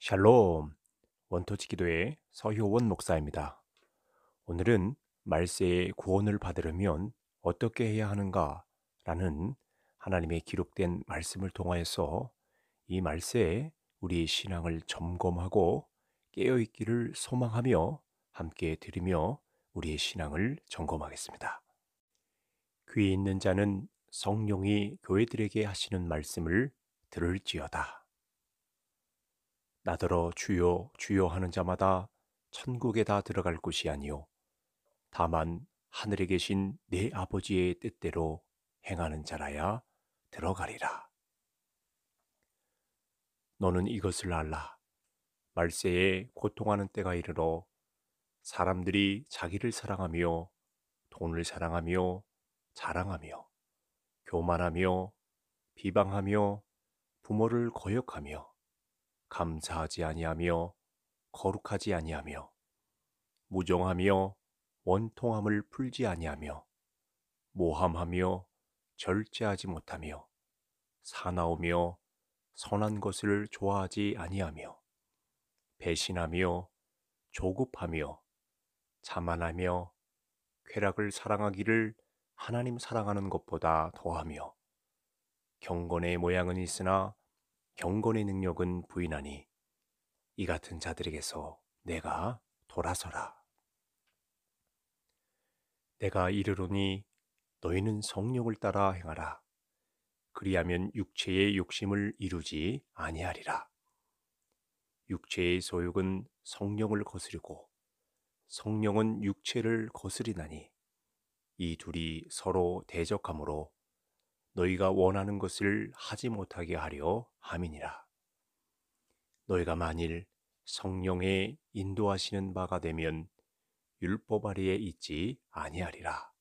샬롬 원터치 기도의 서효원 목사입니다. 오늘은 말세의 구원을 받으려면 어떻게 해야 하는가 라는 하나님의 기록된 말씀을 통하여서 이 말세에 우리 신앙을 점검하고 깨어 있기를 소망하며 함께 드리며 우리의 신앙을 점검하겠습니다. 귀 있는 자는 성령이 교회들에게 하시는 말씀을 들을지어다. 나더러 주여 주여 하는 자마다 천국에 다 들어갈 것이 아니요 다만 하늘에 계신 내 아버지의 뜻대로 행하는 자라야 들어가리라. 너는 이것을 알라. 말세에 고통하는 때가 이르러 사람들이 자기를 사랑하며 돈을 사랑하며 자랑하며 교만하며 비방하며 부모를 거역하며 감사하지 아니하며 거룩하지 아니하며 무정하며 원통함을 풀지 아니하며 모함하며 절제하지 못하며 사나우며 선한 것을 좋아하지 아니하며 배신하며 조급하며 자만하며 쾌락을 사랑하기를 하나님 사랑하는 것보다 더하며 경건의 모양은 있으나 경건의 능력은 부인하니 이 같은 자들에게서 내가 돌아서라. 내가 이르노니 너희는 성령을 따라 행하라. 그리하면 육체의 욕심을 이루지 아니하리라. 육체의 소욕은 성령을 거스르고 성령은 육체를 거스리나니 이 둘이 서로 대적함으로 너희가 원하는 것을 하지 못하게 하려 함이니라. 너희가 만일 성령의 인도하시는 바가 되면 율법 아래에 있지 아니하리라.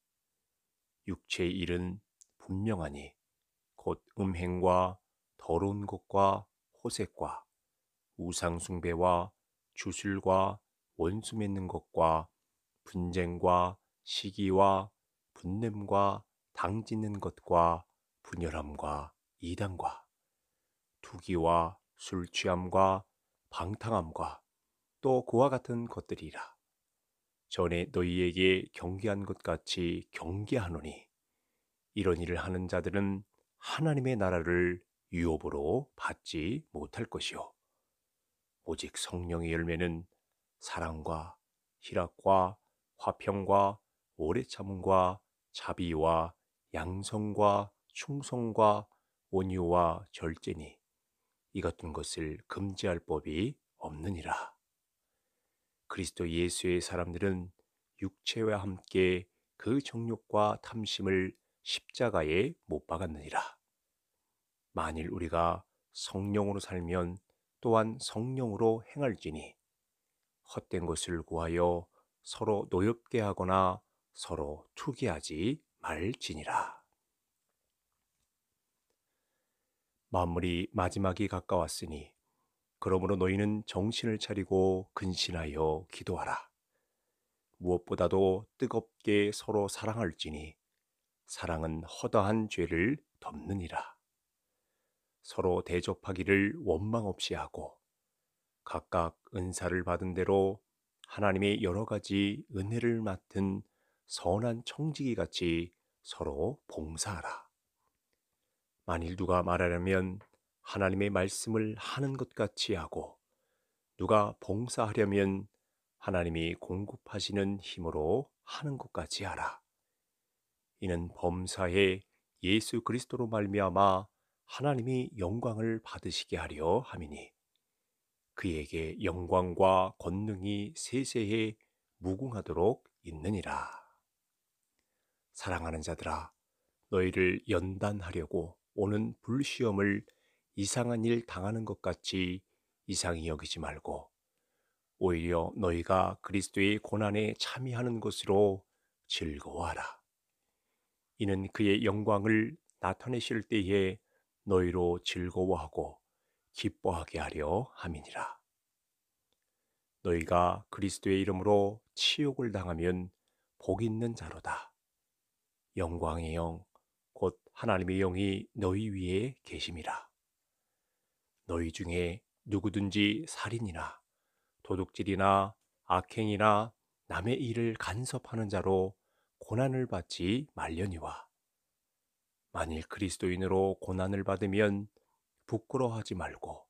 육체의 일은 분명하니 곧 음행과 더러운 것과 호색과 우상숭배와 주술과 원수 맺는 것과 분쟁과 시기와 분냄과 당짓는 것과 분열함과 이단과 투기와 술 취함과 방탕함과 또 그와 같은 것들이라. 전에 너희에게 경계한 것 같이 경계하노니 이런 일을 하는 자들은 하나님의 나라를 유업으로 받지 못할 것이요. 오직 성령의 열매는 사랑과 희락과 화평과 오래 참음과 자비와 양성과 충성과 온유와 절제니 이 같은 것을 금지할 법이 없느니라. 그리스도 예수의 사람들은 육체와 함께 그 정욕과 탐심을 십자가에 못 박았느니라. 만일 우리가 성령으로 살면 또한 성령으로 행할지니 헛된 것을 구하여 서로 노엽게 하거나 서로 투기하지 말지니라. 만물이 마지막이 가까웠으니 그러므로 너희는 정신을 차리고 근신하여 기도하라. 무엇보다도 뜨겁게 서로 사랑할지니 사랑은 허다한 죄를 덮느니라. 서로 대접하기를 원망 없이 하고 각각 은사를 받은 대로 하나님의 여러 가지 은혜를 맡은 선한 청지기 같이 서로 봉사하라. 만일 누가 말하려면 하나님의 말씀을 하는 것 같이 하고 누가 봉사하려면 하나님이 공급하시는 힘으로 하는 것 같이 하라. 이는 범사에 예수 그리스도로 말미암아 하나님이 영광을 받으시게 하려 함이니 그에게 영광과 권능이 세세에 무궁하도록 있느니라. 사랑하는 자들아, 너희를 연단하려고 오는 불시험을 이상한 일 당하는 것 같이 이상히 여기지 말고 오히려 너희가 그리스도의 고난에 참여하는 것으로 즐거워하라. 이는 그의 영광을 나타내실 때에 너희로 즐거워하고 기뻐하게 하려 함이니라. 너희가 그리스도의 이름으로 치욕을 당하면 복 있는 자로다. 영광의 영, 하나님의 영이 너희 위에 계심이라. 너희 중에 누구든지 살인이나 도둑질이나 악행이나 남의 일을 간섭하는 자로 고난을 받지 말려니와 만일 그리스도인으로 고난을 받으면 부끄러워하지 말고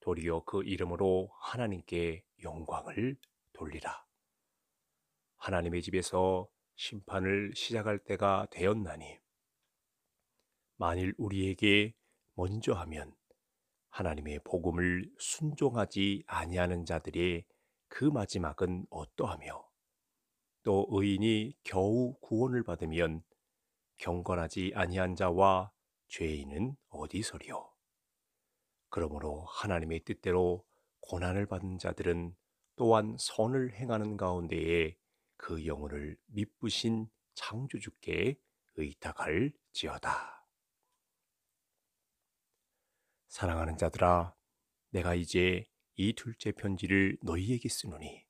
도리어 그 이름으로 하나님께 영광을 돌리라. 하나님의 집에서 심판을 시작할 때가 되었나니 만일 우리에게 먼저 하면 하나님의 복음을 순종하지 아니하는 자들의 그 마지막은 어떠하며 또 의인이 겨우 구원을 받으면 경건하지 아니한 자와 죄인은 어디서리요? 그러므로 하나님의 뜻대로 고난을 받은 자들은 또한 선을 행하는 가운데에 그 영혼을 미쁘신 창조주께 의탁할지어다. 사랑하는 자들아, 내가 이제 이 둘째 편지를 너희에게 쓰노니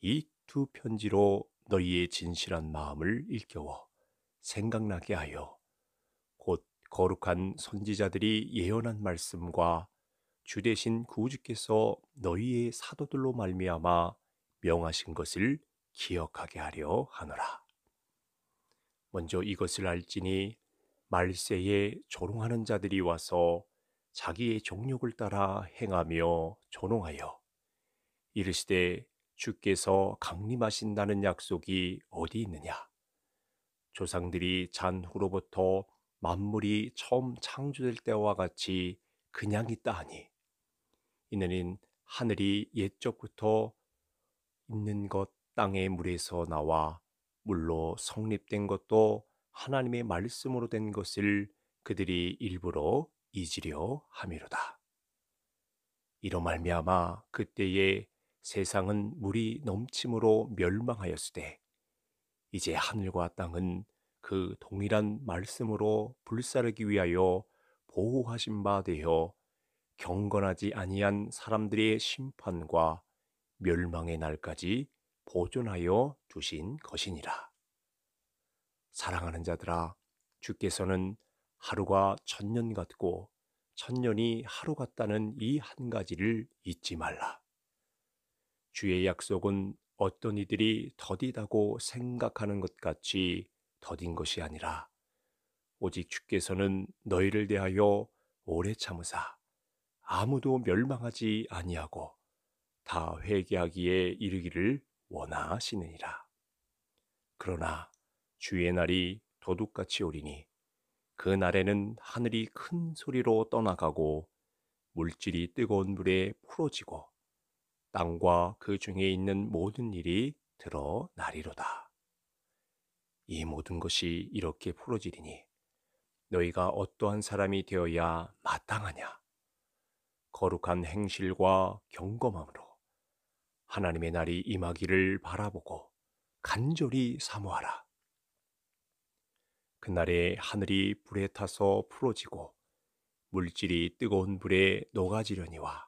이 두 편지로 너희의 진실한 마음을 일깨워 생각나게 하여 곧 거룩한 선지자들이 예언한 말씀과 주 대신 구주께서 너희의 사도들로 말미암아 명하신 것을 기억하게 하려 하노라. 먼저 이것을 알지니 말세에 조롱하는 자들이 와서 자기의 종욕을 따라 행하며 존롱하여 이르시되 주께서 강림하신다는 약속이 어디 있느냐 조상들이 잔후로부터 만물이 처음 창조될 때와 같이 그냥 있다 하니 이는 하늘이 옛적부터 있는 것 땅의 물에서 나와 물로 성립된 것도 하나님의 말씀으로 된 것을 그들이 일부러 잊으려 함이로다. 이로 말미암아 그때에 세상은 물이 넘침으로 멸망하였으되 이제 하늘과 땅은 그 동일한 말씀으로 불사르기 위하여 보호하신 바 되어 경건하지 아니한 사람들의 심판과 멸망의 날까지 보존하여 주신 것이니라. 사랑하는 자들아, 주께서는 하루가 천년 같고 천년이 하루 같다는 이 한 가지를 잊지 말라. 주의 약속은 어떤 이들이 더디다고 생각하는 것 같이 더딘 것이 아니라 오직 주께서는 너희를 대하여 오래 참으사 아무도 멸망하지 아니하고 다 회개하기에 이르기를 원하시느니라. 그러나 주의 날이 도둑같이 오리니 그날에는 하늘이 큰 소리로 떠나가고 물질이 뜨거운 물에 풀어지고 땅과 그 중에 있는 모든 일이 드러나리로다. 이 모든 것이 이렇게 풀어지리니 너희가 어떠한 사람이 되어야 마땅하냐? 거룩한 행실과 경검함으로 하나님의 날이 임하기를 바라보고 간절히 사모하라. 그날에 하늘이 불에 타서 풀어지고 물질이 뜨거운 불에 녹아지려니와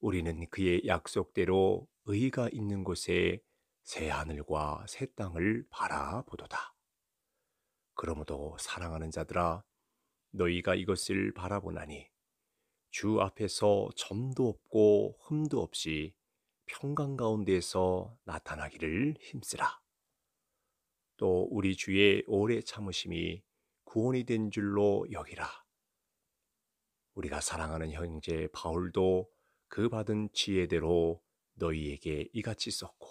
우리는 그의 약속대로 의가 있는 곳에 새 하늘과 새 땅을 바라보도다. 그러므로 사랑하는 자들아 너희가 이것을 바라보나니 주 앞에서 점도 없고 흠도 없이 평강 가운데서 나타나기를 힘쓰라. 또 우리 주의 오래 참으심이 구원이 된 줄로 여기라. 우리가 사랑하는 형제 바울도 그 받은 지혜대로 너희에게 이같이 썼고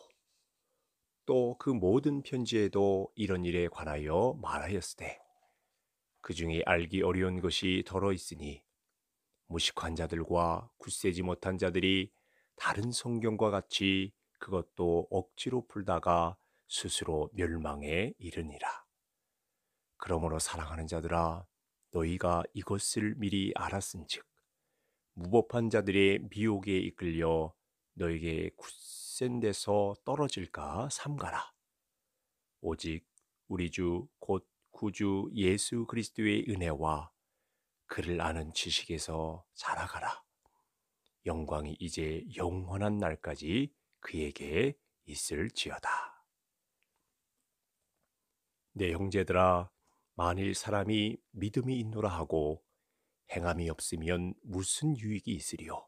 또 그 모든 편지에도 이런 일에 관하여 말하였으되 그 중에 알기 어려운 것이 더러 있으니 무식한 자들과 굳세지 못한 자들이 다른 성경과 같이 그것도 억지로 풀다가 스스로 멸망에 이르니라. 그러므로 사랑하는 자들아 너희가 이것을 미리 알았은즉 무법한 자들의 미혹에 이끌려 너에게 굳센 데서 떨어질까 삼가라. 오직 우리 주 곧 구주 예수 그리스도의 은혜와 그를 아는 지식에서 자라가라. 영광이 이제 영원한 날까지 그에게 있을지어다. 내 형제들아 만일 사람이 믿음이 있노라 하고 행함이 없으면 무슨 유익이 있으리요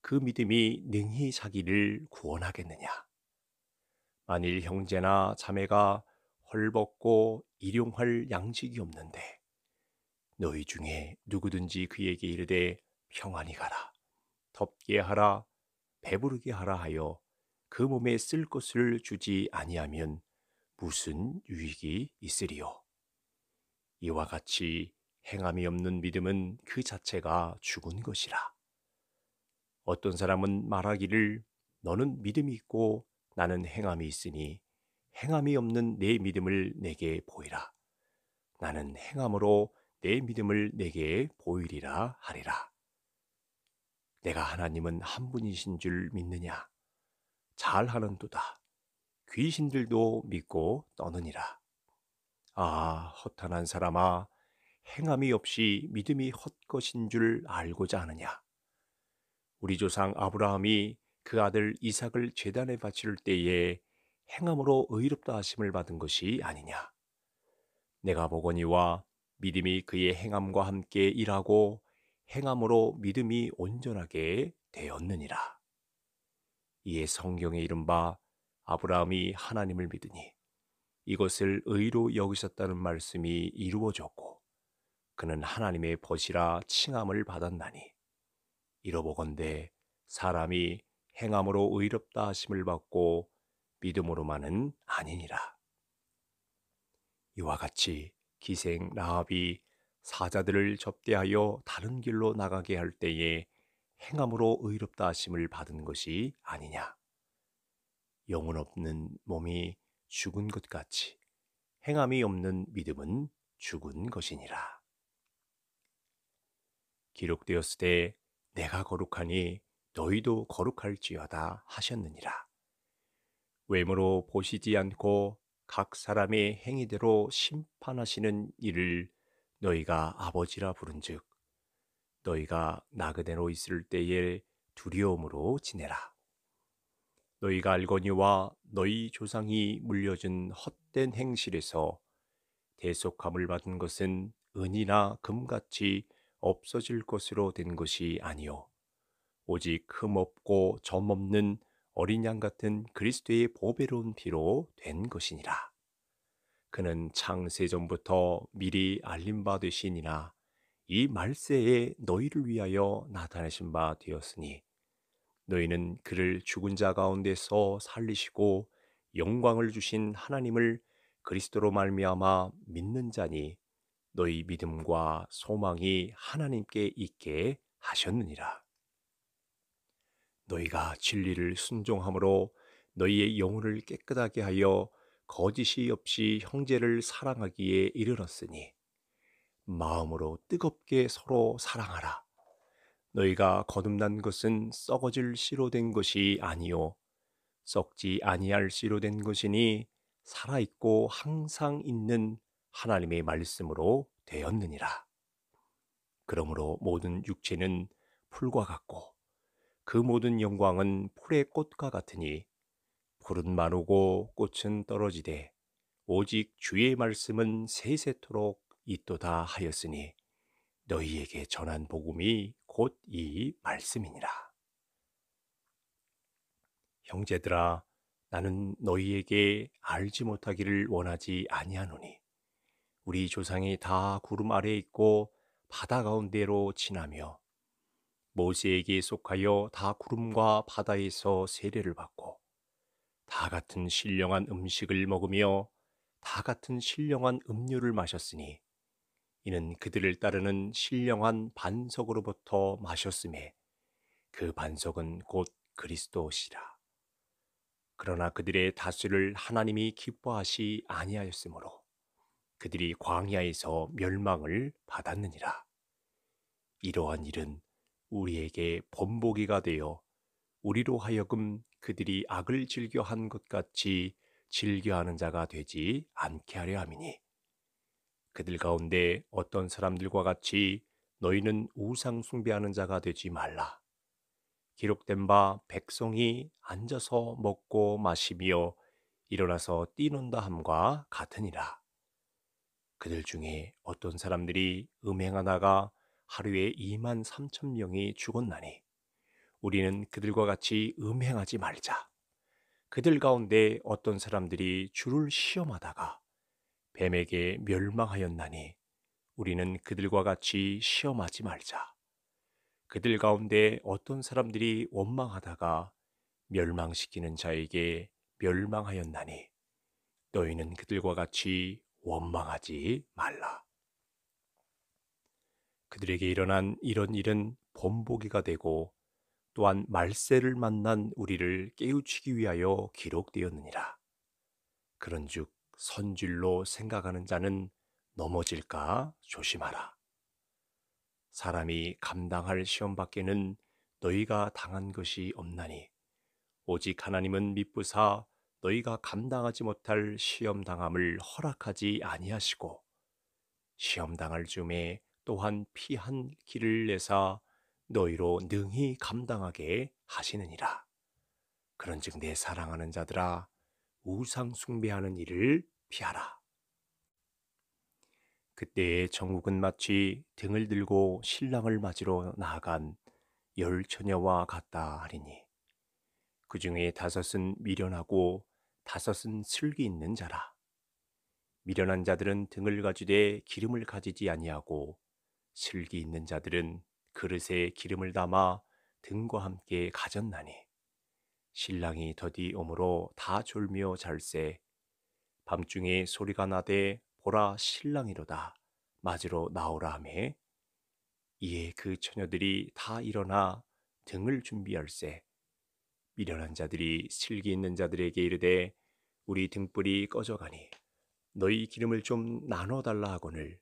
그 믿음이 능히 자기를 구원하겠느냐 만일 형제나 자매가 헐벗고 일용할 양식이 없는데 너희 중에 누구든지 그에게 이르되 평안히 가라 덥게 하라 배부르게 하라 하여 그 몸에 쓸 것을 주지 아니하면 무슨 유익이 있으리요? 이와 같이 행함이 없는 믿음은 그 자체가 죽은 것이라. 어떤 사람은 말하기를 너는 믿음이 있고 나는 행함이 있으니 행함이 없는 내 믿음을 내게 보이라. 나는 행함으로 내 믿음을 내게 보이리라 하리라. 내가 하나님은 한 분이신 줄 믿느냐? 잘하는도다. 귀신들도 믿고 떠느니라. 아, 허탄한 사람아, 행함이 없이 믿음이 헛것인 줄 알고자 하느냐. 우리 조상 아브라함이 그 아들 이삭을 재단에 바칠 때에 행함으로 의롭다 하심을 받은 것이 아니냐. 내가 보거니와 믿음이 그의 행함과 함께 일하고 행함으로 믿음이 온전하게 되었느니라. 이에 성경에 이른바 아브라함이 하나님을 믿으니 이것을 의로 여기셨다는 말씀이 이루어졌고 그는 하나님의 벗이라 칭함을 받았나니 이러보건대 사람이 행함으로 의롭다 하심을 받고 믿음으로만은 아니니라. 이와 같이 기생 라합이 사자들을 접대하여 다른 길로 나가게 할 때에 행함으로 의롭다 하심을 받은 것이 아니냐. 영혼 없는 몸이 죽은 것 같이 행함이 없는 믿음은 죽은 것이니라. 기록되었을 때 내가 거룩하니 너희도 거룩할지어다 하셨느니라. 외모로 보시지 않고 각 사람의 행위대로 심판하시는 이를 너희가 아버지라 부른즉 너희가 나그네로 있을 때에 두려움으로 지내라. 너희가 알거니와 너희 조상이 물려준 헛된 행실에서 대속함을 받은 것은 은이나 금같이 없어질 것으로 된 것이 아니요 오직 흠없고 점없는 어린 양 같은 그리스도의 보배로운 피로 된 것이니라. 그는 창세전부터 미리 알림 받으시니라 이 말세에 너희를 위하여 나타내신 바 되었으니 너희는 그를 죽은 자 가운데서 살리시고 영광을 주신 하나님을 그리스도로 말미암아 믿는 자니 너희 믿음과 소망이 하나님께 있게 하셨느니라. 너희가 진리를 순종함으로 너희의 영혼을 깨끗하게 하여 거짓이 없이 형제를 사랑하기에 이르렀으니 마음으로 뜨겁게 서로 사랑하라. 너희가 거듭난 것은 썩어질 씨로 된 것이 아니요 썩지 아니할 씨로 된 것이니 살아 있고 항상 있는 하나님의 말씀으로 되었느니라. 그러므로 모든 육체는 풀과 같고 그 모든 영광은 풀의 꽃과 같으니 풀은 마르고 꽃은 떨어지되 오직 주의 말씀은 세세토록 있도다 하였으니 너희에게 전한 복음이 곧이 말씀이니라. 형제들아, 나는 너희에게 알지 못하기를 원하지 아니하노니 우리 조상이 다 구름 아래 있고 바다 가운데로 지나며 모세에게 속하여 다 구름과 바다에서 세례를 받고 다 같은 신령한 음식을 먹으며 다 같은 신령한 음료를 마셨으니 이는 그들을 따르는 신령한 반석으로부터 마셨음에 그 반석은 곧 그리스도시라. 그러나 그들의 다수를 하나님이 기뻐하시 아니하였으므로 그들이 광야에서 멸망을 받았느니라. 이러한 일은 우리에게 본보기가 되어 우리로 하여금 그들이 악을 즐겨한 것 같이 즐겨하는 자가 되지 않게 하려 함이니 그들 가운데 어떤 사람들과 같이 너희는 우상 숭배하는 자가 되지 말라. 기록된 바 백성이 앉아서 먹고 마시며 일어나서 뛰는다 함과 같으니라. 그들 중에 어떤 사람들이 음행하다가 하루에 2만 3천 명이 죽었나니 우리는 그들과 같이 음행하지 말자. 그들 가운데 어떤 사람들이 주를 시험하다가 뱀에게 멸망하였나니 우리는 그들과 같이 시험하지 말자. 그들 가운데 어떤 사람들이 원망하다가 멸망시키는 자에게 멸망하였나니 너희는 그들과 같이 원망하지 말라. 그들에게 일어난 이런 일은 본보기가 되고 또한 말세를 만난 우리를 깨우치기 위하여 기록되었느니라. 그런즉 선질로 생각하는 자는 넘어질까 조심하라. 사람이 감당할 시험 밖에는 너희가 당한 것이 없나니 오직 하나님은 미쁘사 너희가 감당하지 못할 시험 당함을 허락하지 아니하시고 시험 당할 즈음에 또한 피한 길을 내사 너희로 능히 감당하게 하시느니라. 그런즉 내 사랑하는 자들아 우상 숭배하는 일을 피하라. 그때에 정욱은 마치 등을 들고 신랑을 맞으러 나아간 열 처녀와 같다 하리니 그 중에 다섯은 미련하고 다섯은 슬기 있는 자라. 미련한 자들은 등을 가지되 기름을 가지지 아니하고 슬기 있는 자들은 그릇에 기름을 담아 등과 함께 가졌나니 신랑이 더디 오므로 다 졸며 잘세 밤중에 소리가 나되 보라 신랑이로다 맞으러 나오라 하매 이에 그 처녀들이 다 일어나 등을 준비할세 미련한 자들이 실기 있는 자들에게 이르되 우리 등불이 꺼져가니 너희 기름을 좀 나눠 달라 하거늘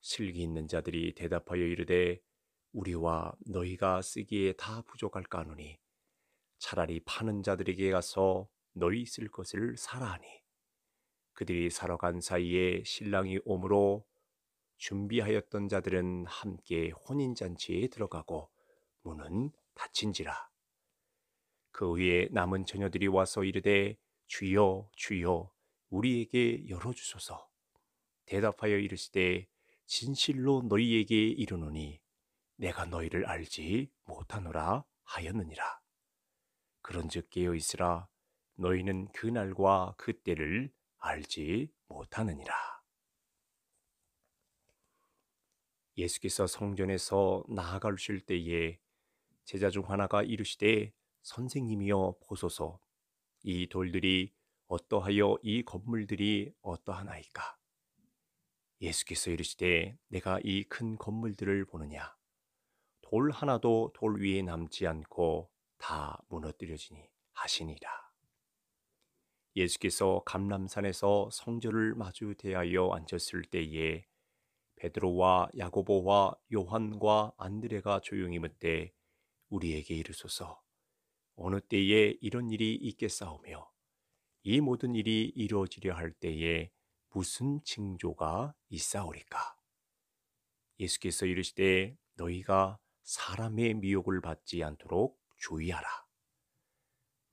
실기 있는 자들이 대답하여 이르되 우리와 너희가 쓰기에 다 부족할까 하노니 차라리 파는 자들에게 가서 너희 쓸 것을 사라 하니 그들이 살아간 사이에 신랑이 오므로 준비하였던 자들은 함께 혼인잔치에 들어가고 문은 닫힌지라. 그 후에 남은 처녀들이 와서 이르되 주여 주여 우리에게 열어주소서. 대답하여 이르시되 진실로 너희에게 이르노니 내가 너희를 알지 못하노라 하였느니라. 그런즉 깨어 있으라 너희는 그 날과 그 때를 알지 못하느니라. 예수께서 성전에서 나아가실 때에 제자 중 하나가 이르시되 선생님이여 보소서 이 돌들이 어떠하여 이 건물들이 어떠하나이까 예수께서 이르시되 내가 이 큰 건물들을 보느냐 돌 하나도 돌 위에 남지 않고 다 무너뜨려지니 하시니라 예수께서 감람산에서 성전을 마주 대하여 앉았을 때에 베드로와 야고보와 요한과 안드레가 조용히 묻되 우리에게 이르소서 어느 때에 이런 일이 있겠사오며 이 모든 일이 이루어지려 할 때에 무슨 징조가 있사오리까 예수께서 이르시되 너희가 사람의 미혹을 받지 않도록 주의하라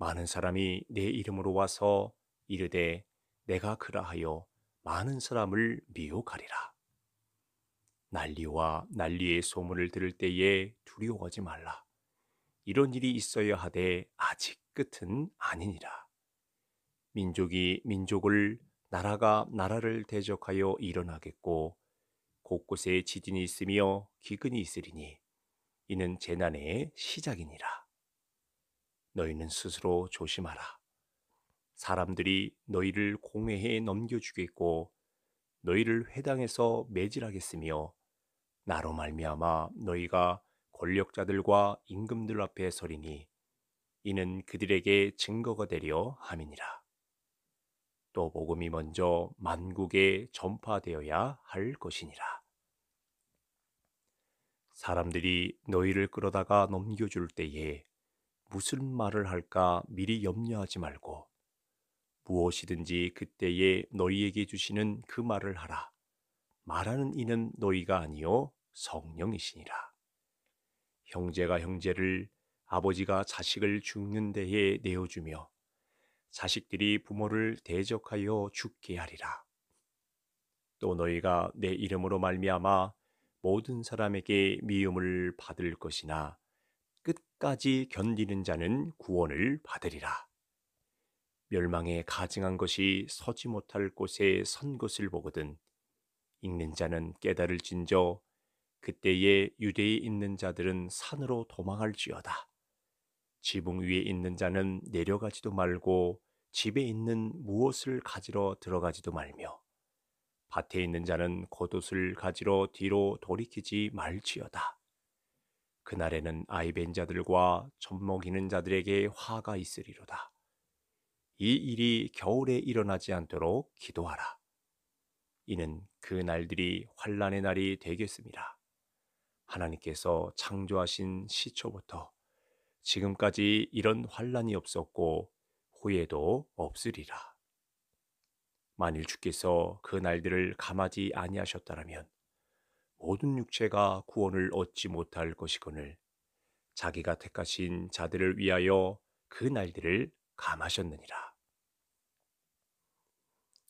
많은 사람이 내 이름으로 와서 이르되 내가 그라하여 많은 사람을 미혹하리라. 난리와 난리의 소문을 들을 때에 두려워하지 말라. 이런 일이 있어야 하되 아직 끝은 아니니라. 민족이 민족을 나라가 나라를 대적하여 일어나겠고 곳곳에 지진이 있으며 기근이 있으리니 이는 재난의 시작이니라. 너희는 스스로 조심하라. 사람들이 너희를 공회에 넘겨주겠고 너희를 회당에서 매질하겠으며 나로 말미암아 너희가 권력자들과 임금들 앞에 서리니 이는 그들에게 증거가 되려 함이니라. 또 복음이 먼저 만국에 전파되어야 할 것이니라. 사람들이 너희를 끌어다가 넘겨줄 때에 무슨 말을 할까 미리 염려하지 말고 무엇이든지 그때에 너희에게 주시는 그 말을 하라. 말하는 이는 너희가 아니요 성령이시니라. 형제가 형제를 아버지가 자식을 죽는 데에 내어주며 자식들이 부모를 대적하여 죽게 하리라. 또 너희가 내 이름으로 말미암아 모든 사람에게 미움을 받을 것이나 끝까지 견디는 자는 구원을 받으리라. 멸망에 가증한 것이 서지 못할 곳에 선 것을 보거든 읽는 자는 깨달을 진저 그때에 유대에 있는 자들은 산으로 도망할지어다. 지붕 위에 있는 자는 내려가지도 말고 집에 있는 무엇을 가지러 들어가지도 말며 밭에 있는 자는 겉옷을 가지러 뒤로 돌이키지 말지어다. 그날에는 아이벤 자들과 젖먹이는 자들에게 화가 있으리로다. 이 일이 겨울에 일어나지 않도록 기도하라. 이는 그 날들이 환란의 날이 되겠습니다. 하나님께서 창조하신 시초부터 지금까지 이런 환란이 없었고 후회도 없으리라. 만일 주께서 그 날들을 감하지 아니하셨다면 모든 육체가 구원을 얻지 못할 것이거늘 자기가 택하신 자들을 위하여 그 날들을 감하셨느니라.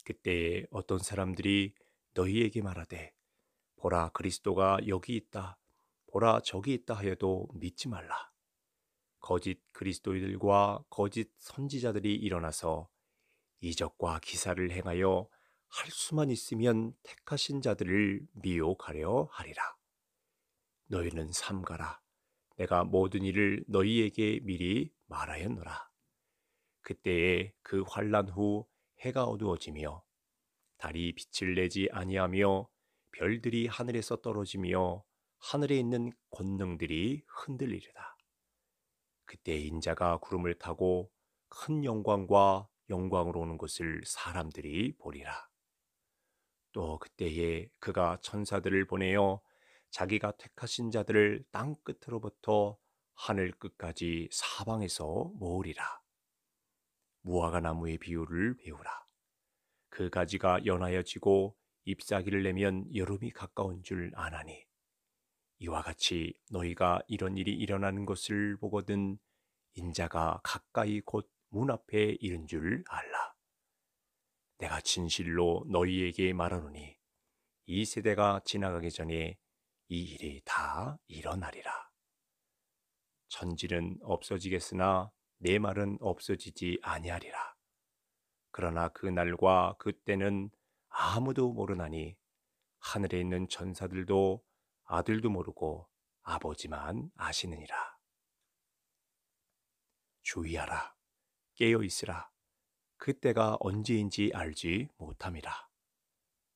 그때에 어떤 사람들이 너희에게 말하되 보라 그리스도가 여기 있다 보라 저기 있다 하여도 믿지 말라. 거짓 그리스도인들과 거짓 선지자들이 일어나서 이적과 기사를 행하여 할 수만 있으면 택하신 자들을 미혹하려 하리라. 너희는 삼가라. 내가 모든 일을 너희에게 미리 말하였노라. 그때에 그 환란 후 해가 어두워지며 달이 빛을 내지 아니하며 별들이 하늘에서 떨어지며 하늘에 있는 권능들이 흔들리리라. 그때 인자가 구름을 타고 큰 영광과 영광으로 오는 것을 사람들이 보리라. 또 그때에 그가 천사들을 보내어 자기가 택하신 자들을 땅 끝으로부터 하늘 끝까지 사방에서 모으리라. 무화과 나무의 비율을 배우라. 그 가지가 연하여지고 잎사귀를 내면 여름이 가까운 줄 아나니 이와 같이 너희가 이런 일이 일어나는 것을 보거든 인자가 가까이 곧 문 앞에 이른 줄 알라. 내가 진실로 너희에게 말하노니 이 세대가 지나가기 전에 이 일이 다 일어나리라. 천지는 없어지겠으나 내 말은 없어지지 아니하리라. 그러나 그 날과 그 때는 아무도 모르나니 하늘에 있는 천사들도 아들도 모르고 아버지만 아시느니라. 주의하라. 깨어 있으라. 그때가 언제인지 알지 못함이라.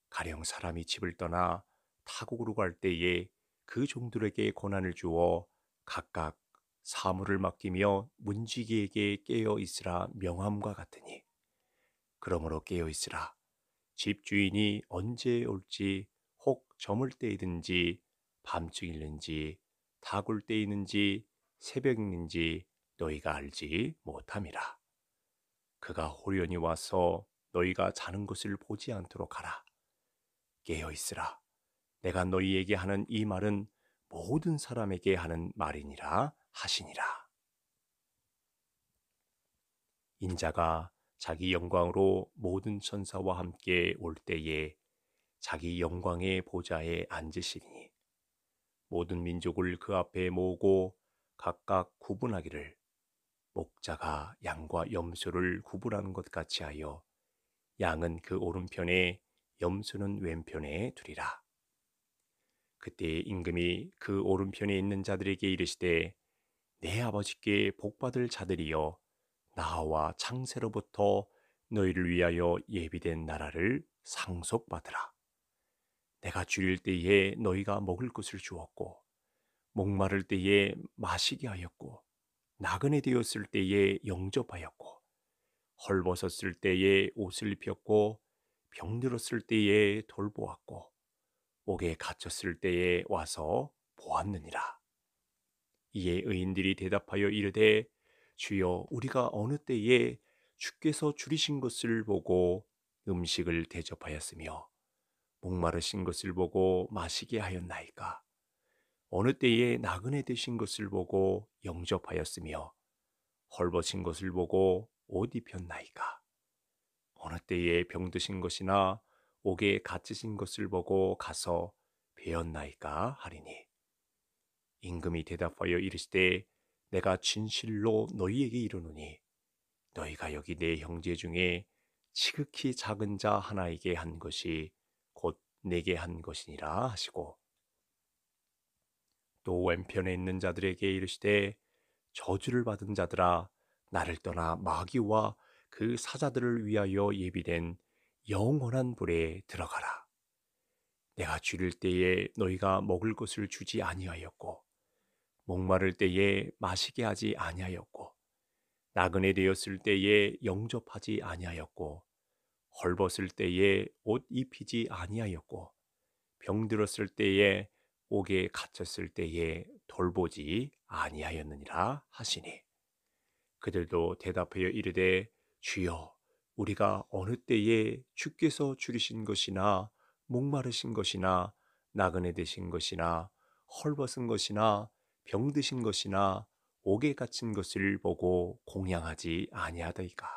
가령 사람이 집을 떠나 타국으로 갈 때에 그 종들에게 고난을 주어 각각 사물을 맡기며 문지기에게 깨어 있으라 명함과 같으니 그러므로 깨어 있으라 집 주인이 언제 올지 혹 저물 때이든지 밤중일는지 다굴 때이는지 새벽인지 너희가 알지 못함이라. 그가 홀연히 와서 너희가 자는 것을 보지 않도록 하라. 깨어 있으라. 내가 너희에게 하는 이 말은 모든 사람에게 하는 말이니라 하시니라. 인자가 자기 영광으로 모든 천사와 함께 올 때에 자기 영광의 보좌에 앉으시니 모든 민족을 그 앞에 모으고 각각 구분하기를 목자가 양과 염소를 구분하는 것 같이 하여 양은 그 오른편에 염소는 왼편에 두리라. 그때 임금이 그 오른편에 있는 자들에게 이르시되 내 아버지께 복받을 자들이여 나와 창세로부터 너희를 위하여 예비된 나라를 상속받으라. 내가 줄일 때에 너희가 먹을 것을 주었고 목마를 때에 마시게 하였고 나그네 되었을 때에 영접하였고 헐벗었을 때에 옷을 입혔고 병들었을 때에 돌보았고 옥에 갇혔을 때에 와서 보았느니라. 이에 의인들이 대답하여 이르되 주여 우리가 어느 때에 주께서 줄이신 것을 보고 음식을 대접하였으며 목마르신 것을 보고 마시게 하였나이까 어느 때에 나그네 되신 것을 보고 영접하였으며 헐벗은 것을 보고 옷 입혔나이까. 어느 때에 병드신 것이나 옥에 갇히신 것을 보고 가서 배었나이까 하리니. 임금이 대답하여 이르시되 내가 진실로 너희에게 이르노니 너희가 여기 내 형제 중에 지극히 작은 자 하나에게 한 것이 곧 내게 한 것이니라 하시고 또 왼편에 있는 자들에게 이르시되 저주를 받은 자들아 나를 떠나 마귀와 그 사자들을 위하여 예비된 영원한 불에 들어가라. 내가 줄일 때에 너희가 먹을 것을 주지 아니하였고 목마를 때에 마시게 하지 아니하였고 나그네 되었을 때에 영접하지 아니하였고 헐벗을 때에 옷 입히지 아니하였고 병들었을 때에 옥에 갇혔을 때에 돌보지 아니하였느니라 하시니 그들도 대답하여 이르되 주여 우리가 어느 때에 주께서 줄이신 것이나 목마르신 것이나 나그네 되신 것이나 헐벗은 것이나 병드신 것이나 옥에 갇힌 것을 보고 공양하지 아니하더이까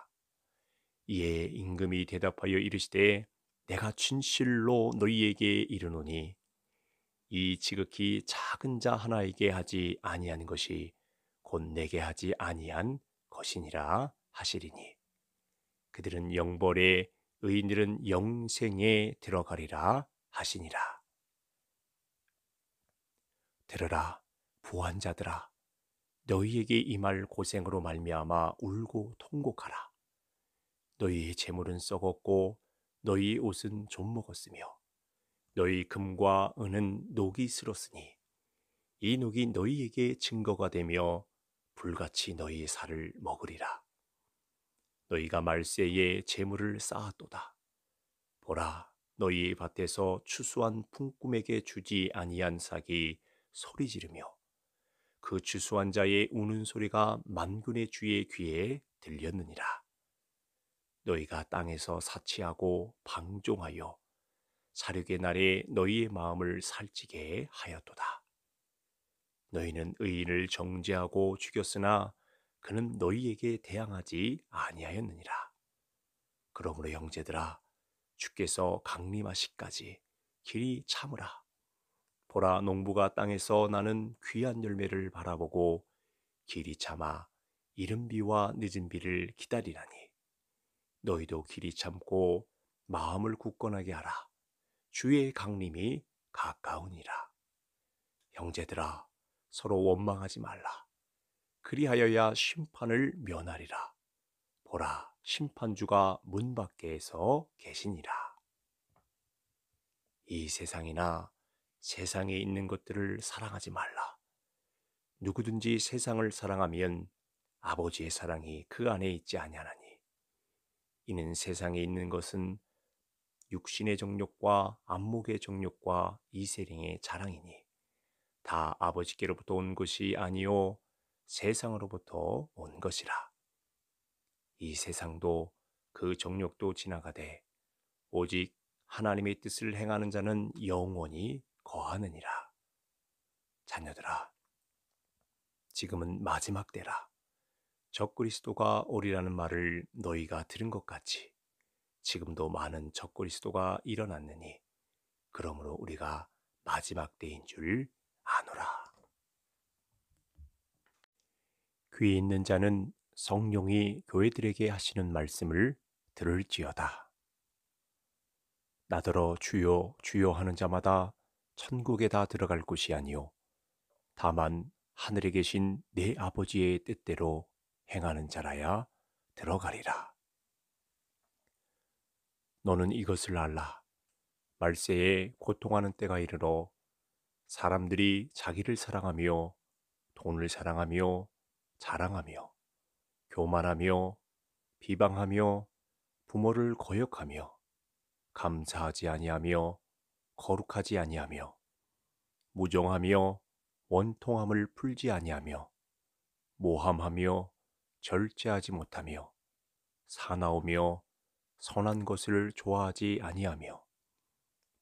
이에 임금이 대답하여 이르시되 내가 진실로 너희에게 이르노니 이 지극히 작은 자 하나에게 하지 아니한 것이 곧 내게 하지 아니한 것이니라 하시리니 그들은 영벌에 의인들은 영생에 들어가리라 하시니라 들으라 보환자들아 너희에게 이 말 고생으로 말미암아 울고 통곡하라 너희의 재물은 썩었고 너희의 옷은 좀 먹었으며 너희 금과 은은 녹이 쓸었으니이 녹이 너희에게 증거가 되며 불같이 너희의 살을 먹으리라. 너희가 말세에 재물을 쌓았도다. 보라, 너희의 밭에서 추수한 풍꿈에게 주지 아니한 삭이 소리 지르며 그 추수한 자의 우는 소리가 만군의 주의 귀에 들렸느니라. 너희가 땅에서 사치하고 방종하여 사륙의 날에 너희의 마음을 살찌게 하였도다. 너희는 의인을 정죄하고 죽였으나 그는 너희에게 대항하지 아니하였느니라. 그러므로 형제들아 주께서 강림하시까지 길이 참으라. 보라 농부가 땅에서 나는 귀한 열매를 바라보고 길이 참아 이른 비와 늦은 비를 기다리라니 너희도 길이 참고 마음을 굳건하게 하라. 주의 강림이 가까우니라. 형제들아, 서로 원망하지 말라. 그리하여야 심판을 면하리라. 보라, 심판주가 문 밖에서 계시니라. 이 세상이나 세상에 있는 것들을 사랑하지 말라. 누구든지 세상을 사랑하면 아버지의 사랑이 그 안에 있지 아니하나니. 이는 세상에 있는 것은 육신의 정욕과 안목의 정욕과 이세령의 자랑이니 다 아버지께로부터 온 것이 아니요 세상으로부터 온 것이라. 이 세상도 그 정욕도 지나가되 오직 하나님의 뜻을 행하는 자는 영원히 거하느니라. 자녀들아, 지금은 마지막 때라. 적 그리스도가 오리라는 말을 너희가 들은 것 같이 지금도 많은 적그리스도가 일어났느니 그러므로 우리가 마지막 때인 줄 아노라. 귀 있는 자는 성령이 교회들에게 하시는 말씀을 들을지어다. 나더러 주요 주요 하는 자마다 천국에 다 들어갈 곳이 아니요 다만 하늘에 계신 내 아버지의 뜻대로 행하는 자라야 들어가리라. 너는 이것을 알라. 말세에 고통하는 때가 이르러 사람들이 자기를 사랑하며 돈을 사랑하며 자랑하며 교만하며 비방하며 부모를 거역하며 감사하지 아니하며 거룩하지 아니하며 무정하며 원통함을 풀지 아니하며 모함하며 절제하지 못하며 사나우며 선한 것을 좋아하지 아니하며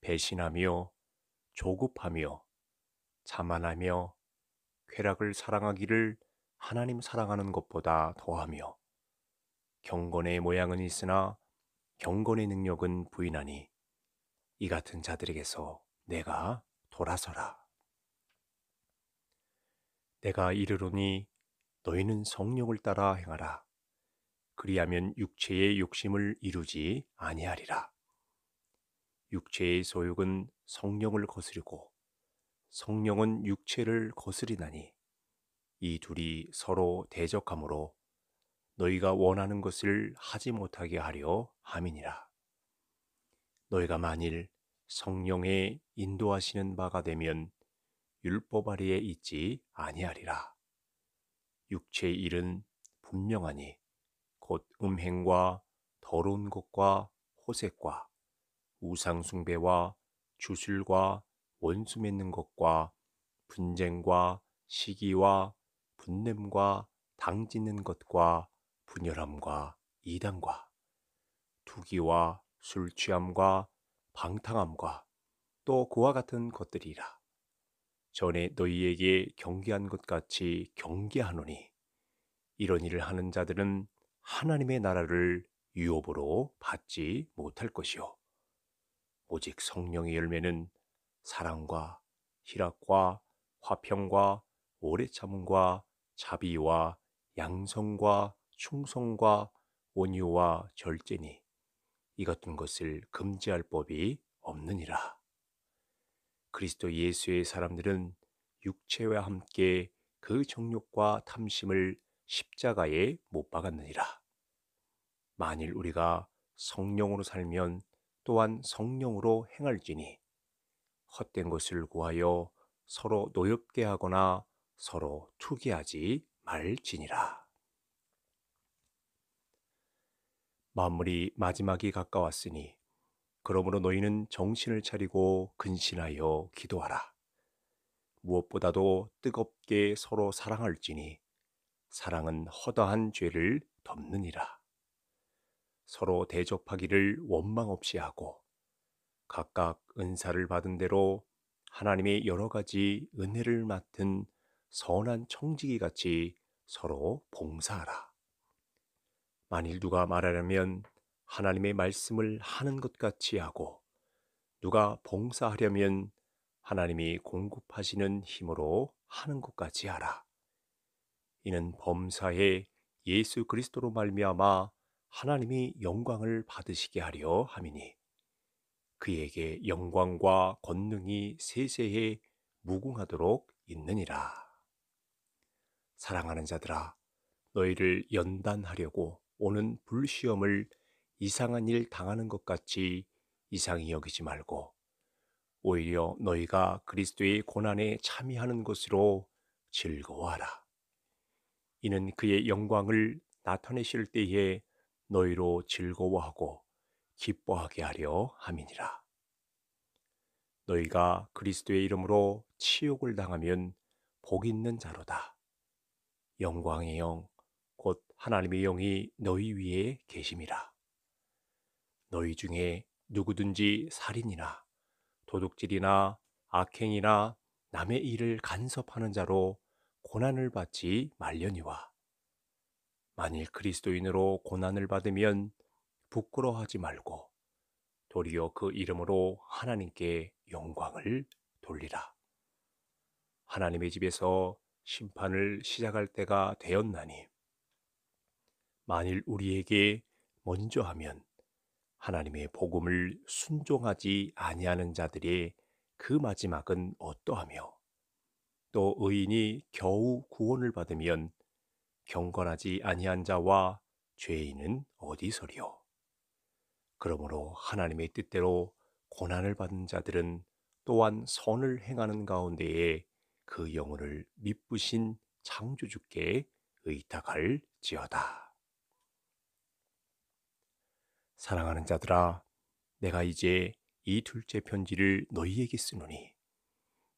배신하며 조급하며 자만하며 쾌락을 사랑하기를 하나님 사랑하는 것보다 더하며 경건의 모양은 있으나 경건의 능력은 부인하니 이 같은 자들에게서 내가 돌아서라. 내가 이르러니 너희는 성령을 따라 행하라. 그리하면 육체의 욕심을 이루지 아니하리라. 육체의 소욕은 성령을 거스르고 성령은 육체를 거스리나니 이 둘이 서로 대적하므로 너희가 원하는 것을 하지 못하게 하려 함이니라. 너희가 만일 성령의 인도하시는 바가 되면 율법 아래에 있지 아니하리라. 육체의 일은 분명하니 곧 음행과 더러운 것과 호색과 우상숭배와 주술과 원수 맺는 것과 분쟁과 시기와 분냄과 당짓는 것과 분열함과 이단과 투기와 술 취함과 방탕함과 또 그와 같은 것들이라 전에 너희에게 경계한 것 같이 경계하노니 이런 일을 하는 자들은 하나님의 나라를 유업으로 받지 못할 것이요. 오직 성령의 열매는 사랑과 희락과 화평과 오래 참음과 자비와 양성과 충성과 온유와 절제니 이 같은 것을 금지할 법이 없느니라. 그리스도 예수의 사람들은 육체와 함께 그 정욕과 탐심을 십자가에 못 박았느니라. 만일 우리가 성령으로 살면 또한 성령으로 행할지니 헛된 것을 구하여 서로 노엽게 하거나 서로 투기하지 말지니라. 마무리 마지막이 가까웠으니 그러므로 너희는 정신을 차리고 근신하여 기도하라. 무엇보다도 뜨겁게 서로 사랑할지니 사랑은 허다한 죄를 덮느니라. 서로 대접하기를 원망 없이 하고 각각 은사를 받은 대로 하나님의 여러 가지 은혜를 맡은 선한 청지기 같이 서로 봉사하라. 만일 누가 말하려면 하나님의 말씀을 하는 것 같이 하고 누가 봉사하려면 하나님이 공급하시는 힘으로 하는 것 같이 하라. 이는 범사에 예수 그리스도로 말미암아 하나님이 영광을 받으시게 하려 함이니 그에게 영광과 권능이 세세에 무궁하도록 있느니라. 사랑하는 자들아, 너희를 연단하려고 오는 불시험을 이상한 일 당하는 것 같이 이상히 여기지 말고 오히려 너희가 그리스도의 고난에 참여하는 것으로 즐거워하라. 이는 그의 영광을 나타내실 때에 너희로 즐거워하고 기뻐하게 하려 함이니라. 너희가 그리스도의 이름으로 치욕을 당하면 복 있는 자로다. 영광의 영, 곧 하나님의 영이 너희 위에 계심이라. 너희 중에 누구든지 살인이나 도둑질이나 악행이나 남의 일을 간섭하는 자로 고난을 받지 말려니와 만일 그리스도인으로 고난을 받으면 부끄러워하지 말고 도리어 그 이름으로 하나님께 영광을 돌리라. 하나님의 집에서 심판을 시작할 때가 되었나니 만일 우리에게 먼저 하면 하나님의 복음을 순종하지 아니하는 자들의 그 마지막은 어떠하며 또 의인이 겨우 구원을 받으면 경건하지 아니한 자와 죄인은 어디서리요? 그러므로 하나님의 뜻대로 고난을 받은 자들은 또한 선을 행하는 가운데에 그 영혼을 미쁘신 창조주께 의탁할지어다. 사랑하는 자들아, 내가 이제 이 둘째 편지를 너희에게 쓰노니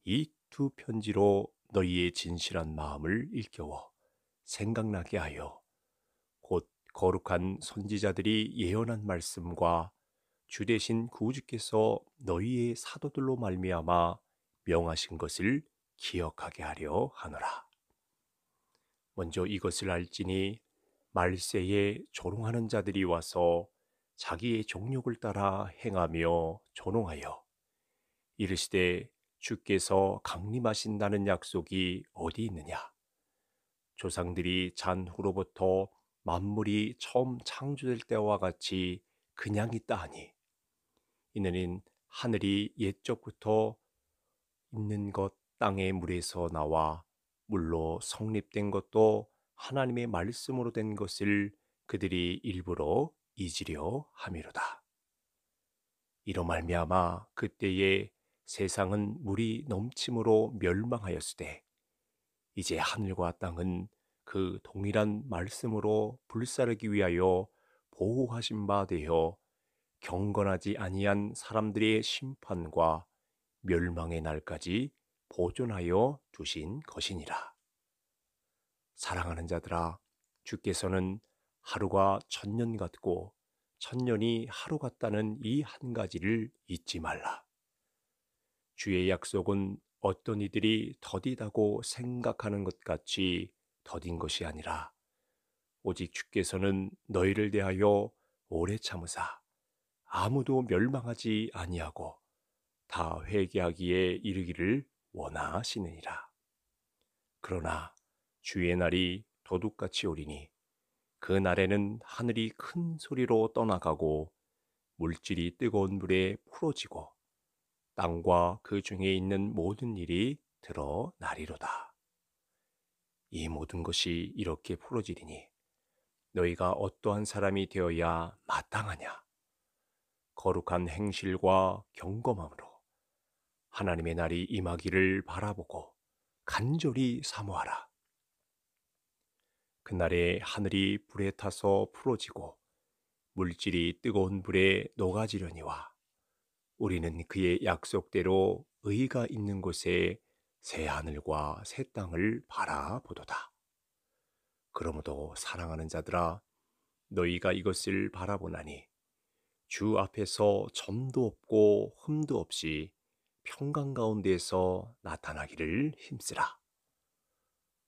이 두 편지로 너희의 진실한 마음을 일깨워 생각나게 하여 곧 거룩한 선지자들이 예언한 말씀과 주 대신 구주께서 그 너희의 사도들로 말미암아 명하신 것을 기억하게 하려 하노라. 먼저 이것을 알지니 말세에 조롱하는 자들이 와서 자기의 종욕을 따라 행하며 조롱하여 이르시되 주께서 강림하신다는 약속이 어디 있느냐 조상들이 잔 후로부터 만물이 처음 창조될 때와 같이 그냥 있다 하니 이는 하늘이 옛적부터 있는 것 땅의 물에서 나와 물로 성립된 것도 하나님의 말씀으로 된 것을 그들이 일부러 잊으려 함이로다. 이로 말미암아 그때에 세상은 물이 넘침으로 멸망하였으되 이제 하늘과 땅은 그 동일한 말씀으로 불사르기 위하여 보호하신 바 되어 경건하지 아니한 사람들의 심판과 멸망의 날까지 보존하여 주신 것이니라. 사랑하는 자들아, 주께서는 하루가 천년 같고 천년이 하루 같다는 이 한 가지를 잊지 말라. 주의 약속은 어떤 이들이 더디다고 생각하는 것 같이 더딘 것이 아니라 오직 주께서는 너희를 대하여 오래 참으사 아무도 멸망하지 아니하고 다 회개하기에 이르기를 원하시느니라. 그러나 주의 날이 도둑같이 오리니 그 날에는 하늘이 큰 소리로 떠나가고 물질이 뜨거운 물에 풀어지고 땅과 그 중에 있는 모든 일이 드러나리로다. 이 모든 것이 이렇게 풀어지리니 너희가 어떠한 사람이 되어야 마땅하냐? 거룩한 행실과 경검함으로 하나님의 날이 임하기를 바라보고 간절히 사모하라. 그날에 하늘이 불에 타서 풀어지고 물질이 뜨거운 불에 녹아지려니와 우리는 그의 약속대로 의가 있는 곳에 새 하늘과 새 땅을 바라보도다. 그러므로 사랑하는 자들아, 너희가 이것을 바라보나니 주 앞에서 점도 없고 흠도 없이 평강 가운데에서 나타나기를 힘쓰라.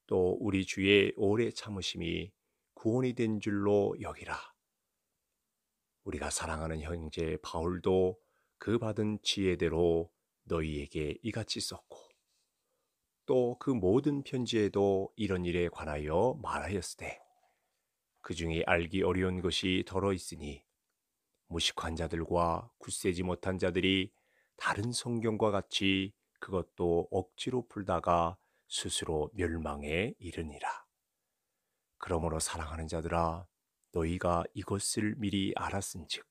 또 우리 주의 오래 참으심이 구원이 된 줄로 여기라. 우리가 사랑하는 형제 바울도 그 받은 지혜대로 너희에게 이같이 썼고 또 그 모든 편지에도 이런 일에 관하여 말하였으되 그 중에 알기 어려운 것이 더러 있으니 무식한 자들과 굳세지 못한 자들이 다른 성경과 같이 그것도 억지로 풀다가 스스로 멸망에 이르니라. 그러므로 사랑하는 자들아 너희가 이것을 미리 알았은즉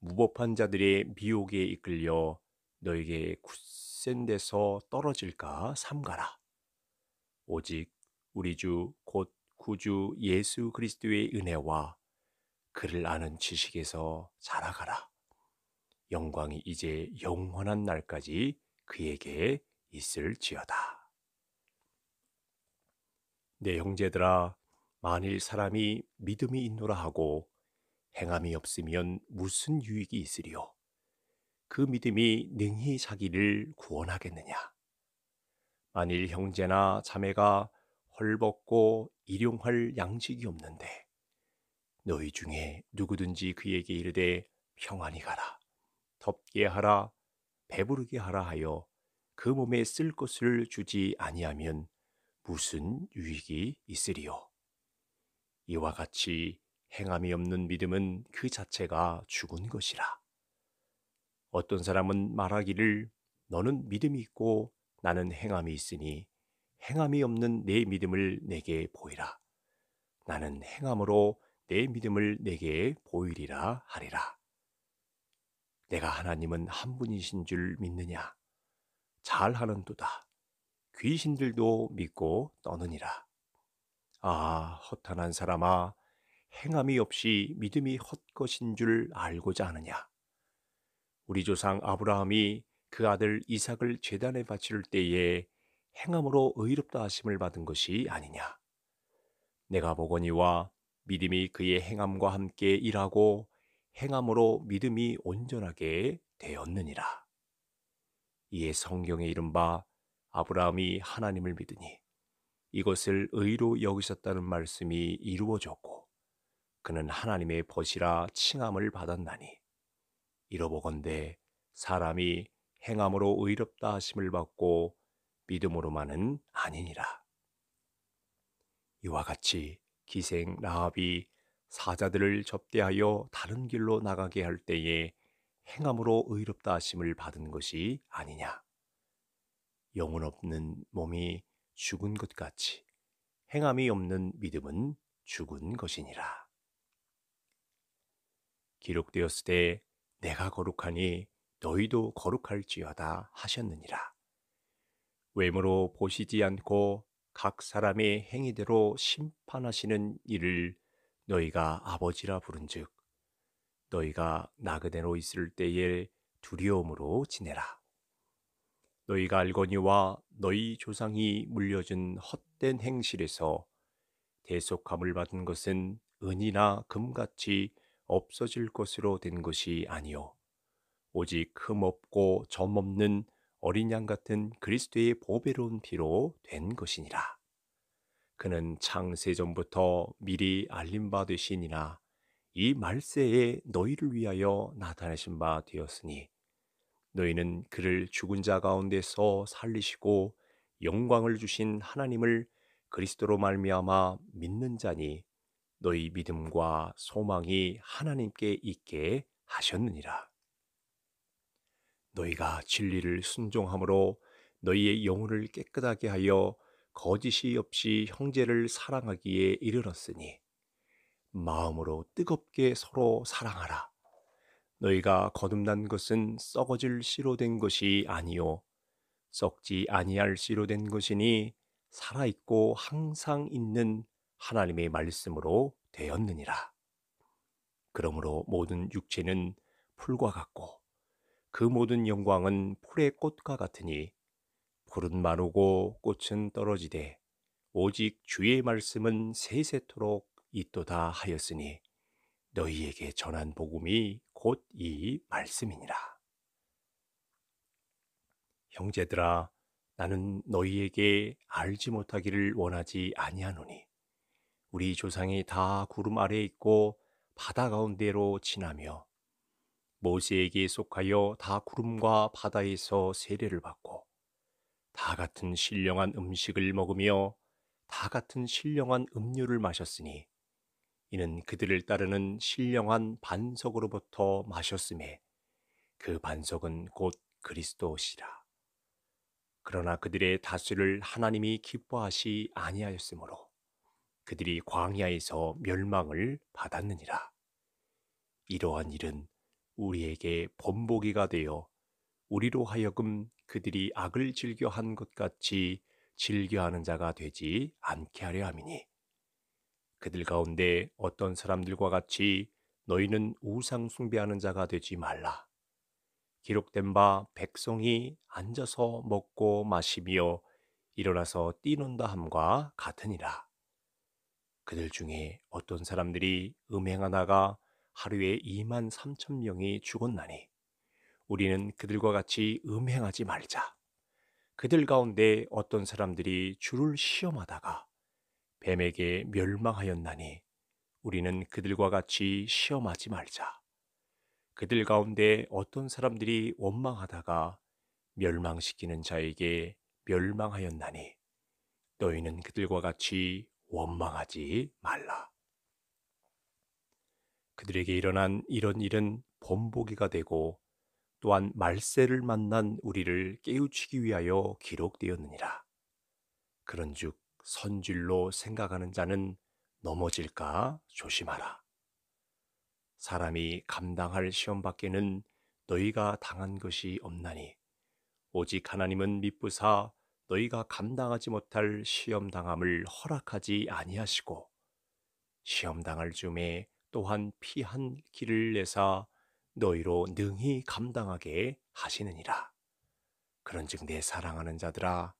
무법한 자들의 미혹에 이끌려 너에게 굳센 데서 떨어질까 삼가라. 오직 우리 주 곧 구주 예수 그리스도의 은혜와 그를 아는 지식에서 자라가라. 영광이 이제 영원한 날까지 그에게 있을지어다. 내 형제들아, 만일 사람이 믿음이 있노라 하고 행함이 없으면 무슨 유익이 있으리요? 그 믿음이 능히 자기를 구원하겠느냐? 만일 형제나 자매가 헐벗고 일용할 양식이 없는데 너희 중에 누구든지 그에게 이르되 평안히 가라 덥게 하라 배부르게 하라 하여 그 몸에 쓸 것을 주지 아니하면 무슨 유익이 있으리요 이와 같이 행함이 없는 믿음은 그 자체가 죽은 것이라. 어떤 사람은 말하기를 너는 믿음이 있고 나는 행함이 있으니 행함이 없는 내 믿음을 내게 보이라. 나는 행함으로 내 믿음을 내게 보이리라 하리라. 내가 하나님은 한 분이신 줄 믿느냐? 잘하는도다. 귀신들도 믿고 떠느니라. 아, 허탄한 사람아, 행함이 없이 믿음이 헛것인 줄 알고자 하느냐? 우리 조상 아브라함이 그 아들 이삭을 제단에 바칠 때에 행함으로 의롭다 하심을 받은 것이 아니냐? 내가 보거니와 믿음이 그의 행함과 함께 일하고 행함으로 믿음이 온전하게 되었느니라. 이에 성경에 이른바 아브라함이 하나님을 믿으니 이것을 의로 여기셨다는 말씀이 이루어졌고 그는 하나님의 벗이라 칭함을 받았나니 이러보건대 사람이 행함으로 의롭다 하심을 받고 믿음으로만은 아니니라. 이와 같이 기생 라합이 사자들을 접대하여 다른 길로 나가게 할 때에 행함으로 의롭다 하심을 받은 것이 아니냐. 영혼 없는 몸이 죽은 것 같이 행함이 없는 믿음은 죽은 것이니라. 기록되었을 때 내가 거룩하니 너희도 거룩할지어다 하셨느니라. 외모로 보시지 않고 각 사람의 행위대로 심판하시는 이를 너희가 아버지라 부른즉 너희가 나그네로 있을 때에 두려움으로 지내라. 너희가 알거니와 너희 조상이 물려준 헛된 행실에서 대속함을 받은 것은 은이나 금같이 없어질 것으로 된 것이 아니요 오직 흠없고 점없는 어린 양 같은 그리스도의 보배로운 피로 된 것이니라. 그는 창세전부터 미리 알림 받으시니라 이 말세에 너희를 위하여 나타내신 바 되었으니 너희는 그를 죽은 자 가운데서 살리시고 영광을 주신 하나님을 그리스도로 말미암아 믿는 자니 너희 믿음과 소망이 하나님께 있게 하셨느니라. 너희가 진리를 순종함으로 너희의 영혼을 깨끗하게 하여 거짓이 없이 형제를 사랑하기에 이르렀으니 마음으로 뜨겁게 서로 사랑하라. 너희가 거듭난 것은 썩어질 씨로 된 것이 아니요 썩지 아니할 씨로 된 것이니 살아 있고 항상 있는 하나님의 말씀으로 되었느니라. 그러므로 모든 육체는 풀과 같고 그 모든 영광은 풀의 꽃과 같으니 풀은 마르고 꽃은 떨어지되 오직 주의 말씀은 세세토록 있도다 하였으니 너희에게 전한 복음이 곧 이 말씀이니라. 형제들아 나는 너희에게 알지 못하기를 원하지 아니하노니 우리 조상이 다 구름 아래 에 있고 바다 가운데로 지나며 모세에게 속하여 다 구름과 바다에서 세례를 받고 다 같은 신령한 음식을 먹으며 다 같은 신령한 음료를 마셨으니 이는 그들을 따르는 신령한 반석으로부터 마셨음에 그 반석은 곧 그리스도시라. 그러나 그들의 다수를 하나님이 기뻐하시 아니하였으므로 그들이 광야에서 멸망을 받았느니라. 이러한 일은 우리에게 본보기가 되어 우리로 하여금 그들이 악을 즐겨한 것 같이 즐겨하는 자가 되지 않게 하려 함이니 그들 가운데 어떤 사람들과 같이 너희는 우상 숭배하는 자가 되지 말라. 기록된 바 백성이 앉아서 먹고 마시며 일어나서 뛰는다 함과 같으니라. 그들 중에 어떤 사람들이 음행하다가 하루에 2만 3천 명이 죽었나니 우리는 그들과 같이 음행하지 말자. 그들 가운데 어떤 사람들이 주를 시험하다가 뱀에게 멸망하였나니 우리는 그들과 같이 시험하지 말자. 그들 가운데 어떤 사람들이 원망하다가 멸망시키는 자에게 멸망하였나니 너희는 그들과 같이 원망하지 말라. 그들에게 일어난 이런 일은 본보기가 되고 또한 말세를 만난 우리를 깨우치기 위하여 기록되었느니라. 그런즉 선질로 생각하는 자는 넘어질까 조심하라. 사람이 감당할 시험 밖에는 너희가 당한 것이 없나니 오직 하나님은 믿부사 너희가 감당하지 못할 시험 당함을 허락하지 아니하시고 시험 당할 즈음에 또한 피한 길을 내사 너희로 능히 감당하게 하시느니라. 그런즉 내 사랑하는 자들아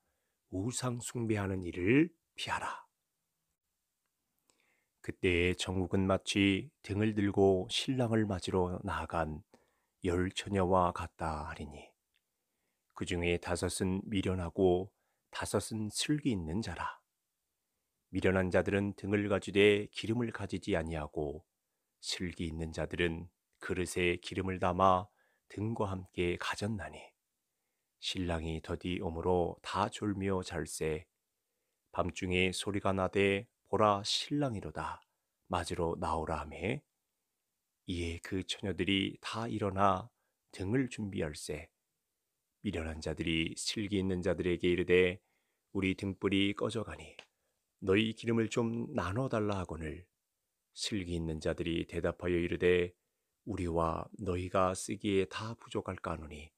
우상 숭배하는 일을 피하라. 그때에 정국은 마치 등을 들고 신랑을 맞으러 나아간 열 처녀와 같다 하리니 그 중에 다섯은 미련하고 다섯은 슬기 있는 자라. 미련한 자들은 등을 가지되 기름을 가지지 아니하고 슬기 있는 자들은 그릇에 기름을 담아 등과 함께 가졌나니 신랑이 더디 오므로 다 졸며 잘세 밤중에 소리가 나되 보라 신랑이로다 맞으러 나오라 하매 이에 그 처녀들이 다 일어나 등을 준비할세 미련한 자들이 실기 있는 자들에게 이르되 우리 등불이 꺼져가니 너희 기름을 좀 나눠 달라 하거늘 실기 있는 자들이 대답하여 이르되 우리와 너희가 쓰기에 다 부족할까노니 하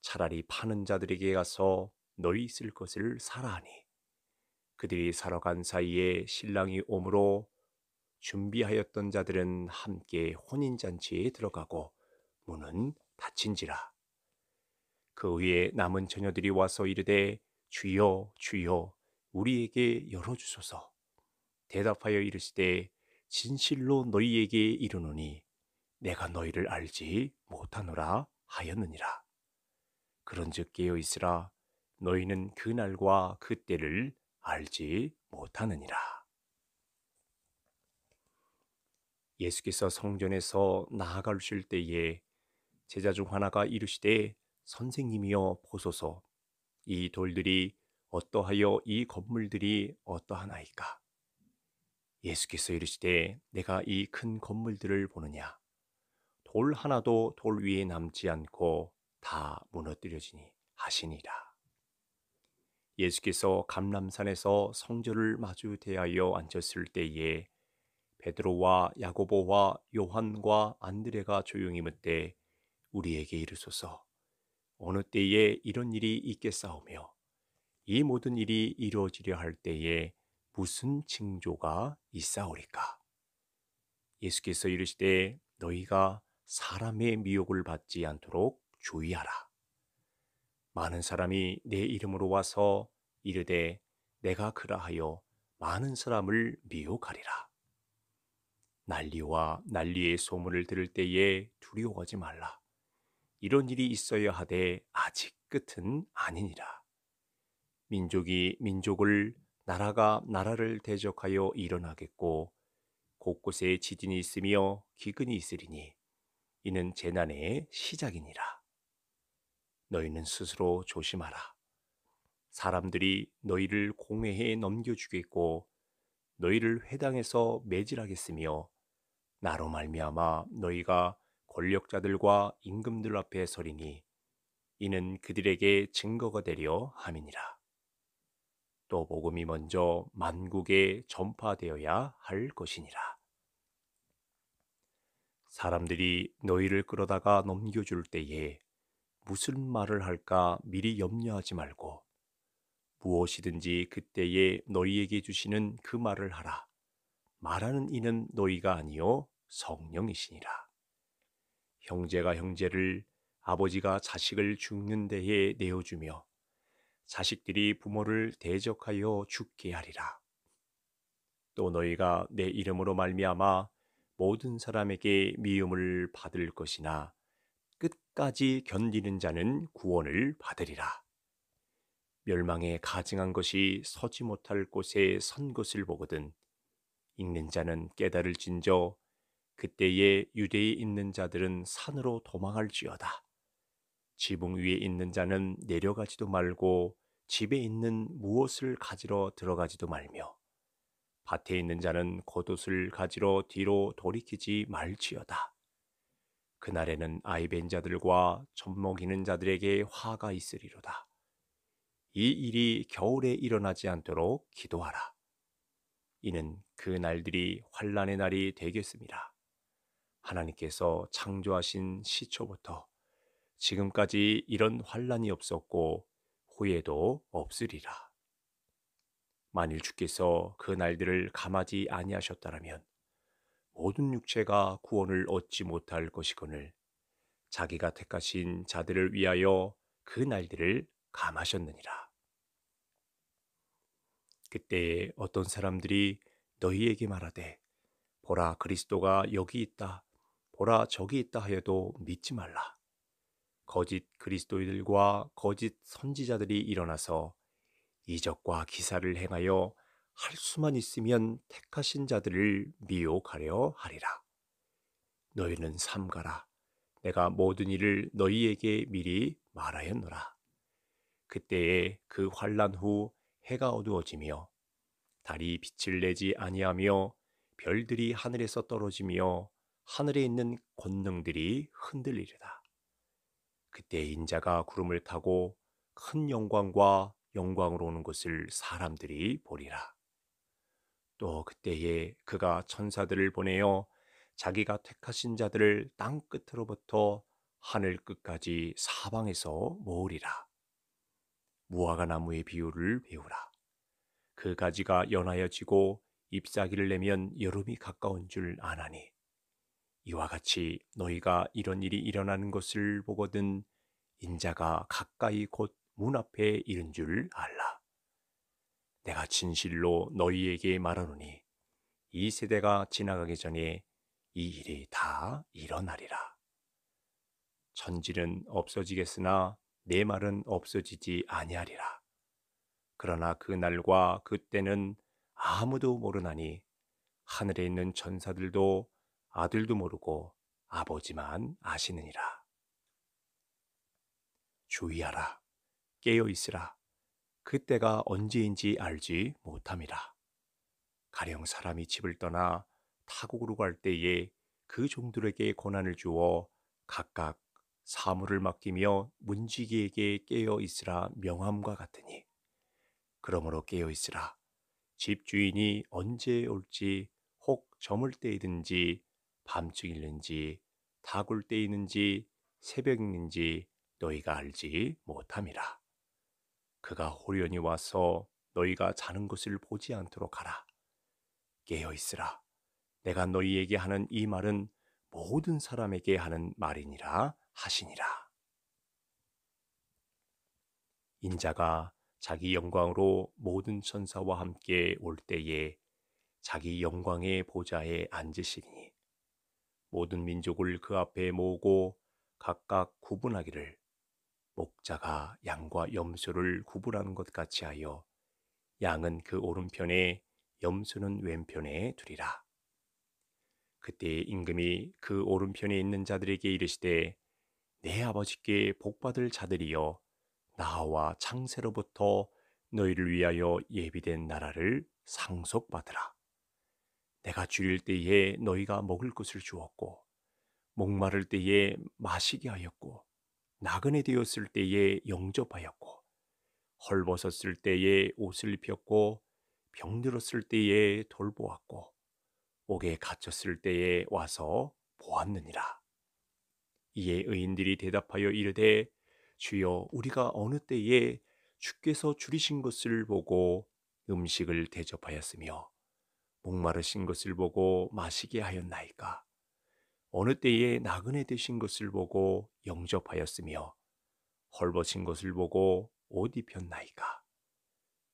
차라리 파는 자들에게 가서 너희 쓸 것을 사라 하니 그들이 사러 간 사이에 신랑이 오므로 준비하였던 자들은 함께 혼인잔치에 들어가고 문은 닫힌지라 그 후에 남은 처녀들이 와서 이르되 주여 주여 우리에게 열어 주소서 대답하여 이르시되 진실로 너희에게 이르노니 내가 너희를 알지 못하노라 하였느니라 그런즉 깨어 있으라 너희는 그 날과 그 때를 알지 못하느니라 예수께서 성전에서 나아가실 때에 제자 중 하나가 이르시되 선생님이여 보소서 이 돌들이 어떠하여 이 건물들이 어떠하나이까 예수께서 이르시되 내가 이 큰 건물들을 보느냐 돌 하나도 돌 위에 남지 않고 다 무너뜨려지니 하시니라 예수께서 감람산에서 성전을 마주 대하여 앉았을 때에 베드로와 야고보와 요한과 안드레가 조용히 묻되 우리에게 이르소서 어느 때에 이런 일이 있겠사오며 이 모든 일이 이루어지려 할 때에 무슨 징조가 있사오리까? 예수께서 이르시되 너희가 사람의 미혹을 받지 않도록 주의하라. 많은 사람이 내 이름으로 와서 이르되 내가 그라하여 많은 사람을 미혹하리라. 난리와 난리의 소문을 들을 때에 두려워하지 말라. 이런 일이 있어야 하되 아직 끝은 아니니라. 민족이 민족을 나라가 나라를 대적하여 일어나겠고 곳곳에 지진이 있으며 기근이 있으리니 이는 재난의 시작이니라. 너희는 스스로 조심하라. 사람들이 너희를 공회에 넘겨주겠고 너희를 회당에서 매질하겠으며 나로 말미암아 너희가 권력자들과 임금들 앞에 서리니 이는 그들에게 증거가 되려 함이니라. 또 복음이 먼저 만국에 전파되어야 할 것이니라. 사람들이 너희를 끌어다가 넘겨줄 때에 무슨 말을 할까 미리 염려하지 말고 무엇이든지 그때에 너희에게 주시는 그 말을 하라. 말하는 이는 너희가 아니요 성령이시니라. 형제가 형제를 아버지가 자식을 죽는 데에 내어주며 자식들이 부모를 대적하여 죽게 하리라. 또 너희가 내 이름으로 말미암아 모든 사람에게 미움을 받을 것이나 끝까지 견디는 자는 구원을 받으리라. 멸망에 가증한 것이 서지 못할 곳에 선 것을 보거든 읽는 자는 깨달을진저 그때에 유대에 있는 자들은 산으로 도망할지어다. 지붕 위에 있는 자는 내려가지도 말고 집에 있는 무엇을 가지러 들어가지도 말며 밭에 있는 자는 겉옷을 가지러 뒤로 돌이키지 말지어다. 그날에는 아이벤 자들과 젖먹이는 자들에게 화가 있으리로다. 이 일이 겨울에 일어나지 않도록 기도하라. 이는 그 날들이 환란의 날이 되겠습니다. 하나님께서 창조하신 시초부터 지금까지 이런 환란이 없었고 후회도 없으리라. 만일 주께서 그 날들을 감하지 아니하셨다면 모든 육체가 구원을 얻지 못할 것이거늘 자기가 택하신 자들을 위하여 그 날들을 감하셨느니라. 그때에 어떤 사람들이 너희에게 말하되 보라 그리스도가 여기 있다 보라 적이 있다 하여도 믿지 말라. 거짓 그리스도인들과 거짓 선지자들이 일어나서 이적과 기사를 행하여 할 수만 있으면 택하신 자들을 미혹하려 하리라. 너희는 삼가라. 내가 모든 일을 너희에게 미리 말하였노라. 그때에 그 환란 후 해가 어두워지며 달이 빛을 내지 아니하며 별들이 하늘에서 떨어지며 하늘에 있는 권능들이 흔들리리라. 그때 인자가 구름을 타고 큰 영광과 영광으로 오는 것을 사람들이 보리라. 또 그때에 그가 천사들을 보내어 자기가 택하신 자들을 땅 끝으로부터 하늘 끝까지 사방에서 모으리라. 무화과 나무의 비율을 배우라. 그 가지가 연하여 지고 잎사귀를 내면 여름이 가까운 줄 아나니 이와 같이 너희가 이런 일이 일어나는 것을 보거든 인자가 가까이 곧 문 앞에 이른 줄 알라. 내가 진실로 너희에게 말하노니 이 세대가 지나가기 전에 이 일이 다 일어나리라. 천질은 없어지겠으나 내 말은 없어지지 아니하리라. 그러나 그 날과 그 때는 아무도 모르나니 하늘에 있는 천사들도 아들도 모르고 아버지만 아시느니라. 주의하라. 깨어 있으라. 그때가 언제인지 알지 못함이라. 가령 사람이 집을 떠나 타국으로 갈 때에 그 종들에게 고난을 주어 각각 사물을 맡기며 문지기에게 깨어 있으라 명함과 같으니 그러므로 깨어 있으라 집 주인이 언제 올지 혹 저물 때이든지 밤중 있는지 다굴 때 있는지 새벽 있는지 너희가 알지 못함이라. 그가 호련히 와서 너희가 자는 것을 보지 않도록 하라. 깨어 있으라. 내가 너희에게 하는 이 말은 모든 사람에게 하는 말이니라 하시니라. 인자가 자기 영광으로 모든 천사와 함께 올 때에 자기 영광의 보좌에 앉으시니 모든 민족을 그 앞에 모으고 각각 구분하기를 목자가 양과 염소를 구분하는 것 같이 하여 양은 그 오른편에 염소는 왼편에 두리라. 그때 임금이 그 오른편에 있는 자들에게 이르시되 내 아버지께 복받을 자들이여 나와 창세로부터 너희를 위하여 예비된 나라를 상속받으라. 내가 줄일 때에 너희가 먹을 것을 주었고 목마를 때에 마시게 하였고 나그네 되었을 때에 영접하였고 헐벗었을 때에 옷을 입혔고 병들었을 때에 돌보았고 옥에 갇혔을 때에 와서 보았느니라 이에 의인들이 대답하여 이르되 주여 우리가 어느 때에 주께서 줄이신 것을 보고 음식을 대접하였으며 목마르신 것을 보고 마시게 하였나이까 어느 때에 나그네 되신 것을 보고 영접하였으며 헐벗은 것을 보고 옷 입혔나이까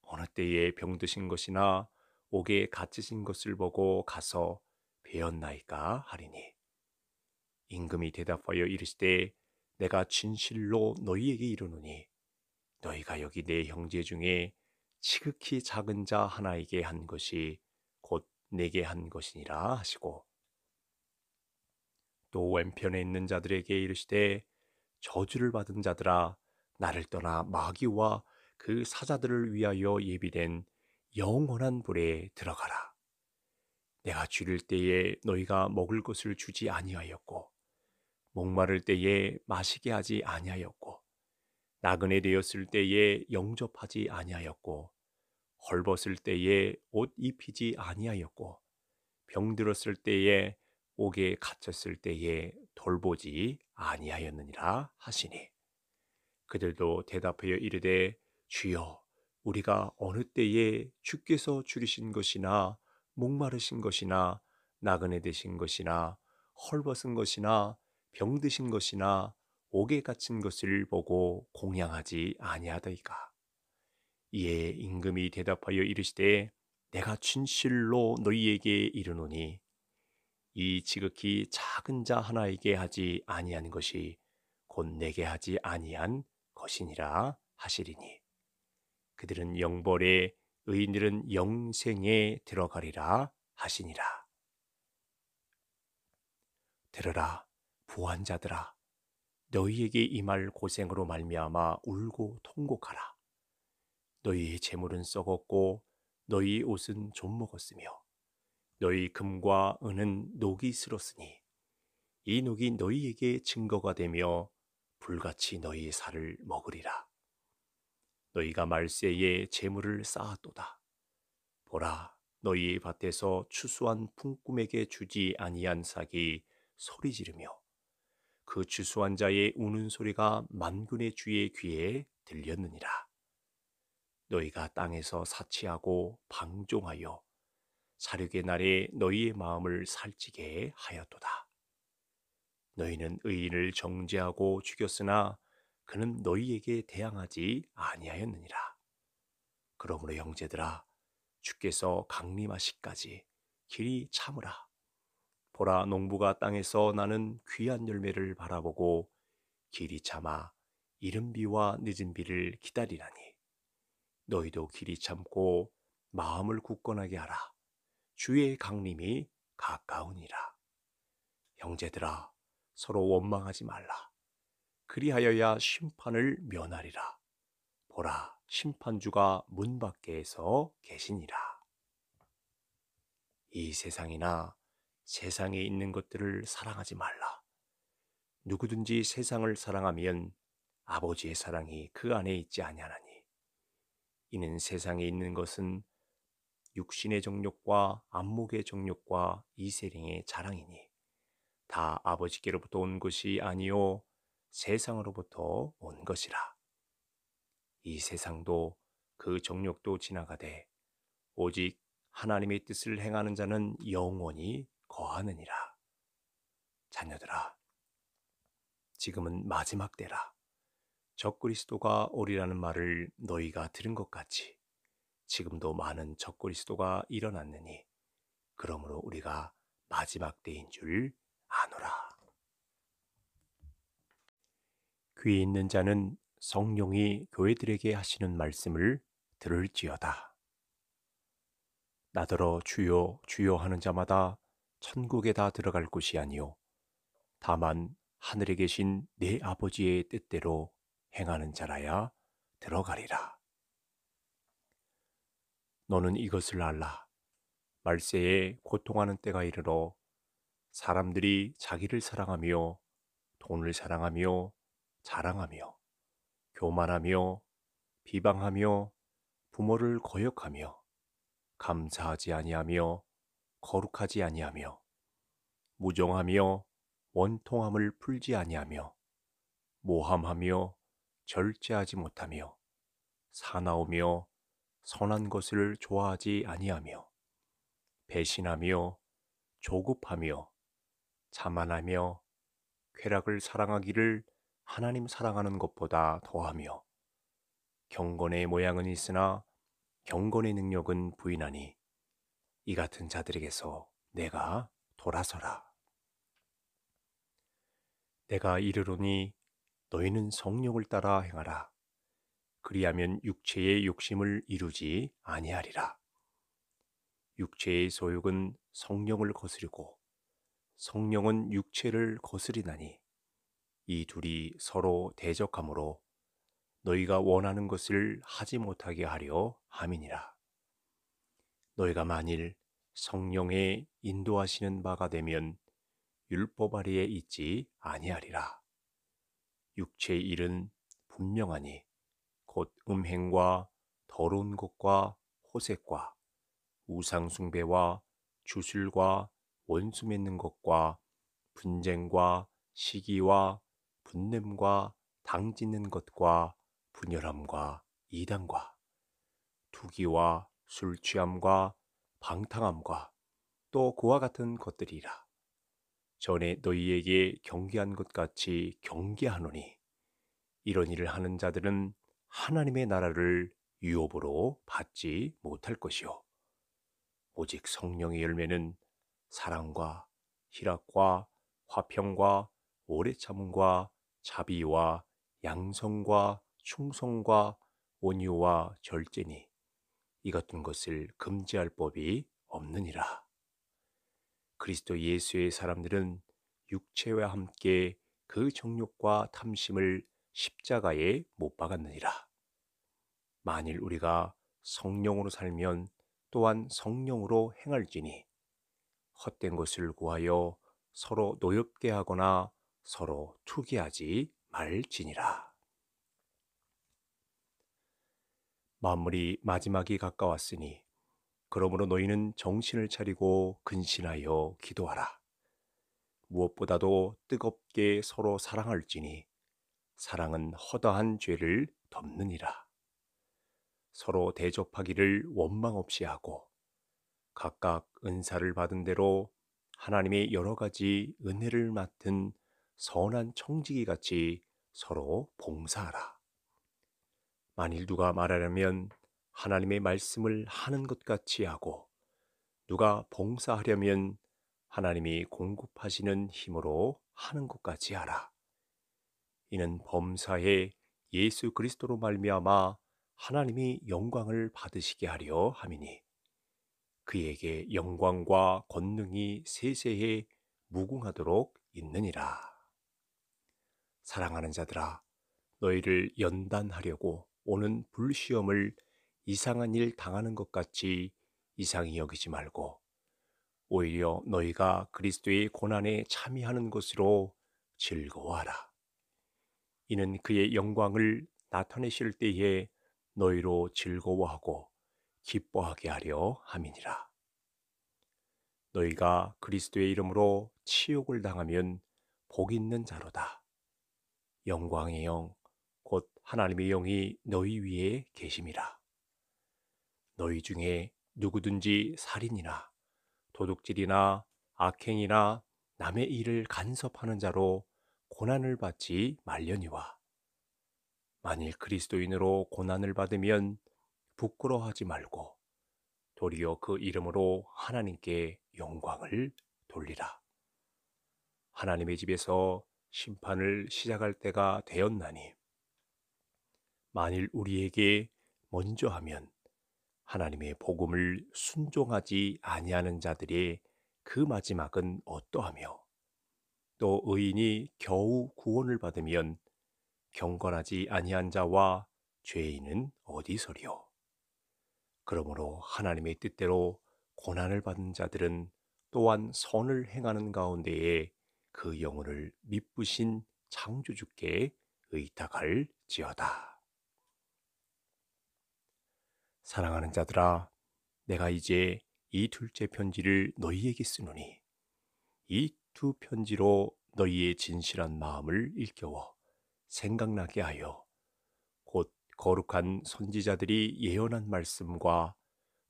어느 때에 병드신 것이나 옥에 갇히신 것을 보고 가서 배었나이까 하리니 임금이 대답하여 이르시되 내가 진실로 너희에게 이르노니 너희가 여기 내 형제 중에 지극히 작은 자 하나에게 한 것이 내게 한 것이니라 하시고 또 왼편에 있는 자들에게 이르시되 저주를 받은 자들아 나를 떠나 마귀와 그 사자들을 위하여 예비된 영원한 불에 들어가라. 내가 줄일 때에 너희가 먹을 것을 주지 아니하였고 목마를 때에 마시게 하지 아니하였고 나그네 되었을 때에 영접하지 아니하였고 헐벗을 때에 옷 입히지 아니하였고 병들었을 때에 옥에 갇혔을 때에 돌보지 아니하였느니라 하시니 그들도 대답하여 이르되 주여 우리가 어느 때에 주께서 줄이신 것이나 목마르신 것이나 나그네 되신 것이나 헐벗은 것이나 병드신 것이나 옥에 갇힌 것을 보고 공양하지 아니하더이까 이에 임금이 대답하여 이르시되 내가 진실로 너희에게 이르노니 이 지극히 작은 자 하나에게 하지 아니한 것이 곧 내게 하지 아니한 것이니라 하시리니 그들은 영벌에 의인들은 영생에 들어가리라 하시니라 들으라 보한자들아 너희에게 이 말 고생으로 말미암아 울고 통곡하라 너희의 재물은 썩었고 너희 옷은 좀 먹었으며 너희 금과 은은 녹이 슬었으니 이 녹이 너희에게 증거가 되며 불같이 너희의 살을 먹으리라 너희가 말세에 재물을 쌓았도다 보라 너희의 밭에서 추수한 풍꿈에게 주지 아니한 삭이 소리 지르며 그 추수한 자의 우는 소리가 만군의 주의 귀에 들렸느니라 너희가 땅에서 사치하고 방종하여 사륙의 날에 너희의 마음을 살찌게 하였도다. 너희는 의인을 정죄하고 죽였으나 그는 너희에게 대항하지 아니하였느니라. 그러므로 형제들아 주께서 강림하시까지 길이 참으라. 보라 농부가 땅에서 나는 귀한 열매를 바라보고 길이 참아 이른 비와 늦은 비를 기다리라니. 너희도 길이 참고 마음을 굳건하게 하라. 주의 강림이 가까우니라. 형제들아, 서로 원망하지 말라. 그리하여야 심판을 면하리라. 보라, 심판주가 문 밖에서 계시니라. 이 세상이나 세상에 있는 것들을 사랑하지 말라. 누구든지 세상을 사랑하면 아버지의 사랑이 그 안에 있지 아니하나니. 이는 세상에 있는 것은 육신의 정욕과 안목의 정욕과 이세령의 자랑이니 다 아버지께로부터 온 것이 아니요 세상으로부터 온 것이라. 이 세상도 그 정욕도 지나가되 오직 하나님의 뜻을 행하는 자는 영원히 거하느니라. 자녀들아, 지금은 마지막 때라. 적그리스도가 오리라는 말을 너희가 들은 것 같이 지금도 많은 적그리스도가 일어났느니 그러므로 우리가 마지막 때인 줄 아노라. 귀 있는 자는 성령이 교회들에게 하시는 말씀을 들을지어다. 나더러 주요 주요 하는 자마다 천국에 다 들어갈 곳이 아니요 다만 하늘에 계신 내 아버지의 뜻대로 행하는 자라야 들어가리라. 너는 이것을 알라. 말세에 고통하는 때가 이르러 사람들이 자기를 사랑하며 돈을 사랑하며 자랑하며 교만하며 비방하며 부모를 거역하며 감사하지 아니하며 거룩하지 아니하며 무정하며 원통함을 풀지 아니하며 모함하며 절제하지 못하며 사나우며 선한 것을 좋아하지 아니하며 배신하며 조급하며 자만하며 쾌락을 사랑하기를 하나님 사랑하는 것보다 더하며 경건의 모양은 있으나 경건의 능력은 부인하니 이 같은 자들에게서 내가 돌아서라. 내가 이르노니 너희는 성령을 따라 행하라. 그리하면 육체의 욕심을 이루지 아니하리라. 육체의 소욕은 성령을 거스르고 성령은 육체를 거스리나니 이 둘이 서로 대적하므로 너희가 원하는 것을 하지 못하게 하려 함이니라. 너희가 만일 성령의 인도하시는 바가 되면 율법 아래에 있지 아니하리라. 육체의 일은 분명하니 곧 음행과 더러운 것과 호색과 우상숭배와 주술과 원수 맺는 것과 분쟁과 시기와 분냄과 당짓는 것과 분열함과 이단과 투기와 술 취함과 방탕함과 또 그와 같은 것들이라. 전에 너희에게 경계한 것 같이 경계하노니 이런 일을 하는 자들은 하나님의 나라를 유업으로 받지 못할 것이요 오직 성령의 열매는 사랑과 희락과 화평과 오래 참음과 자비와 양성과 충성과 온유와 절제니 이 같은 것을 금지할 법이 없느니라. 그리스도 예수의 사람들은 육체와 함께 그 정욕과 탐심을 십자가에 못 박았느니라. 만일 우리가 성령으로 살면 또한 성령으로 행할지니 헛된 것을 구하여 서로 노엽게 하거나 서로 투기하지 말지니라. 마무리 마지막이 가까웠으니 그러므로 너희는 정신을 차리고 근신하여 기도하라. 무엇보다도 뜨겁게 서로 사랑할지니 사랑은 허다한 죄를 덮느니라. 서로 대접하기를 원망 없이 하고 각각 은사를 받은 대로 하나님의 여러 가지 은혜를 맡은 선한 청지기 같이 서로 봉사하라. 만일 누가 말하려면 하나님의 말씀을 하는 것 같이 하고 누가 봉사하려면 하나님이 공급하시는 힘으로 하는 것 같이 하라. 이는 범사에 예수 그리스도로 말미암아 하나님이 영광을 받으시게 하려 함이니 그에게 영광과 권능이 세세에 무궁하도록 있느니라. 사랑하는 자들아, 너희를 연단하려고 오는 불시험을 이상한 일 당하는 것 같이 이상히 여기지 말고 오히려 너희가 그리스도의 고난에 참여하는 것으로 즐거워하라. 이는 그의 영광을 나타내실 때에 너희로 즐거워하고 기뻐하게 하려 함이니라. 너희가 그리스도의 이름으로 치욕을 당하면 복 있는 자로다. 영광의 영, 곧 하나님의 영이 너희 위에 계심이라. 너희 중에 누구든지 살인이나 도둑질이나 악행이나 남의 일을 간섭하는 자로 고난을 받지 말려니와 만일 그리스도인으로 고난을 받으면 부끄러워하지 말고 도리어 그 이름으로 하나님께 영광을 돌리라. 하나님의 집에서 심판을 시작할 때가 되었나니 만일 우리에게 먼저 하면 하나님의 복음을 순종하지 아니하는 자들의 그 마지막은 어떠하며 또 의인이 겨우 구원을 받으면 경건하지 아니한 자와 죄인은 어디서리요? 그러므로 하나님의 뜻대로 고난을 받은 자들은 또한 선을 행하는 가운데에 그 영혼을 미쁘신 창조주께 의탁할지어다. 사랑하는 자들아, 내가 이제 이 둘째 편지를 너희에게 쓰노니 이 두 편지로 너희의 진실한 마음을 일깨워 생각나게 하여 곧 거룩한 선지자들이 예언한 말씀과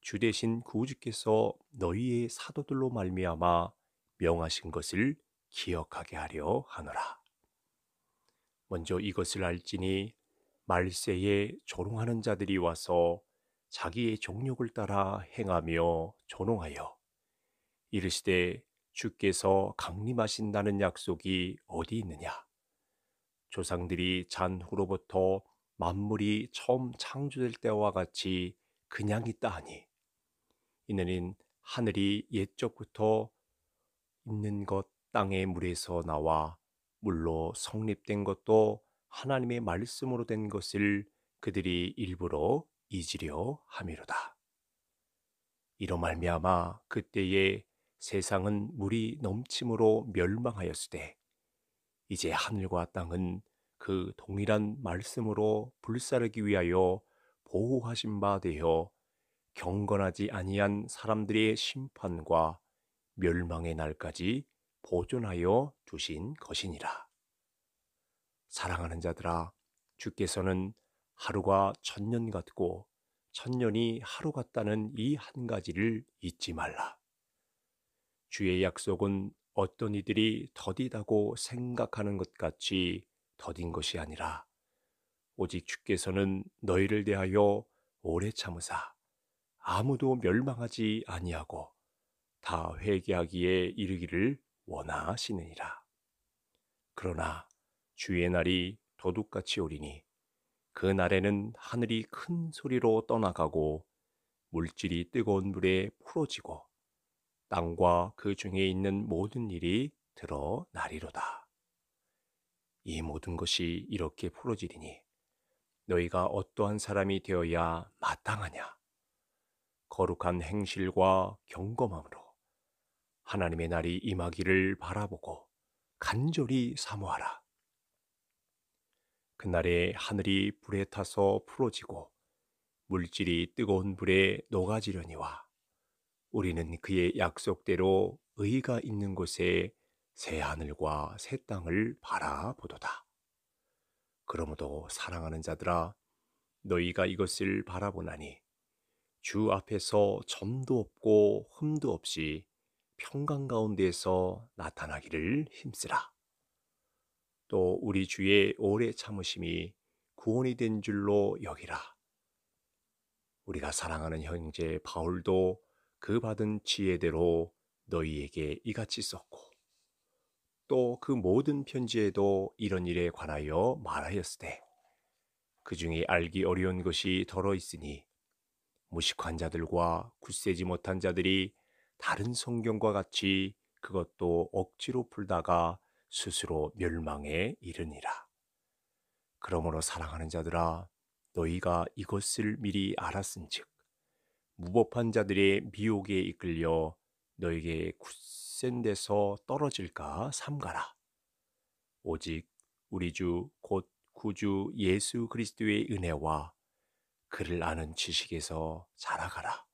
주 대신 구주께서 너희의 사도들로 말미암아 명하신 것을 기억하게 하려 하노라. 먼저 이것을 알지니 말세에 조롱하는 자들이 와서 자기의 종욕을 따라 행하며 존홍하여 이르시되 주께서 강림하신다는 약속이 어디 있느냐 조상들이 잔후로부터 만물이 처음 창조될 때와 같이 그냥 있다 하니 이는 하늘이 옛적부터 있는 것 땅의 물에서 나와 물로 성립된 것도 하나님의 말씀으로 된 것을 그들이 일부러 잊으려 함이로다. 이로 말미암아 그때에 세상은 물이 넘침으로 멸망하였으되 이제 하늘과 땅은 그 동일한 말씀으로 불사르기 위하여 보호하신 바 되어 경건하지 아니한 사람들의 심판과 멸망의 날까지 보존하여 주신 것이니라. 사랑하는 자들아, 주께서는 하루가 천년 같고 천년이 하루 같다는 이 한 가지를 잊지 말라. 주의 약속은 어떤 이들이 더디다고 생각하는 것 같이 더딘 것이 아니라 오직 주께서는 너희를 대하여 오래 참으사 아무도 멸망하지 아니하고 다 회개하기에 이르기를 원하시느니라. 그러나 주의 날이 도둑같이 오리니 그 날에는 하늘이 큰 소리로 떠나가고 물질이 뜨거운 물에 풀어지고 땅과 그 중에 있는 모든 일이 드러나리로다. 이 모든 것이 이렇게 풀어지리니 너희가 어떠한 사람이 되어야 마땅하냐? 거룩한 행실과 경검함으로 하나님의 날이 임하기를 바라보고 간절히 사모하라. 그날에 하늘이 불에 타서 풀어지고 물질이 뜨거운 불에 녹아지려니와 우리는 그의 약속대로 의가 있는 곳에 새 하늘과 새 땅을 바라보도다. 그러므로 사랑하는 자들아 너희가 이것을 바라보나니 주 앞에서 점도 없고 흠도 없이 평강 가운데에서 나타나기를 힘쓰라. 또 우리 주의 오래 참으심이 구원이 된 줄로 여기라. 우리가 사랑하는 형제 바울도 그 받은 지혜대로 너희에게 이같이 썼고 또 그 모든 편지에도 이런 일에 관하여 말하였으되 그 중에 알기 어려운 것이 더러 있으니 무식한 자들과 굳세지 못한 자들이 다른 성경과 같이 그것도 억지로 풀다가 스스로 멸망에 이르니라. 그러므로 사랑하는 자들아 너희가 이것을 미리 알았은즉 무법한 자들의 미혹에 이끌려 너에게 굳센 데서 떨어질까 삼가라. 오직 우리 주 곧 구주 예수 그리스도의 은혜와 그를 아는 지식에서 자라가라.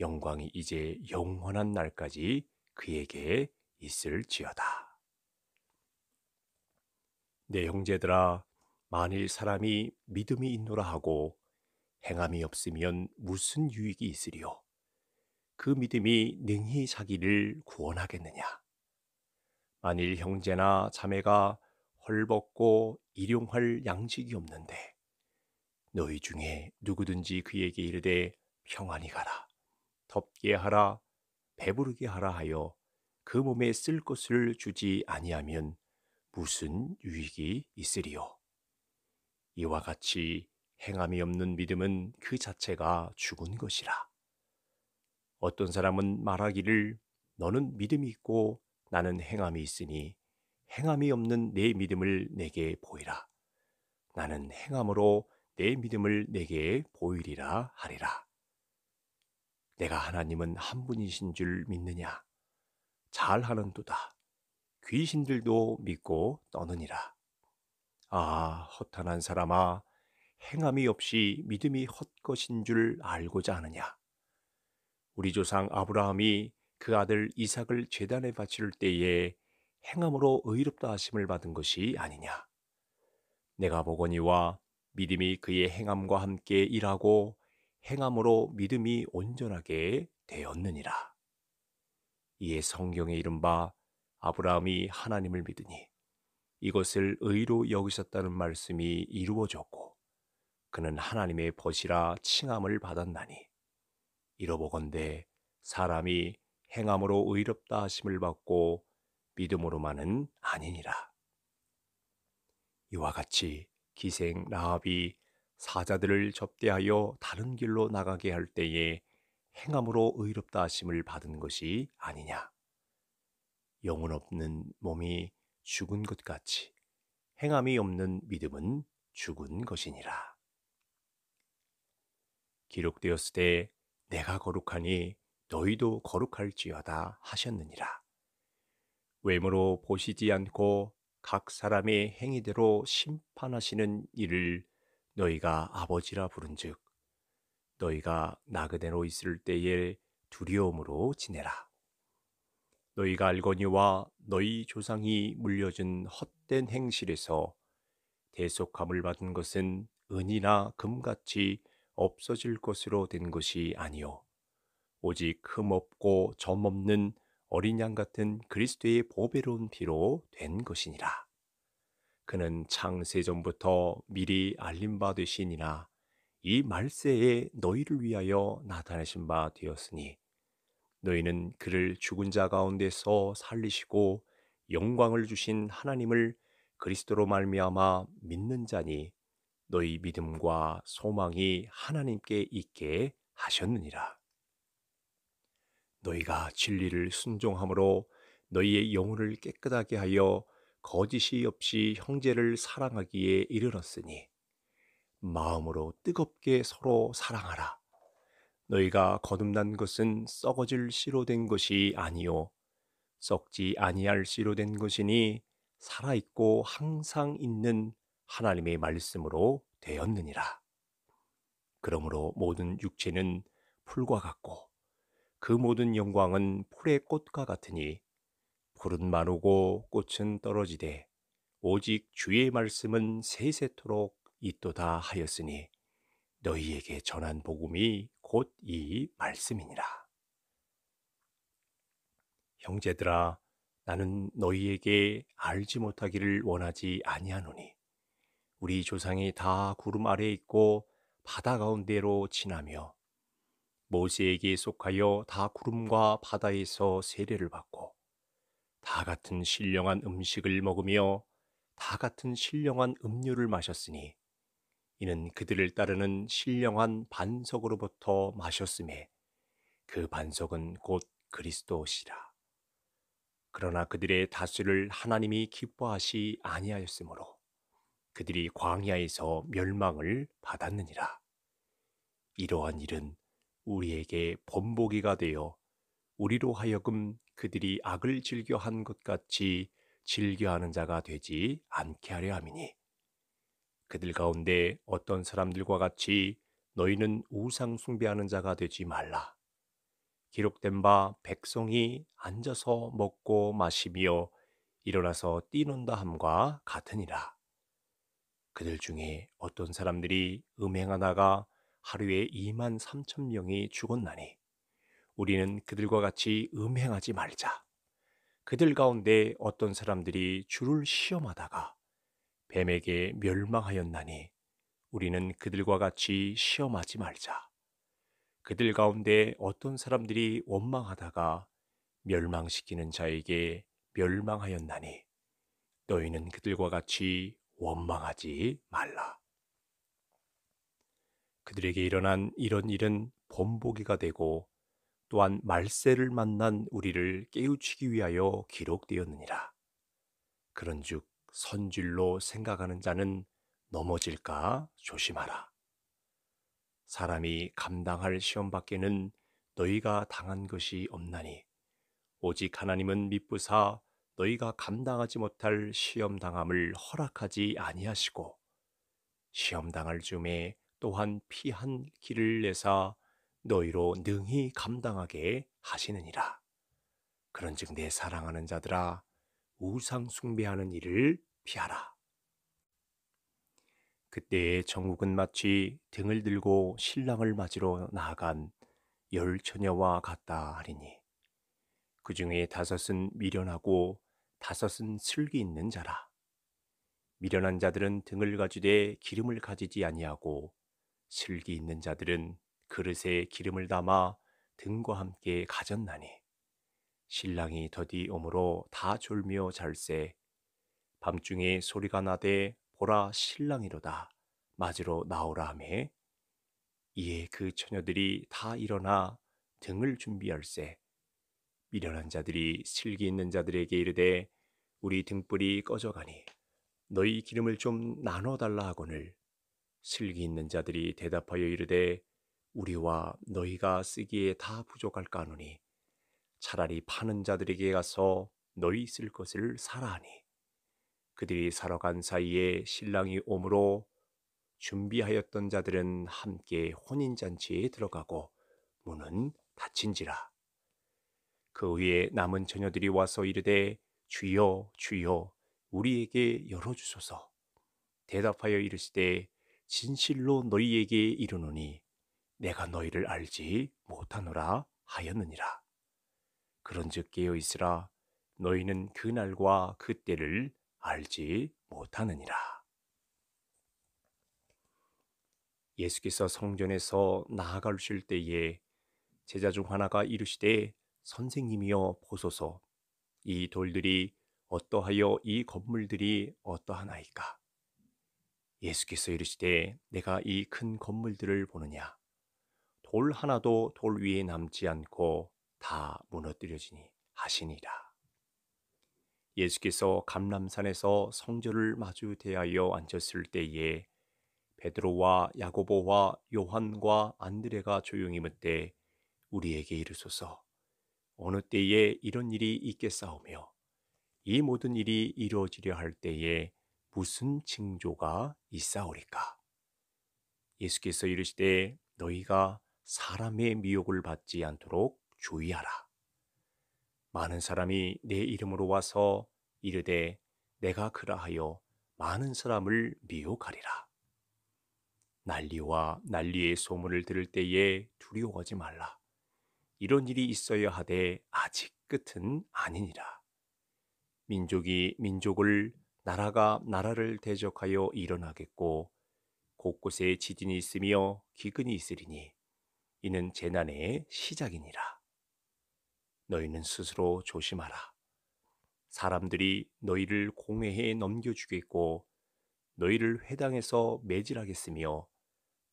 영광이 이제 영원한 날까지 그에게 있을지어다. 내 형제들아 만일 사람이 믿음이 있노라 하고 행함이 없으면 무슨 유익이 있으리요 그 믿음이 능히 자기를 구원하겠느냐 만일 형제나 자매가 헐벗고 일용할 양식이 없는데 너희 중에 누구든지 그에게 이르되 평안히 가라 덥게 하라 배부르게 하라 하여 그 몸에 쓸 것을 주지 아니하면 무슨 유익이 있으리요? 이와 같이 행함이 없는 믿음은 그 자체가 죽은 것이라. 어떤 사람은 말하기를 너는 믿음이 있고 나는 행함이 있으니 행함이 없는 내 믿음을 내게 보이라. 나는 행함으로 내 믿음을 내게 보이리라 하리라. 내가 하나님은 한 분이신 줄 믿느냐? 잘하는도다. 귀신들도 믿고 떠느니라. 아, 허탄한 사람아, 행함이 없이 믿음이 헛것인 줄 알고자 하느냐. 우리 조상 아브라함이 그 아들 이삭을 재단에 바칠 때에 행함으로 의롭다 하심을 받은 것이 아니냐. 내가 보거니와 믿음이 그의 행함과 함께 일하고 행함으로 믿음이 온전하게 되었느니라. 이에 성경에 이른바 아브라함이 하나님을 믿으니 이것을 의로 여기셨다는 말씀이 이루어졌고 그는 하나님의 벗이라 칭함을 받았나니 이러보건대 사람이 행함으로 의롭다 하심을 받고 믿음으로만은 아니니라. 이와 같이 기생 라합이 사자들을 접대하여 다른 길로 나가게 할 때에 행함으로 의롭다 하심을 받은 것이 아니냐. 영혼 없는 몸이 죽은 것 같이 행함이 없는 믿음은 죽은 것이니라. 기록되었을 때 내가 거룩하니 너희도 거룩할지어다 하셨느니라. 외모로 보시지 않고 각 사람의 행위대로 심판하시는 이를 너희가 아버지라 부른즉 너희가 나그네로 있을 때에 두려움으로 지내라. 너희가 알거니와 너희 조상이 물려준 헛된 행실에서 대속함을 받은 것은 은이나 금같이 없어질 것으로 된 것이 아니요 오직 흠 없고 점 없는 어린 양 같은 그리스도의 보배로운 피로 된 것이니라. 그는 창세전부터 미리 알림 바 되시니라 이 말세에 너희를 위하여 나타내신 바 되었으니 너희는 그를 죽은 자 가운데서 살리시고 영광을 주신 하나님을 그리스도로 말미암아 믿는 자니 너희 믿음과 소망이 하나님께 있게 하셨느니라. 너희가 진리를 순종함으로 너희의 영혼을 깨끗하게 하여 거짓이 없이 형제를 사랑하기에 이르렀으니 마음으로 뜨겁게 서로 사랑하라. 너희가 거듭난 것은 썩어질 씨로 된 것이 아니요 썩지 아니할 씨로 된 것이니 살아 있고 항상 있는 하나님의 말씀으로 되었느니라. 그러므로 모든 육체는 풀과 같고 그 모든 영광은 풀의 꽃과 같으니 풀은 마르고 꽃은 떨어지되 오직 주의 말씀은 세세토록 있도다 하였으니 너희에게 전한 복음이 곧이 말씀이니라. 형제들아, 나는 너희에게 알지 못하기를 원하지 아니하노니 우리 조상이 다 구름 아래 있고 바다 가운데로 지나며 모세에게 속하여 다 구름과 바다에서 세례를 받고 다 같은 신령한 음식을 먹으며 다 같은 신령한 음료를 마셨으니 이는 그들을 따르는 신령한 반석으로부터 마셨음에 그 반석은 곧 그리스도시라. 그러나 그들의 다수를 하나님이 기뻐하시 아니하였으므로 그들이 광야에서 멸망을 받았느니라. 이러한 일은 우리에게 본보기가 되어 우리로 하여금 그들이 악을 즐겨한 것 같이 즐겨하는 자가 되지 않게 하려 함이니 그들 가운데 어떤 사람들과 같이 너희는 우상 숭배하는 자가 되지 말라. 기록된 바 백성이 앉아서 먹고 마시며 일어나서 뛰는다 함과 같으니라. 그들 중에 어떤 사람들이 음행하다가 하루에 2만 3천 명이 죽었나니 우리는 그들과 같이 음행하지 말자. 그들 가운데 어떤 사람들이 주를 시험하다가 뱀에게 멸망하였나니 우리는 그들과 같이 시험하지 말자. 그들 가운데 어떤 사람들이 원망하다가 멸망시키는 자에게 멸망하였나니 너희는 그들과 같이 원망하지 말라. 그들에게 일어난 이런 일은 본보기가 되고 또한 말세를 만난 우리를 깨우치기 위하여 기록되었느니라. 그런즉 선질로 생각하는 자는 넘어질까 조심하라. 사람이 감당할 시험 밖에는 너희가 당한 것이 없나니 오직 하나님은 미쁘사 너희가 감당하지 못할 시험 당함을 허락하지 아니하시고 시험 당할 즈음에 또한 피한 길을 내사 너희로 능히 감당하게 하시느니라. 그런즉 내 사랑하는 자들아 우상 숭배하는 일을 피하라. 그때에 정욱은 마치 등을 들고 신랑을 맞으러 나아간 열 처녀와 같다 하리니 그 중에 다섯은 미련하고 다섯은 슬기 있는 자라. 미련한 자들은 등을 가지되 기름을 가지지 아니하고 슬기 있는 자들은 그릇에 기름을 담아 등과 함께 가졌나니 신랑이 더디 오므로 다 졸며 잘세 밤중에 소리가 나되 보라 신랑이로다 맞으러 나오라 하매 이에 그 처녀들이 다 일어나 등을 준비할세 미련한 자들이 실기 있는 자들에게 이르되 우리 등불이 꺼져가니 너희 기름을 좀 나눠 달라 하거늘 실기 있는 자들이 대답하여 이르되 우리와 너희가 쓰기에 다 부족할까 하노니 차라리 파는 자들에게 가서 너희 쓸 것을 사라 하니 그들이 살아간 사이에 신랑이 오므로 준비하였던 자들은 함께 혼인잔치에 들어가고 문은 닫힌지라. 그 후에 남은 처녀들이 와서 이르되 주여 주여 우리에게 열어주소서. 대답하여 이르시되 진실로 너희에게 이르노니 내가 너희를 알지 못하노라 하였느니라. 그런즉 깨어 있으라 너희는 그 날과 그 때를 알지 못하느니라. 예수께서 성전에서 나아가실 때에 제자 중 하나가 이르시되 선생님이여 보소서 이 돌들이 어떠하여 이 건물들이 어떠하나이까 예수께서 이르시되 내가 이 큰 건물들을 보느냐 돌 하나도 돌 위에 남지 않고 다 무너뜨려지니 하시니라 예수께서 감람산에서 성전을 마주 대하여 앉았을 때에 베드로와 야고보와 요한과 안드레가 조용히 묻되 우리에게 이르소서 어느 때에 이런 일이 있겠사오며 이 모든 일이 이루어지려 할 때에 무슨 징조가 있사오리까 예수께서 이르시되 너희가 사람의 미혹을 받지 않도록 주의하라 많은 사람이 내 이름으로 와서 이르되 내가 그라하여 많은 사람을 미혹하리라. 난리와 난리의 소문을 들을 때에 두려워하지 말라. 이런 일이 있어야 하되 아직 끝은 아니니라. 민족이 민족을 나라가 나라를 대적하여 일어나겠고 곳곳에 지진이 있으며 기근이 있으리니 이는 재난의 시작이니라. 너희는 스스로 조심하라. 사람들이 너희를 공회에 넘겨주겠고 너희를 회당에서 매질하겠으며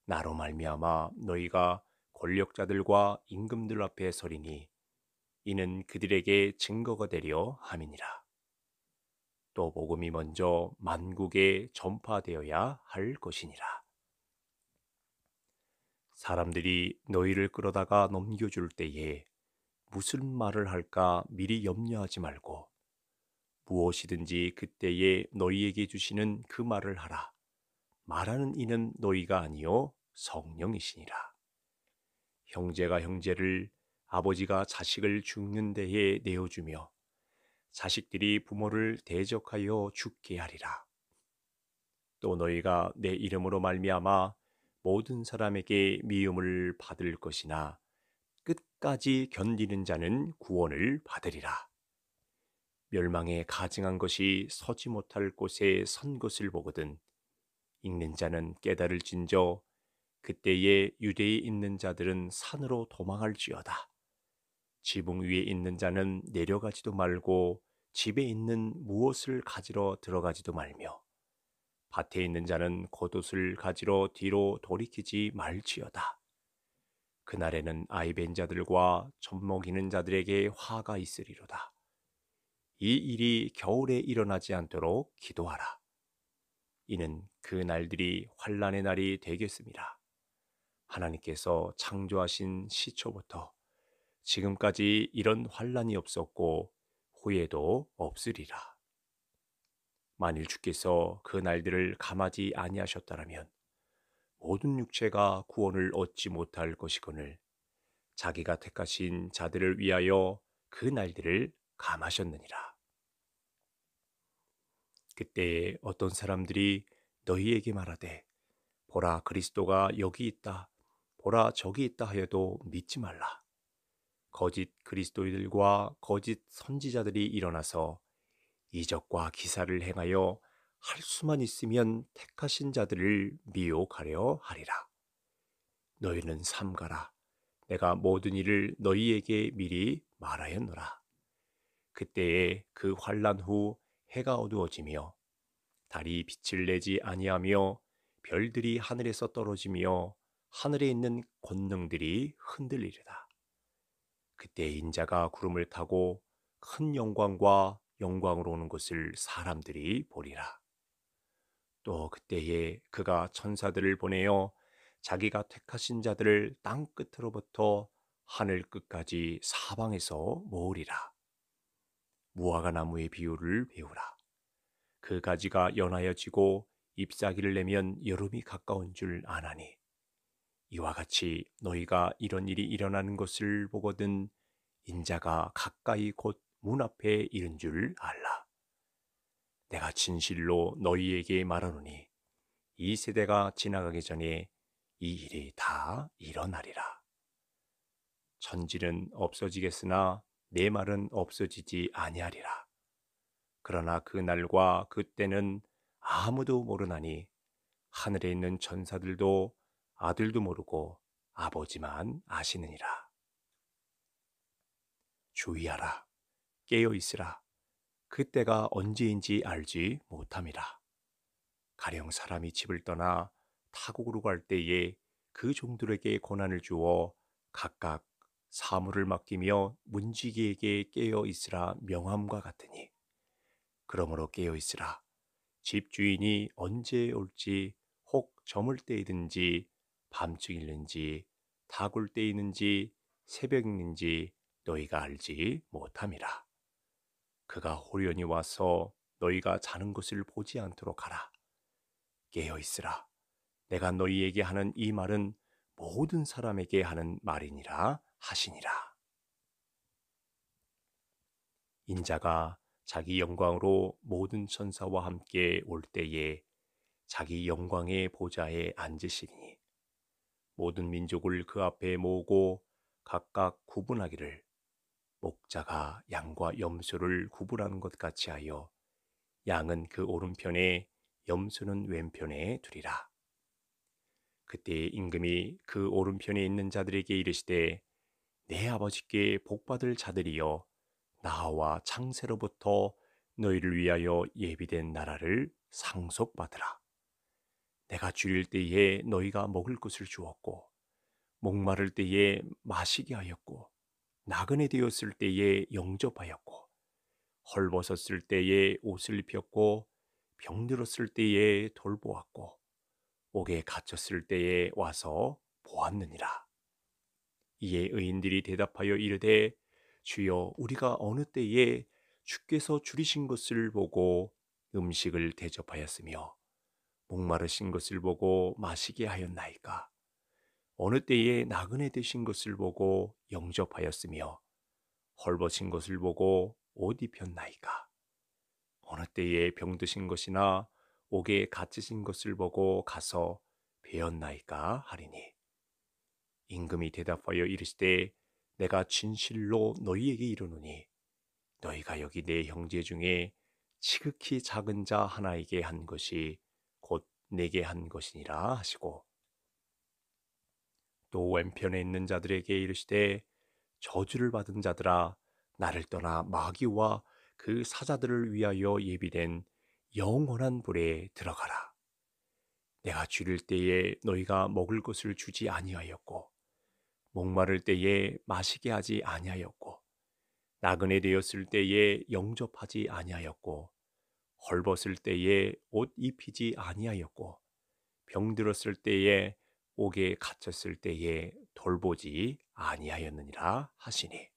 나로 말미암아 너희가 권력자들과 임금들 앞에 서리니 이는 그들에게 증거가 되려 함이니라. 또 복음이 먼저 만국에 전파되어야 할 것이니라. 사람들이 너희를 끌어다가 넘겨줄 때에 무슨 말을 할까 미리 염려하지 말고 무엇이든지 그때에 너희에게 주시는 그 말을 하라. 말하는 이는 너희가 아니요 성령이시니라. 형제가 형제를 아버지가 자식을 죽는 데에 내어주며 자식들이 부모를 대적하여 죽게 하리라. 또 너희가 내 이름으로 말미암아 모든 사람에게 미움을 받을 것이나 끝까지 견디는 자는 구원을 받으리라. 멸망에 가증한 것이 서지 못할 곳에 선 것을 보거든 읽는 자는 깨달을 진저 그때에 유대에 있는 자들은 산으로 도망할지어다. 지붕 위에 있는 자는 내려가지도 말고 집에 있는 무엇을 가지러 들어가지도 말며 밭에 있는 자는 겉옷을 가지러 뒤로 돌이키지 말지어다. 그날에는 아이벤 자들과 젖먹이는 자들에게 화가 있으리로다. 이 일이 겨울에 일어나지 않도록 기도하라. 이는 그 날들이 환란의 날이 되겠습니다. 하나님께서 창조하신 시초부터 지금까지 이런 환란이 없었고 후회도 없으리라. 만일 주께서 그 날들을 감하지 아니하셨다면 모든 육체가 구원을 얻지 못할 것이거늘 자기가 택하신 자들을 위하여 그 날들을 감하셨느니라. 그때에 어떤 사람들이 너희에게 말하되 보라 그리스도가 여기 있다 보라 저기 있다 하여도 믿지 말라. 거짓 그리스도인들과 거짓 선지자들이 일어나서 이적과 기사를 행하여 할 수만 있으면 택하신 자들을 미혹하려 하리라. 너희는 삼가라. 내가 모든 일을 너희에게 미리 말하였노라. 그때에 그 환란 후 해가 어두워지며 달이 빛을 내지 아니하며 별들이 하늘에서 떨어지며 하늘에 있는 권능들이 흔들리리라. 그때 인자가 구름을 타고 큰 영광과 영광으로 오는 것을 사람들이 보리라. 또 그때에 그가 천사들을 보내어 자기가 택하신 자들을 땅 끝으로부터 하늘 끝까지 사방에서 모으리라. 무화과 나무의 비율을 배우라. 그 가지가 연하여지고 잎사귀를 내면 여름이 가까운 줄 아나니 이와 같이 너희가 이런 일이 일어나는 것을 보거든 인자가 가까이 곧 문 앞에 이른 줄 알라. 내가 진실로 너희에게 말하노니 이 세대가 지나가기 전에 이 일이 다 일어나리라. 천지는 없어지겠으나 내 말은 없어지지 아니하리라. 그러나 그 날과 그 때는 아무도 모르나니 하늘에 있는 천사들도 아들도 모르고 아버지만 아시느니라. 주의하라. 깨어 있으라. 그때가 언제인지 알지 못합이라 가령 사람이 집을 떠나 타국으로 갈 때에 그 종들에게 고난을 주어 각각 사물을 맡기며 문지기에게 깨어 있으라 명함과 같으니 그러므로 깨어 있으라 집 주인이 언제 올지 혹 저물 때이든지 밤중일는지 다굴 때이는지 새벽인지 너희가 알지 못함이라 그가 홀연히 와서 너희가 자는 것을 보지 않도록 하라. 깨어 있으라. 내가 너희에게 하는 이 말은 모든 사람에게 하는 말이니라 하시니라. 인자가 자기 영광으로 모든 천사와 함께 올 때에 자기 영광의 보좌에 앉으시니 모든 민족을 그 앞에 모으고 각각 구분하기를 목자가 양과 염소를 구분하는 것 같이 하여 양은 그 오른편에 염소는 왼편에 두리라. 그때 임금이 그 오른편에 있는 자들에게 이르시되 내 아버지께 복받을 자들이여 나와 창세로부터 너희를 위하여 예비된 나라를 상속받으라. 내가 줄일 때에 너희가 먹을 것을 주었고 목마를 때에 마시게 하였고 나그네 되었을 때에 영접하였고 헐벗었을 때에 옷을 입혔고 병들었을 때에 돌보았고 옥에 갇혔을 때에 와서 보았느니라. 이에 의인들이 대답하여 이르되 주여 우리가 어느 때에 주께서 줄이신 것을 보고 음식을 대접하였으며 목마르신 것을 보고 마시게 하였나이까 어느 때에 나그네 되신 것을 보고 영접하였으며 헐벗은 것을 보고 옷 입혔나이까. 어느 때에 병드신 것이나 옥에 갇히신 것을 보고 가서 배었나이까 하리니. 임금이 대답하여 이르시되 내가 진실로 너희에게 이르노니 너희가 여기 내 형제 중에 지극히 작은 자 하나에게 한 것이 곧 내게 한 것이니라 하시고 또 왼편에 있는 자들에게 이르시되 저주를 받은 자들아 나를 떠나 마귀와 그 사자들을 위하여 예비된 영원한 불에 들어가라. 내가 줄일 때에 너희가 먹을 것을 주지 아니하였고 목마를 때에 마시게 하지 아니하였고 나그네 되었을 때에 영접하지 아니하였고 헐벗을 때에 옷 입히지 아니하였고 병들었을 때에 옥에 갇혔을 때에 돌보지 아니하였느니라 하시니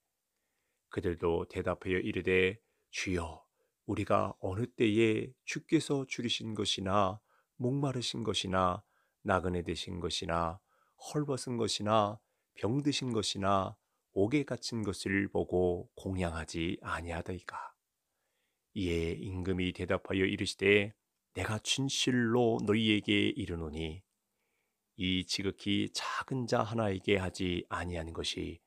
그들도 대답하여 이르되 주여 우리가 어느 때에 주께서 줄이신 것이나 목마르신 것이나 나그네 되신 것이나 헐벗은 것이나 병드신 것이나 옥에 갇힌 것을 보고 공양하지 아니하더이까 이에 임금이 대답하여 이르시되 내가 진실로 너희에게 이르노니 이 지극히 작은 자 하나에게 하지 아니한 것이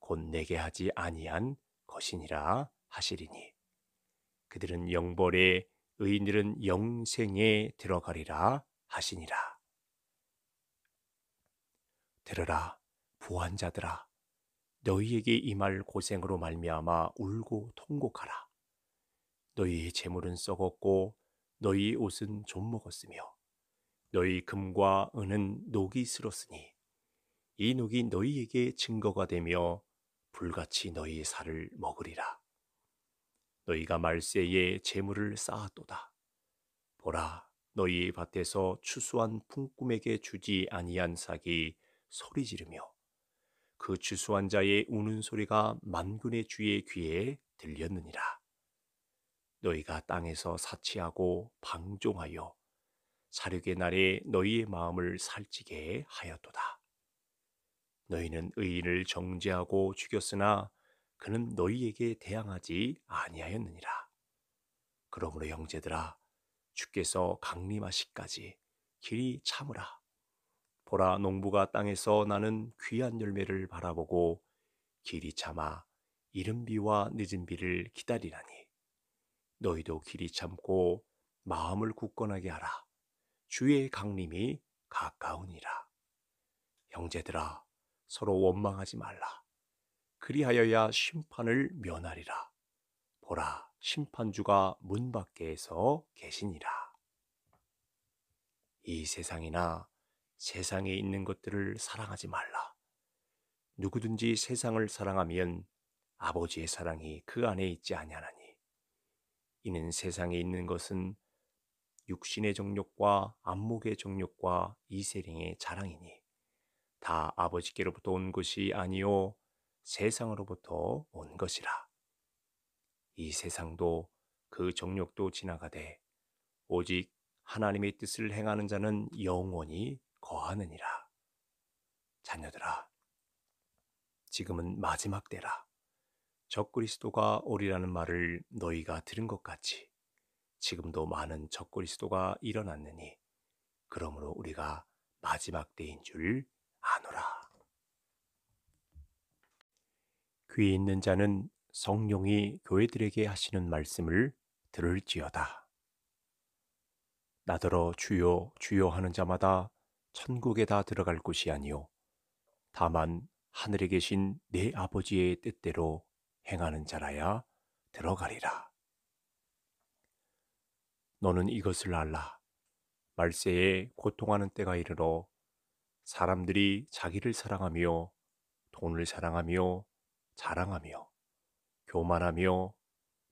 곧 내게 하지 아니한 것이니라 하시리니 그들은 영벌에 의인들은 영생에 들어가리라 하시니라 들으라 부한자들아 너희에게 이 말 고생으로 말미암아 울고 통곡하라 너희의 재물은 썩었고 너희의 옷은 좀 먹었으며 너희 금과 은은 녹이 쓸었으니이 녹이 너희에게 증거가 되며 불같이 너희의 살을 먹으리라. 너희가 말세에 재물을 쌓았도다. 보라, 너희의 밭에서 추수한 풍꿈에게 주지 아니한 삭이 소리 지르며 그 추수한 자의 우는 소리가 만군의 주의 귀에 들렸느니라. 너희가 땅에서 사치하고 방종하여 사륙의 날에 너희의 마음을 살찌게 하였도다. 너희는 의인을 정죄하고 죽였으나 그는 너희에게 대항하지 아니하였느니라. 그러므로 형제들아 주께서 강림하시까지 길이 참으라. 보라 농부가 땅에서 나는 귀한 열매를 바라보고 길이 참아 이른 비와 늦은 비를 기다리라니 너희도 길이 참고 마음을 굳건하게 하라. 주의 강림이 가까우니라. 형제들아, 서로 원망하지 말라. 그리하여야 심판을 면하리라. 보라, 심판주가 문 밖에서 계시니라. 이 세상이나 세상에 있는 것들을 사랑하지 말라. 누구든지 세상을 사랑하면 아버지의 사랑이 그 안에 있지 아니하나니 이는 세상에 있는 것은 육신의 정욕과 안목의 정욕과 이세령의 자랑이니 다 아버지께로부터 온 것이 아니요 세상으로부터 온 것이라. 이 세상도 그 정욕도 지나가되 오직 하나님의 뜻을 행하는 자는 영원히 거하느니라. 자녀들아, 지금은 마지막 때라. 적 그리스도가 오리라는 말을 너희가 들은 것 같이 지금도 많은 적그리스도가 일어났느니 그러므로 우리가 마지막 때인 줄 아노라. 귀 있는 자는 성령이 교회들에게 하시는 말씀을 들을지어다. 나더러 주요 주요 하는 자마다 천국에 다 들어갈 곳이 아니요 다만 하늘에 계신 내 아버지의 뜻대로 행하는 자라야 들어가리라. 너는 이것을 알라. 말세에 고통하는 때가 이르러 사람들이 자기를 사랑하며 돈을 사랑하며 자랑하며 교만하며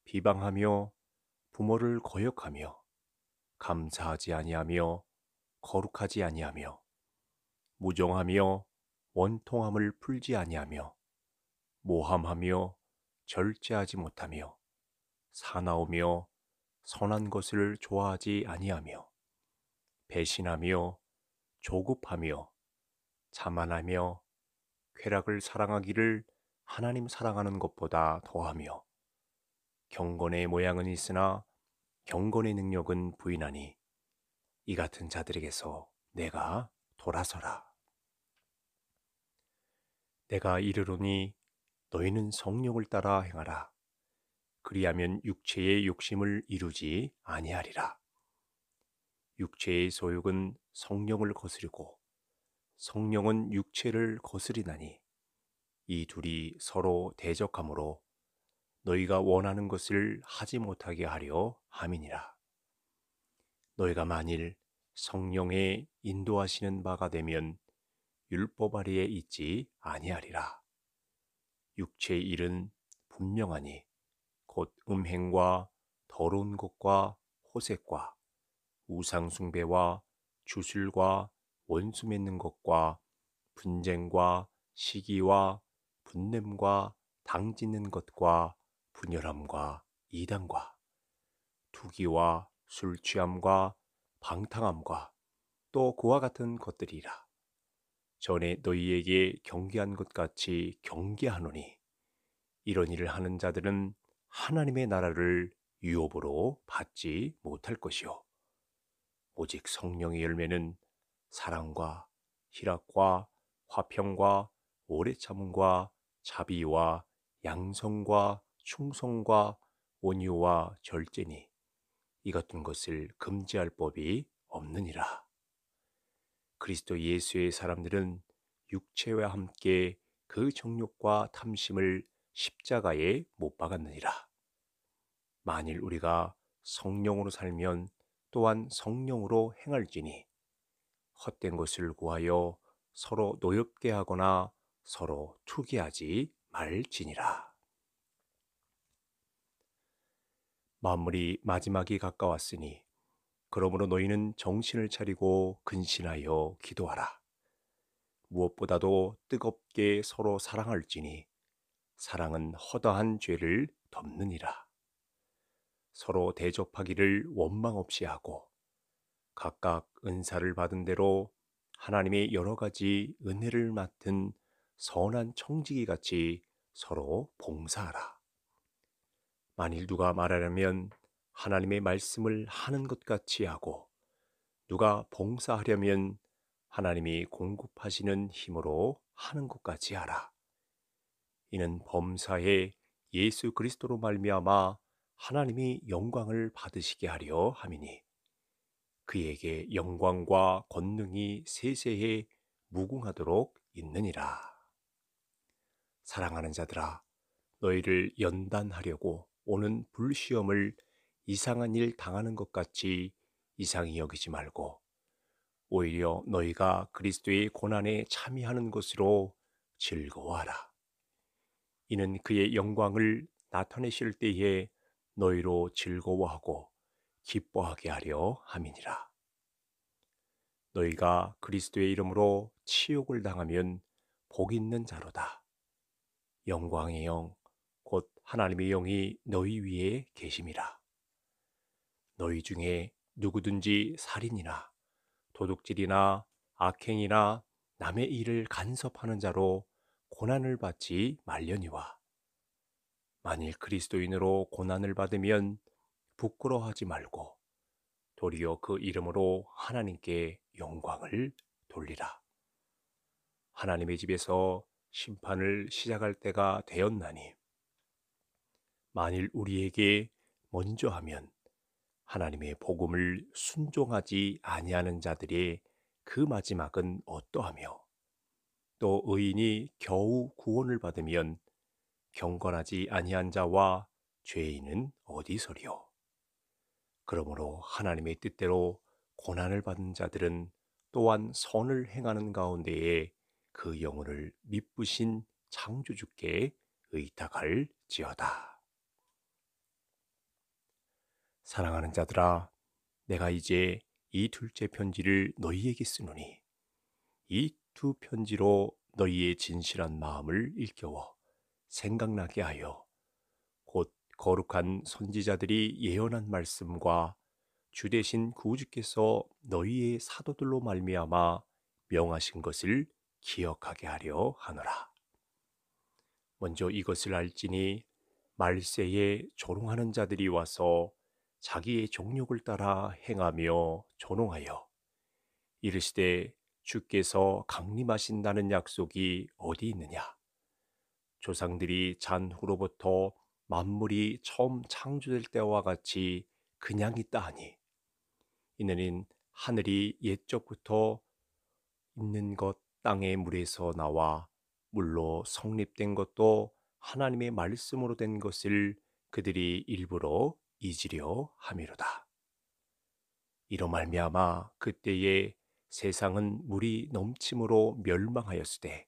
비방하며 부모를 거역하며 감사하지 아니하며 거룩하지 아니하며 무정하며 원통함을 풀지 아니하며 모함하며 절제하지 못하며 사나우며 선한 것을 좋아하지 아니하며 배신하며 조급하며 자만하며 쾌락을 사랑하기를 하나님 사랑하는 것보다 더하며 경건의 모양은 있으나 경건의 능력은 부인하니 이 같은 자들에게서 내가 돌아서라. 내가 이르노니 너희는 성령을 따라 행하라. 그리하면 육체의 욕심을 이루지 아니하리라. 육체의 소욕은 성령을 거스르고 성령은 육체를 거스리나니 이 둘이 서로 대적하므로 너희가 원하는 것을 하지 못하게 하려 함이니라. 너희가 만일 성령의 인도하시는 바가 되면 율법 아래에 있지 아니하리라. 육체의 일은 분명하니 곧 음행과 더러운 것과 호색과 우상숭배와 주술과 원수 맺는 것과 분쟁과 시기와 분냄과 당짓는 것과 분열함과 이단과 투기와 술 취함과 방탕함과 또 그와 같은 것들이라 전에 너희에게 경계한 것 같이 경계하노니 이런 일을 하는 자들은 하나님의 나라를 유업으로 받지 못할 것이요. 오직 성령의 열매는 사랑과 희락과 화평과 오래 참음과 자비와 양성과 충성과 온유와 절제니 이 같은 것을 금지할 법이 없느니라. 그리스도 예수의 사람들은 육체와 함께 그 정욕과 탐심을 십자가에 못 박았느니라. 만일 우리가 성령으로 살면 또한 성령으로 행할지니 헛된 것을 구하여 서로 노엽게 하거나 서로 투기하지 말지니라. 마무리 마지막이 가까웠으니 그러므로 너희는 정신을 차리고 근신하여 기도하라. 무엇보다도 뜨겁게 서로 사랑할지니 사랑은 허다한 죄를 덮느니라. 서로 대접하기를 원망 없이 하고 각각 은사를 받은 대로 하나님의 여러 가지 은혜를 맡은 선한 청지기 같이 서로 봉사하라. 만일 누가 말하려면 하나님의 말씀을 하는 것 같이 하고 누가 봉사하려면 하나님이 공급하시는 힘으로 하는 것까지 하라. 이는 범사에 예수 그리스도로 말미암아 하나님이 영광을 받으시게 하려 함이니 그에게 영광과 권능이 세세에 무궁하도록 있느니라. 사랑하는 자들아, 너희를 연단하려고 오는 불시험을 이상한 일 당하는 것 같이 이상히 여기지 말고 오히려 너희가 그리스도의 고난에 참여하는 것으로 즐거워하라. 이는 그의 영광을 나타내실 때에 너희로 즐거워하고 기뻐하게 하려 함이니라. 너희가 그리스도의 이름으로 치욕을 당하면 복 있는 자로다. 영광의 영, 곧 하나님의 영이 너희 위에 계심이라. 너희 중에 누구든지 살인이나 도둑질이나 악행이나 남의 일을 간섭하는 자로 고난을 받지 말려니와 만일 그리스도인으로 고난을 받으면 부끄러워하지 말고 도리어 그 이름으로 하나님께 영광을 돌리라. 하나님의 집에서 심판을 시작할 때가 되었나니 만일 우리에게 먼저 하면 하나님의 복음을 순종하지 아니하는 자들의 그 마지막은 어떠하며 또 의인이 겨우 구원을 받으면 경건하지 아니한 자와 죄인은 어디서리요? 그러므로 하나님의 뜻대로 고난을 받은 자들은 또한 선을 행하는 가운데에 그 영혼을 미쁘신 창조주께 의탁할지어다. 사랑하는 자들아, 내가 이제 이 둘째 편지를 너희에게 쓰노니 이두 편지로 너희의 진실한 마음을 일깨워 생각나게 하여 곧 거룩한 선지자들이 예언한 말씀과 주 대신 구주께서 너희의 사도들로 말미암아 명하신 것을 기억하게 하려 하노라. 먼저 이것을 알지니 말세에 조롱하는 자들이 와서 자기의 종욕을 따라 행하며 조롱하여 이르시되 주께서 강림하신다는 약속이 어디 있느냐? 조상들이 잔 후로부터 만물이 처음 창조될 때와 같이 그냥 있다 하니 이는 하늘이 옛적부터 있는 것 땅의 물에서 나와 물로 성립된 것도 하나님의 말씀으로 된 것을 그들이 일부러 잊으려 함이로다. 이로 말미암아 그때에 세상은 물이 넘침으로 멸망하였으되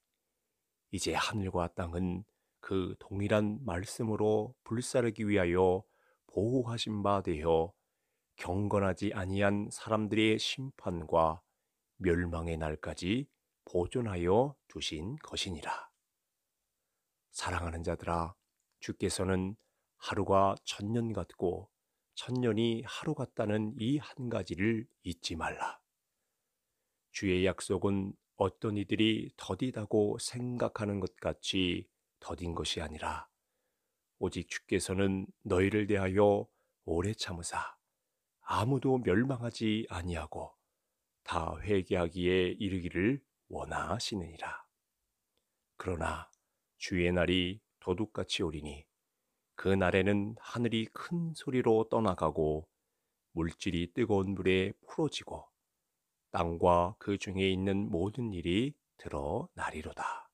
이제 하늘과 땅은 그 동일한 말씀으로 불사르기 위하여 보호하신 바 되어 경건하지 아니한 사람들의 심판과 멸망의 날까지 보존하여 주신 것이니라. 사랑하는 자들아, 주께서는 하루가 천년 같고 천년이 하루 같다는 이 한 가지를 잊지 말라. 주의 약속은 어떤 이들이 더디다고 생각하는 것 같이 더딘 것이 아니라 오직 주께서는 너희를 대하여 오래 참으사 아무도 멸망하지 아니하고 다 회개하기에 이르기를 원하시느니라. 그러나 주의 날이 도둑같이 오리니 그 날에는 하늘이 큰 소리로 떠나가고 물질이 뜨거운 물에 풀어지고 땅과 그 중에 있는 모든 일이 드러나리로다.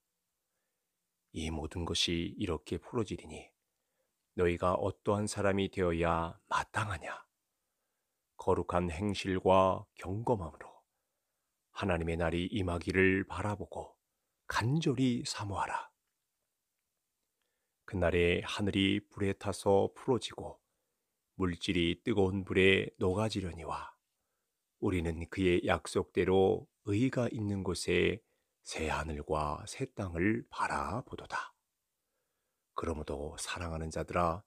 이 모든 것이 이렇게 풀어지리니 너희가 어떠한 사람이 되어야 마땅하냐? 거룩한 행실과 경검함으로 하나님의 날이 임하기를 바라보고 간절히 사모하라. 그날에 하늘이 불에 타서 풀어지고 물질이 뜨거운 불에 녹아지려니와 우리는 그의 약속대로 의가 있는 곳에 새 하늘과 새 땅을 바라보도다. 그러므로 사랑하는 자들아,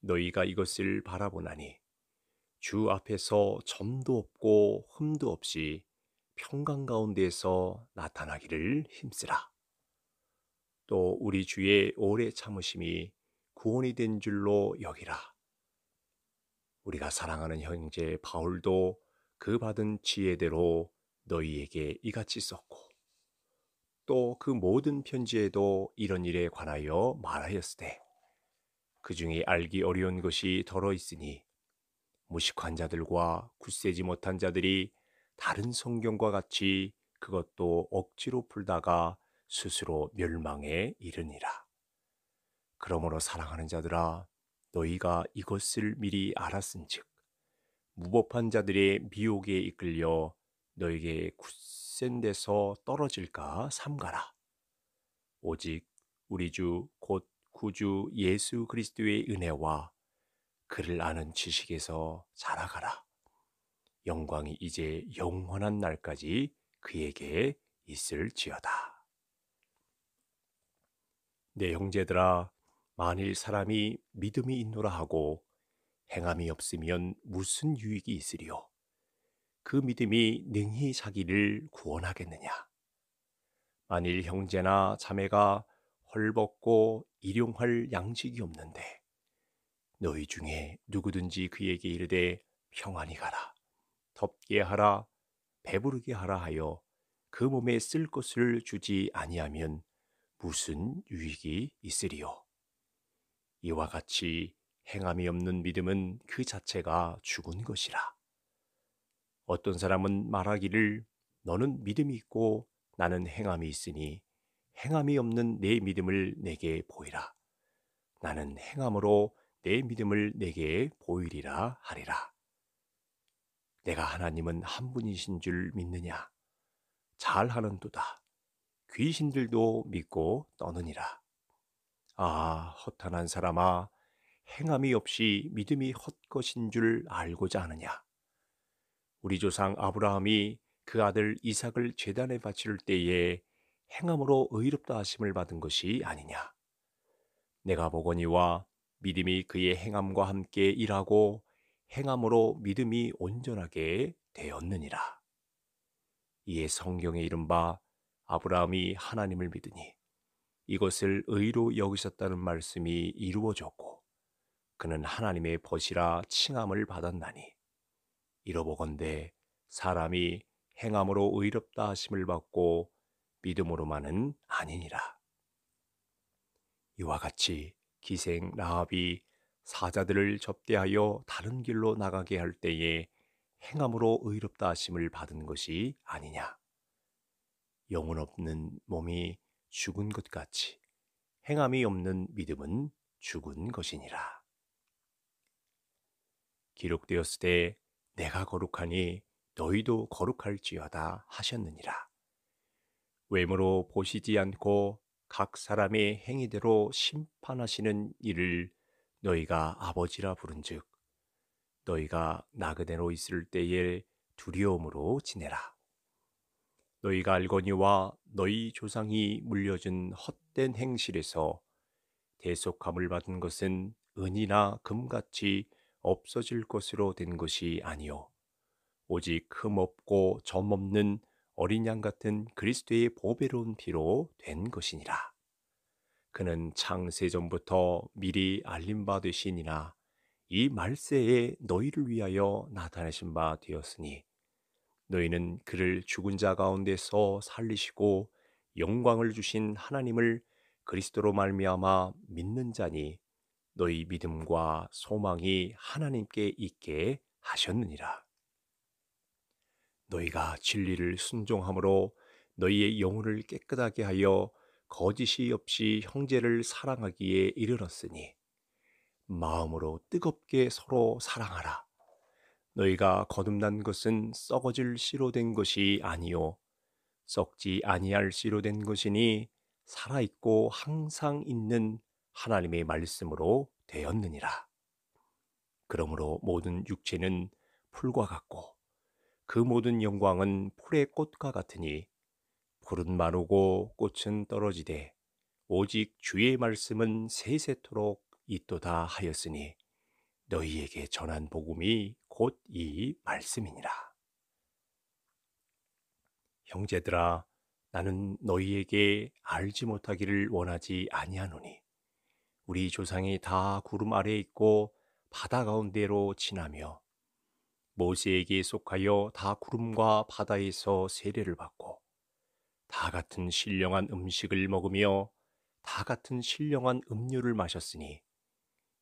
너희가 이것을 바라보나니 주 앞에서 점도 없고 흠도 없이 평강 가운데에서 나타나기를 힘쓰라. 또 우리 주의 오래 참으심이 구원이 된 줄로 여기라. 우리가 사랑하는 형제 바울도 그 받은 지혜대로 너희에게 이같이 썼고 또 그 모든 편지에도 이런 일에 관하여 말하였으되 그 중에 알기 어려운 것이 더러 있으니 무식한 자들과 굳세지 못한 자들이 다른 성경과 같이 그것도 억지로 풀다가 스스로 멸망에 이르니라. 그러므로 사랑하는 자들아 너희가 이것을 미리 알았은즉 무법한 자들의 미혹에 이끌려 너에게 굳센 데서 떨어질까 삼가라. 오직 우리 주 곧 구주 예수 그리스도의 은혜와 그를 아는 지식에서 자라가라. 영광이 이제 영원한 날까지 그에게 있을지어다. 내 형제들아, 만일 사람이 믿음이 있노라 하고 행함이 없으면 무슨 유익이 있으리요? 그 믿음이 능히 자기를 구원하겠느냐? 만일 형제나 자매가 헐벗고 일용할 양식이 없는데 너희 중에 누구든지 그에게 이르되 평안히 가라 덥게 하라 배부르게 하라 하여 그 몸에 쓸 것을 주지 아니하면 무슨 유익이 있으리요 이와 같이 행함이 없는 믿음은 그 자체가 죽은 것이라. 어떤 사람은 말하기를 너는 믿음이 있고 나는 행함이 있으니 행함이 없는 내 믿음을 내게 보이라. 나는 행함으로 내 믿음을 내게 보이리라 하리라. 내가 하나님은 한 분이신 줄 믿느냐? 잘하는도다. 귀신들도 믿고 떠느니라. 아, 허탄한 사람아, 행함이 없이 믿음이 헛것인 줄 알고자 하느냐? 우리 조상 아브라함이 그 아들 이삭을 재단에 바칠 때에 행함으로 의롭다 하심을 받은 것이 아니냐? 내가 보거니와 믿음이 그의 행함과 함께 일하고 행함으로 믿음이 온전하게 되었느니라. 이에 성경에 이른바 아브라함이 하나님을 믿으니 이것을 의로 여기셨다는 말씀이 이루어졌고 그는 하나님의 벗이라 칭함을 받았나니 이로보건대 사람이 행함으로 의롭다 하심을 받고 믿음으로만은 아니니라. 이와 같이 기생 라합이 사자들을 접대하여 다른 길로 나가게 할 때에 행함으로 의롭다 하심을 받은 것이 아니냐. 영혼 없는 몸이 죽은 것 같이 행함이 없는 믿음은 죽은 것이니라. 기록되었을 때 내가 거룩하니 너희도 거룩할지어다 하셨느니라. 외모로 보시지 않고 각 사람의 행위대로 심판하시는 이를 너희가 아버지라 부른즉 너희가 나그네로 있을 때에 두려움으로 지내라. 너희가 알거니와 너희 조상이 물려준 헛된 행실에서 대속함을 받은 것은 은이나 금같이 없어질 것으로 된 것이 아니요 오직 흠없고 점없는 어린 양 같은 그리스도의 보배로운 피로 된 것이니라. 그는 창세전부터 미리 알림 받으시니라 이 말세에 너희를 위하여 나타내신 바 되었으니 너희는 그를 죽은 자 가운데서 살리시고 영광을 주신 하나님을 그리스도로 말미암아 믿는 자니 너희 믿음과 소망이 하나님께 있게 하셨느니라. 너희가 진리를 순종함으로 너희의 영혼을 깨끗하게 하여 거짓이 없이 형제를 사랑하기에 이르렀으니 마음으로 뜨겁게 서로 사랑하라. 너희가 거듭난 것은 썩어질 씨로 된 것이 아니요 썩지 아니할 씨로 된 것이니 살아 있고 항상 있는 하나님의 말씀으로 되었느니라. 그러므로 모든 육체는 풀과 같고 그 모든 영광은 풀의 꽃과 같으니 풀은 마르고 꽃은 떨어지되 오직 주의 말씀은 세세토록 있도다 하였으니 너희에게 전한 복음이 곧 이 말씀이니라. 형제들아 나는 너희에게 알지 못하기를 원하지 아니하노니 우리 조상이 다 구름 아래 에 있고 바다 가운데로 지나며 모세에게 속하여 다 구름과 바다에서 세례를 받고 다 같은 신령한 음식을 먹으며 다 같은 신령한 음료를 마셨으니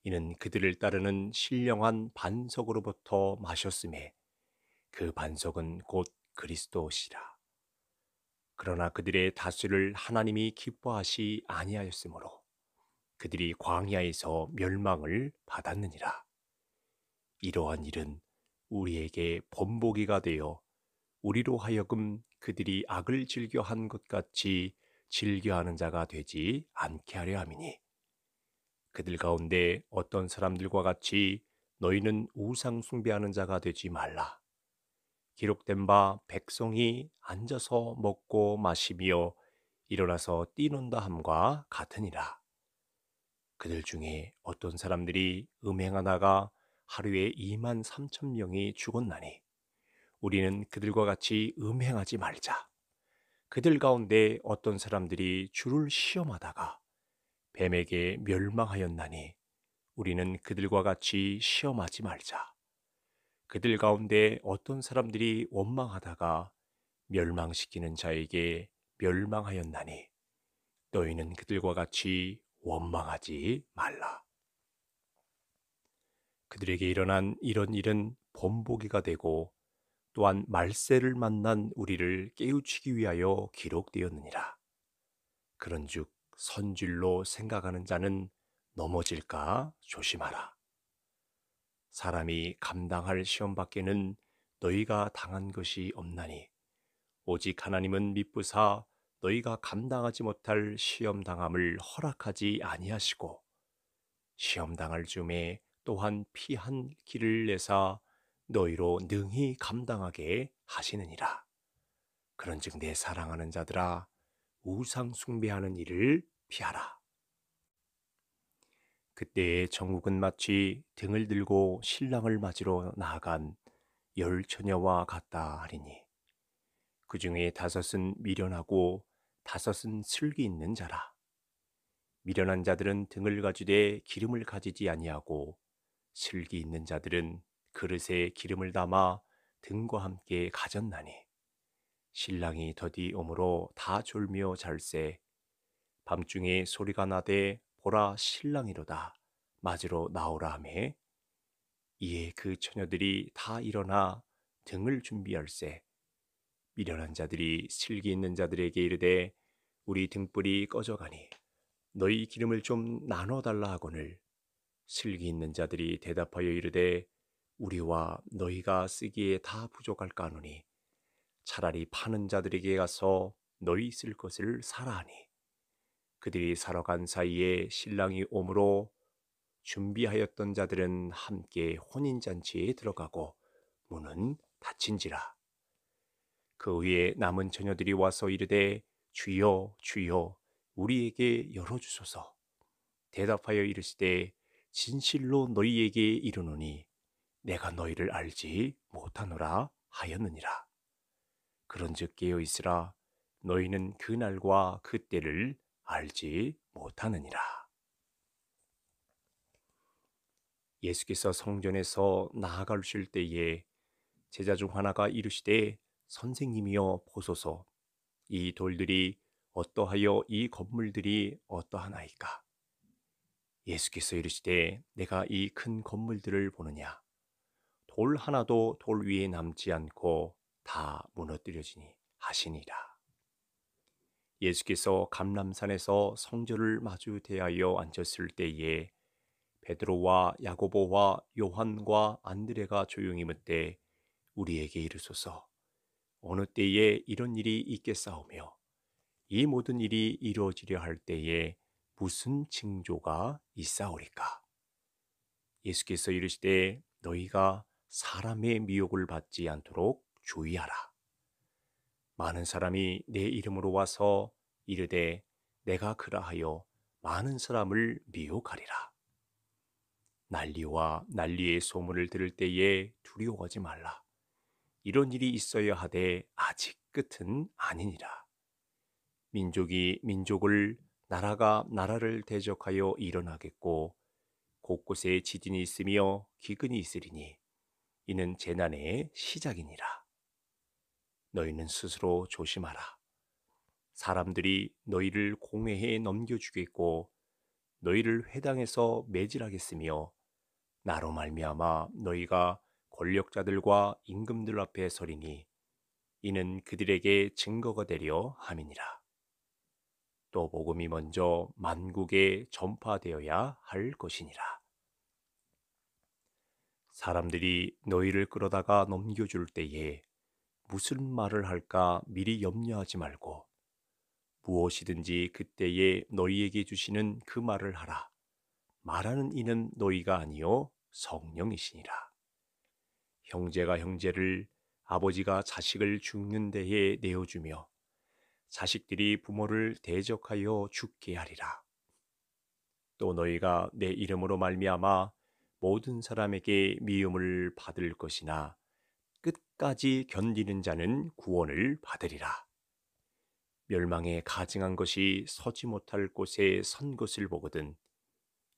이는 그들을 따르는 신령한 반석으로부터 마셨음에 그 반석은 곧 그리스도시라. 그러나 그들의 다수를 하나님이 기뻐하시 아니하였으므로 그들이 광야에서 멸망을 받았느니라. 이러한 일은 우리에게 본보기가 되어 우리로 하여금 그들이 악을 즐겨한 것 같이 즐겨하는 자가 되지 않게 하려 함이니 그들 가운데 어떤 사람들과 같이 너희는 우상 숭배하는 자가 되지 말라. 기록된 바 백성이 앉아서 먹고 마시며 일어나서 뛰는다 함과 같으니라. 그들 중에 어떤 사람들이 음행하다가 하루에 2만 3천 명이 죽었나니 우리는 그들과 같이 음행하지 말자. 그들 가운데 어떤 사람들이 주를 시험하다가 뱀에게 멸망하였나니 우리는 그들과 같이 시험하지 말자. 그들 가운데 어떤 사람들이 원망하다가 멸망시키는 자에게 멸망하였나니 너희는 그들과 같이 원망하지 말라. 그들에게 일어난 이런 일은 본보기가 되고 또한 말세를 만난 우리를 깨우치기 위하여 기록되었느니라. 그런즉 선질로 생각하는 자는 넘어질까 조심하라. 사람이 감당할 시험 밖에는 너희가 당한 것이 없나니 오직 하나님은 믿부사 너희가 감당하지 못할 시험 당함을 허락하지 아니하시고 시험 당할 즈음에 또한 피한 길을 내사 너희로 능히 감당하게 하시느니라. 그런즉 내 사랑하는 자들아 우상 숭배하는 일을 피하라. 그때에 정국은 마치 등을 들고 신랑을 맞으러 나아간 열 처녀와 같다 하리니 그 중에 다섯은 미련하고 다섯은 슬기 있는 자라. 미련한 자들은 등을 가지되 기름을 가지지 아니하고 슬기 있는 자들은 그릇에 기름을 담아 등과 함께 가졌나니 신랑이 더디 오므로 다 졸며 잘세 밤중에 소리가 나되 보라 신랑이로다 맞으러 나오라 하매 이에 그 처녀들이 다 일어나 등을 준비할세 미련한 자들이 슬기 있는 자들에게 이르되 우리 등불이 꺼져가니 너희 기름을 좀 나눠달라 하거늘 슬기 있는 자들이 대답하여 이르되 우리와 너희가 쓰기에 다 부족할까노니 하 차라리 파는 자들에게 가서 너희 쓸 것을 사라 하니 그들이 사러 간 사이에 신랑이 오므로 준비하였던 자들은 함께 혼인잔치에 들어가고 문은 닫힌지라 그 후에 남은 처녀들이 와서 이르되 주여 주여 우리에게 열어주소서 대답하여 이르시되 진실로 너희에게 이르노니 내가 너희를 알지 못하노라 하였느니라 그런즉 깨어 있으라 너희는 그 날과 그 때를 알지 못하느니라 예수께서 성전에서 나아가실 때에 제자 중 하나가 이르시되 선생님이여 보소서 이 돌들이 어떠하여 이 건물들이 어떠하나이까? 예수께서 이르시되 내가 이 큰 건물들을 보느냐? 돌 하나도 돌 위에 남지 않고 다 무너뜨려지니 하시니라. 예수께서 감람산에서 성전을 마주 대하여 앉았을 때에 베드로와 야고보와 요한과 안드레가 조용히 묻되 우리에게 이르소서 어느 때에 이런 일이 있겠사오며 이 모든 일이 이루어지려 할 때에 무슨 징조가 있사오리까? 예수께서 이르시되 너희가 사람의 미혹을 받지 않도록 주의하라. 많은 사람이 내 이름으로 와서 이르되 내가 그라하여 많은 사람을 미혹하리라. 난리와 난리의 소문을 들을 때에 두려워하지 말라. 이런 일이 있어야 하되 아직 끝은 아니니라. 민족이 민족을 나라가 나라를 대적하여 일어나겠고 곳곳에 지진이 있으며 기근이 있으리니 이는 재난의 시작이니라. 너희는 스스로 조심하라. 사람들이 너희를 공회에 넘겨주겠고 너희를 회당에서 매질하겠으며 나로 말미암아 너희가 권력자들과 임금들 앞에 서리니 이는 그들에게 증거가 되려 함이니라. 또 복음이 먼저 만국에 전파되어야 할 것이니라. 사람들이 너희를 끌어다가 넘겨줄 때에 무슨 말을 할까 미리 염려하지 말고 무엇이든지 그때에 너희에게 주시는 그 말을 하라. 말하는 이는 너희가 아니요 성령이시니라. 형제가 형제를 아버지가 자식을 죽는 데에 내어주며 자식들이 부모를 대적하여 죽게 하리라. 또 너희가 내 이름으로 말미암아 모든 사람에게 미움을 받을 것이나 끝까지 견디는 자는 구원을 받으리라. 멸망에 가증한 것이 서지 못할 곳에 선 것을 보거든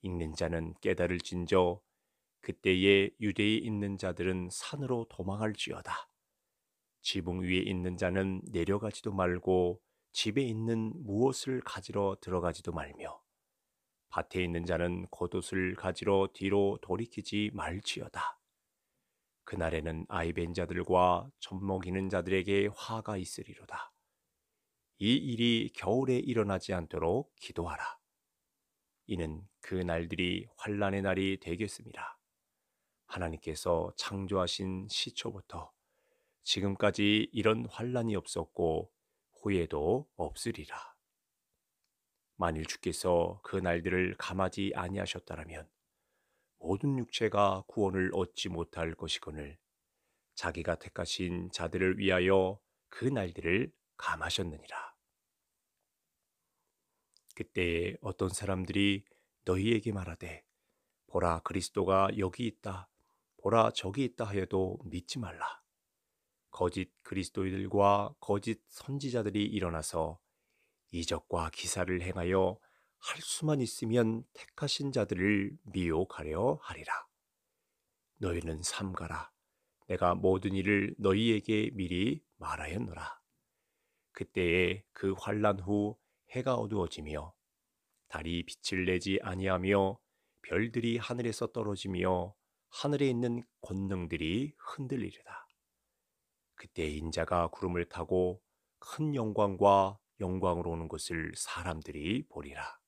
읽는 자는 깨달을 진저 그때에 유대에 있는 자들은 산으로 도망할지어다. 지붕 위에 있는 자는 내려가지도 말고 집에 있는 무엇을 가지러 들어가지도 말며 밭에 있는 자는 겉옷을 가지러 뒤로 돌이키지 말지어다. 그날에는 아이벤 자들과 젖먹이는 자들에게 화가 있으리로다. 이 일이 겨울에 일어나지 않도록 기도하라. 이는 그 날들이 환란의 날이 되겠습니다. 하나님께서 창조하신 시초부터 지금까지 이런 환란이 없었고 후회도 없으리라. 만일 주께서 그 날들을 감하지 아니하셨다면 모든 육체가 구원을 얻지 못할 것이거늘 자기가 택하신 자들을 위하여 그 날들을 감하셨느니라. 그때에 어떤 사람들이 너희에게 말하되 보라 그리스도가 여기 있다 보라 적이 있다 하여도 믿지 말라. 거짓 그리스도인들과 거짓 선지자들이 일어나서 이적과 기사를 행하여 할 수만 있으면 택하신 자들을 미혹하려 하리라. 너희는 삼가라. 내가 모든 일을 너희에게 미리 말하였노라. 그때에 그 환란 후 해가 어두워지며 달이 빛을 내지 아니하며 별들이 하늘에서 떨어지며 하늘에 있는 권능들이 흔들리리라. 그때 인자가 구름을 타고 큰 영광과 영광으로 오는 것을 사람들이 보리라.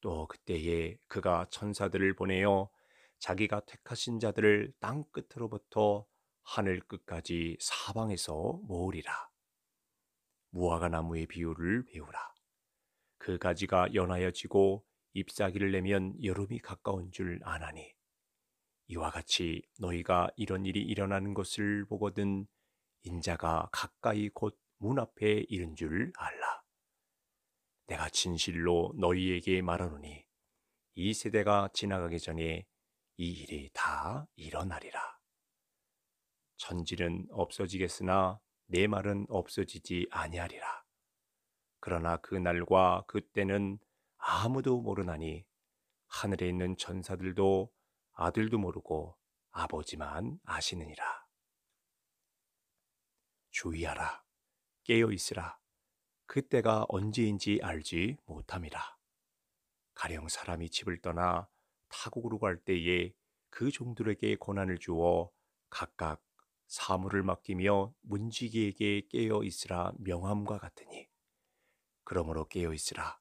또 그때에 그가 천사들을 보내어 자기가 택하신 자들을 땅 끝으로부터 하늘 끝까지 사방에서 모으리라. 무화과 나무의 비율을 배우라. 그 가지가 연하여 지고 잎사귀를 내면 여름이 가까운 줄 아나니 이와 같이 너희가 이런 일이 일어나는 것을 보거든 인자가 가까이 곧 문 앞에 이른 줄 알라. 내가 진실로 너희에게 말하노니 이 세대가 지나가기 전에 이 일이 다 일어나리라. 천질은 없어지겠으나 내 말은 없어지지 아니하리라. 그러나 그 날과 그 때는 아무도 모르나니 하늘에 있는 전사들도 아들도 모르고 아버지만 아시느니라. 주의하라. 깨어 있으라. 그때가 언제인지 알지 못함이라. 가령 사람이 집을 떠나 타국으로 갈 때에 그 종들에게 고난을 주어 각각 사물을 맡기며 문지기에게 깨어 있으라 명함과 같으니 그러므로 깨어 있으라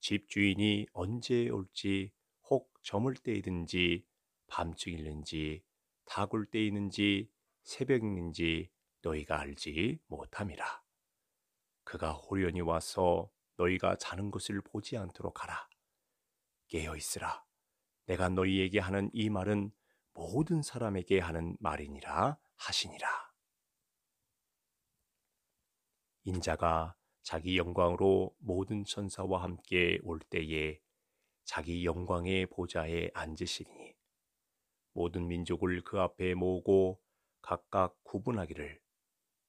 집 주인이 언제 올지 혹 저물 때이든지 밤중 있는지 다굴 때 있는지 새벽 있는지 너희가 알지 못함이라. 그가 호련히 와서 너희가 자는 것을 보지 않도록 하라. 깨어 있으라. 내가 너희에게 하는 이 말은 모든 사람에게 하는 말이니라 하시니라. 인자가 자기 영광으로 모든 천사와 함께 올 때에 자기 영광의 보좌에 앉으시니 모든 민족을 그 앞에 모으고 각각 구분하기를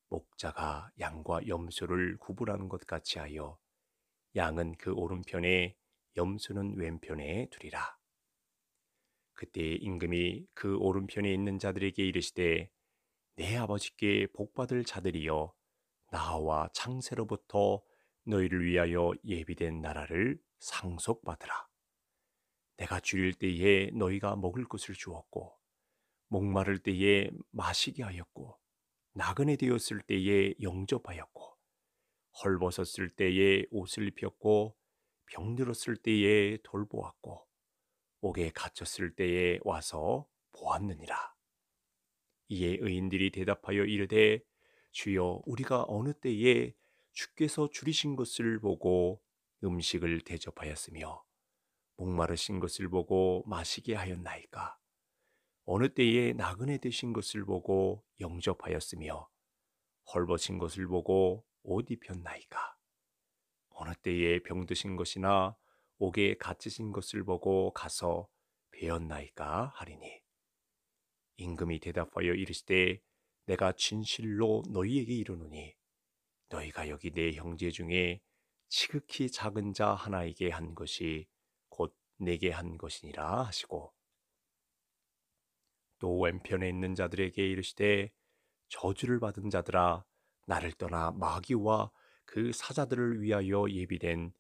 목자가 양과 염소를 구분하는 것 같이 하여 양은 그 오른편에 염소는 왼편에 두리라. 그때 임금이 그 오른편에 있는 자들에게 이르시되 내 아버지께 복받을 자들이여 나와 창세로부터 너희를 위하여 예비된 나라를 상속받으라. 내가 줄일 때에 너희가 먹을 것을 주었고 목마를 때에 마시게 하였고 나그네 되었을 때에 영접하였고 헐벗었을 때에 옷을 입혔고 병들었을 때에 돌보았고 옥에 갇혔을 때에 와서 보았느니라 이에 의인들이 대답하여 이르되 주여 우리가 어느 때에 주께서 줄이신 것을 보고 음식을 대접하였으며 목마르신 것을 보고 마시게 하였나이까? 어느 때에 나그네 되신 것을 보고 영접하였으며 헐벗은 것을 보고 옷 입혔나이까? 어느 때에 병드신 것이나 옥에 갇히신 것을 보고 가서 배었나이까 하리니 임금이 대답하여 이르시되 내가 진실로 너희에게 이르노니 너희가 여기 내 형제 중에 지극히 작은 자 하나에게 한 것이 내게 한 것이니라 하시고 또 왼편에 있는 자들에게 이르시되 저주를 받은 자들아 나를 떠나 마귀와 그 사자들을 위하여 예비된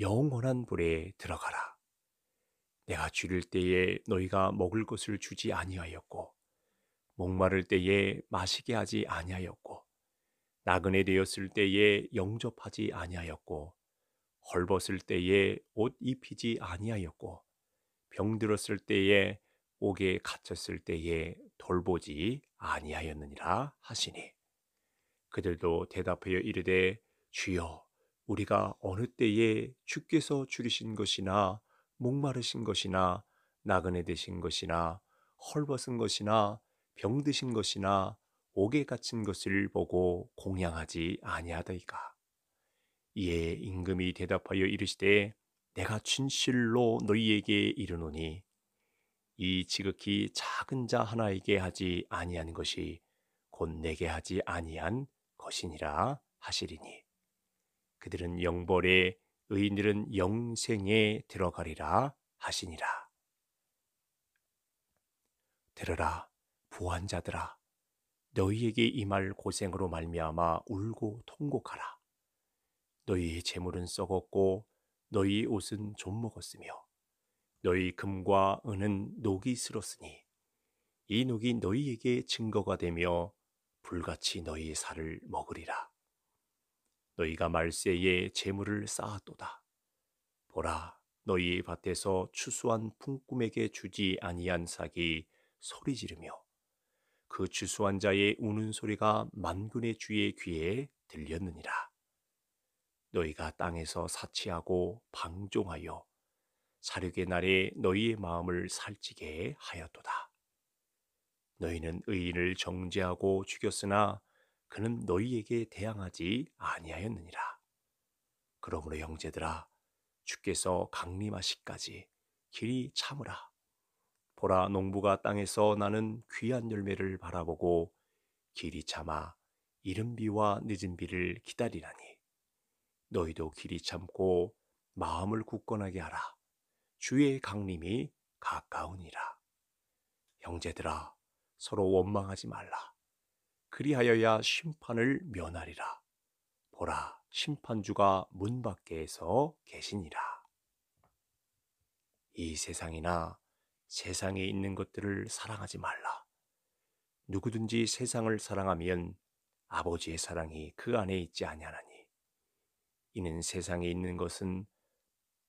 영원한 불에 들어가라. 내가 줄일 때에 너희가 먹을 것을 주지 아니하였고 목마를 때에 마시게 하지 아니하였고 나그네 되었을 때에 영접하지 아니하였고 헐벗을 때에 옷 입히지 아니하였고 병들었을 때에 옥에 갇혔을 때에 돌보지 아니하였느니라 하시니 그들도 대답하여 이르되 주여 우리가 어느 때에 주께서 줄이신 것이나 목마르신 것이나 나그네 되신 것이나 헐벗은 것이나 병드신 것이나 옥에 갇힌 것을 보고 공양하지 아니하더이까 이에 임금이 대답하여 이르시되 내가 진실로 너희에게 이르노니 이 지극히 작은 자 하나에게 하지 아니한 것이 곧 내게 하지 아니한 것이니라 하시리니 그들은 영벌에 의인들은 영생에 들어가리라 하시니라 들으라 보한 자들아 너희에게 이 말 고생으로 말미암아 울고 통곡하라 너희의 재물은 썩었고 너희 옷은 좀 먹었으며 너희 금과 은은 녹이 쓸었으니이 녹이 너희에게 증거가 되며 불같이 너희의 살을 먹으리라 너희가 말세에 재물을 쌓았도다 보라 너희의 밭에서 추수한 풍꿈에게 주지 아니한 삭이 소리 지르며 그 추수한 자의 우는 소리가 만군의 주의 귀에 들렸느니라 너희가 땅에서 사치하고 방종하여 사륙의 날에 너희의 마음을 살찌게 하였도다. 너희는 의인을 정죄하고 죽였으나 그는 너희에게 대항하지 아니하였느니라. 그러므로 형제들아 주께서 강림하시까지 길이 참으라. 보라 농부가 땅에서 나는 귀한 열매를 바라보고 길이 참아 이른 비와 늦은 비를 기다리라니. 너희도 길이 참고 마음을 굳건하게 하라. 주의 강림이 가까우니라. 형제들아, 서로 원망하지 말라. 그리하여야 심판을 면하리라. 보라, 심판주가 문 밖에서 계시니라. 이 세상이나 세상에 있는 것들을 사랑하지 말라. 누구든지 세상을 사랑하면 아버지의 사랑이 그 안에 있지 아니하나니. 이는 세상에 있는 것은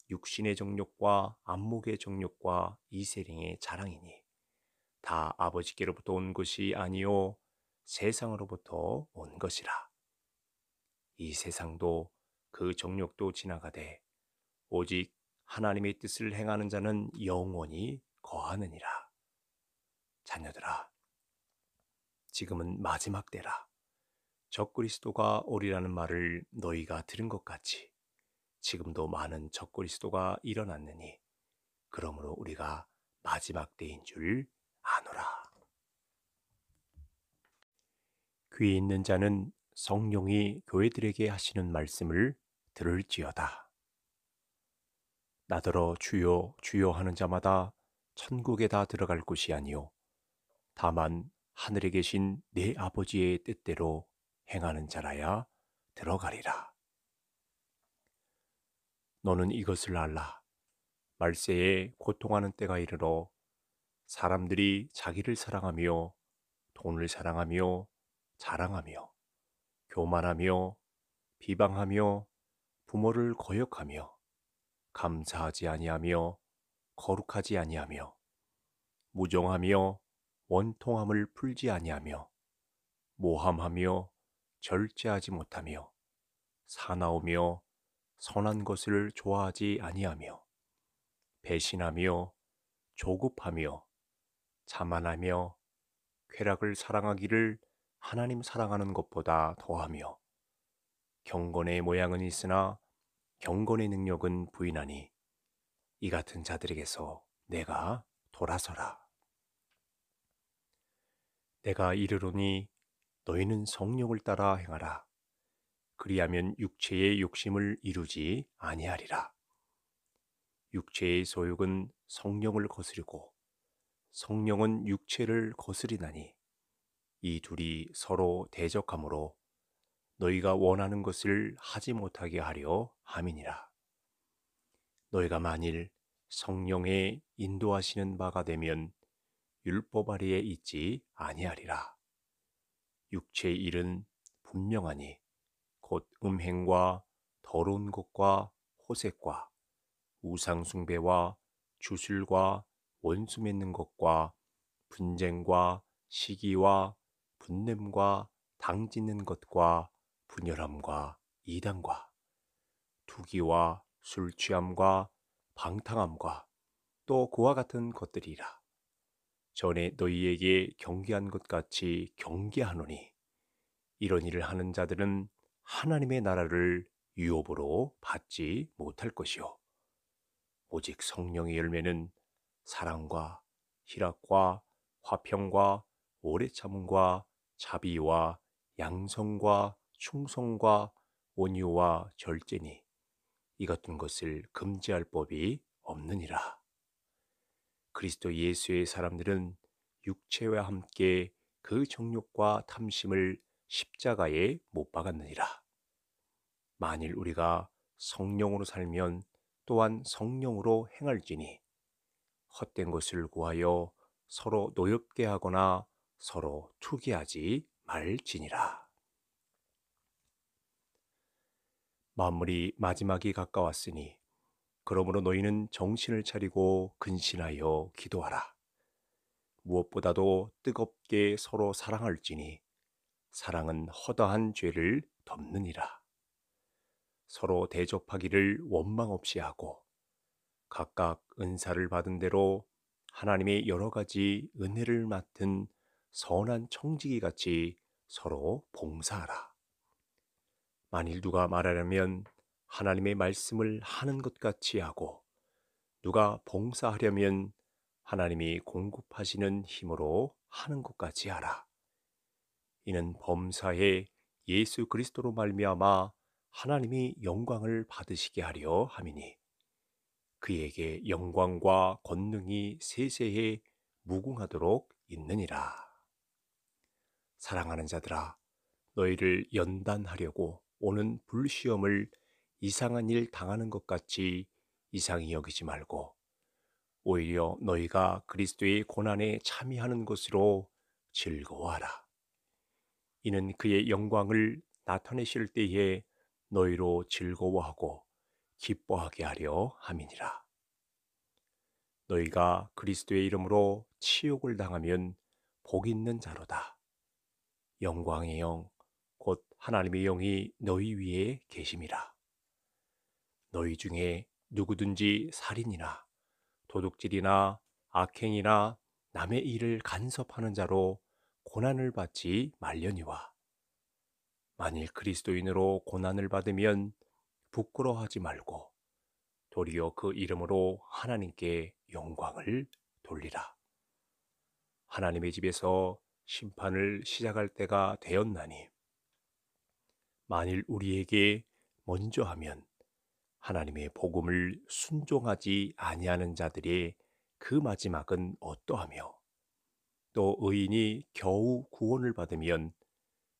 육신의 정욕과 안목의 정욕과 이세령의 자랑이니 다 아버지께로부터 온 것이 아니요 세상으로부터 온 것이라. 이 세상도 그 정욕도 지나가되 오직 하나님의 뜻을 행하는 자는 영원히 거하느니라. 자녀들아, 지금은 마지막 때라. 적그리스도가 오리라는 말을 너희가 들은 것 같이 지금도 많은 적그리스도가 일어났느니 그러므로 우리가 마지막 때인 줄 아노라. 귀 있는 자는 성령이 교회들에게 하시는 말씀을 들을지어다. 나더러 주요 주요 하는 자마다 천국에 다 들어갈 곳이 아니요 다만 하늘에 계신 내 아버지의 뜻대로 행하는 자라야 들어가리라. 너는 이것을 알라. 말세에 고통하는 때가 이르러 사람들이 자기를 사랑하며 돈을 사랑하며 자랑하며 교만하며 비방하며 부모를 거역하며 감사하지 아니하며 거룩하지 아니하며 무정하며 원통함을 풀지 아니하며 모함하며 절제하지 못하며 사나우며 선한 것을 좋아하지 아니하며 배신하며 조급하며 자만하며 쾌락을 사랑하기를 하나님 사랑하는 것보다 더하며 경건의 모양은 있으나 경건의 능력은 부인하니 이 같은 자들에게서 내가 돌아서라. 내가 이르노니 너희는 성령을 따라 행하라. 그리하면 육체의 욕심을 이루지 아니하리라. 육체의 소욕은 성령을 거스르고 성령은 육체를 거스리나니 이 둘이 서로 대적하므로 너희가 원하는 것을 하지 못하게 하려 함이니라. 너희가 만일 성령의 인도하시는 바가 되면 율법 아래에 있지 아니하리라. 육체의 일은 분명하니 곧 음행과 더러운 것과 호색과 우상숭배와 주술과 원수 맺는 것과 분쟁과 시기와 분냄과 당짓는 것과 분열함과 이단과 투기와 술 취함과 방탕함과 또 그와 같은 것들이라. 전에 너희에게 경계한 것 같이 경계하노니 이런 일을 하는 자들은 하나님의 나라를 유업으로 받지 못할 것이요 오직 성령의 열매는 사랑과 희락과 화평과 오래 참음과 자비와 양성과 충성과 온유와 절제니 이 같은 것을 금지할 법이 없느니라. 그리스도 예수의 사람들은 육체와 함께 그 정욕과 탐심을 십자가에 못 박았느니라. 만일 우리가 성령으로 살면 또한 성령으로 행할지니 헛된 것을 구하여 서로 노엽게 하거나 서로 투기하지 말지니라. 마무리 마지막이 가까웠으니 그러므로 너희는 정신을 차리고 근신하여 기도하라. 무엇보다도 뜨겁게 서로 사랑할지니 사랑은 허다한 죄를 덮느니라. 서로 대접하기를 원망 없이 하고 각각 은사를 받은 대로 하나님의 여러 가지 은혜를 맡은 선한 청지기 같이 서로 봉사하라. 만일 누가 말하려면 하나님의 말씀을 하는 것 같이 하고 누가 봉사하려면 하나님이 공급하시는 힘으로 하는 것 같이 하라. 이는 범사에 예수 그리스도로 말미암아 하나님이 영광을 받으시게 하려 함이니 그에게 영광과 권능이 세세에 무궁하도록 있느니라. 사랑하는 자들아, 너희를 연단하려고 오는 불시험을 이상한 일 당하는 것 같이 이상히 여기지 말고 오히려 너희가 그리스도의 고난에 참여하는 것으로 즐거워하라. 이는 그의 영광을 나타내실 때에 너희로 즐거워하고 기뻐하게 하려 함이니라. 너희가 그리스도의 이름으로 치욕을 당하면 복 있는 자로다. 영광의 영, 곧 하나님의 영이 너희 위에 계심이라. 너희 중에 누구든지 살인이나 도둑질이나 악행이나 남의 일을 간섭하는 자로 고난을 받지 말려니와 만일 그리스도인으로 고난을 받으면 부끄러워하지 말고 도리어 그 이름으로 하나님께 영광을 돌리라. 하나님의 집에서 심판을 시작할 때가 되었나니 만일 우리에게 먼저 하면 하나님의 복음을 순종하지 아니하는 자들의 그 마지막은 어떠하며 또 의인이 겨우 구원을 받으면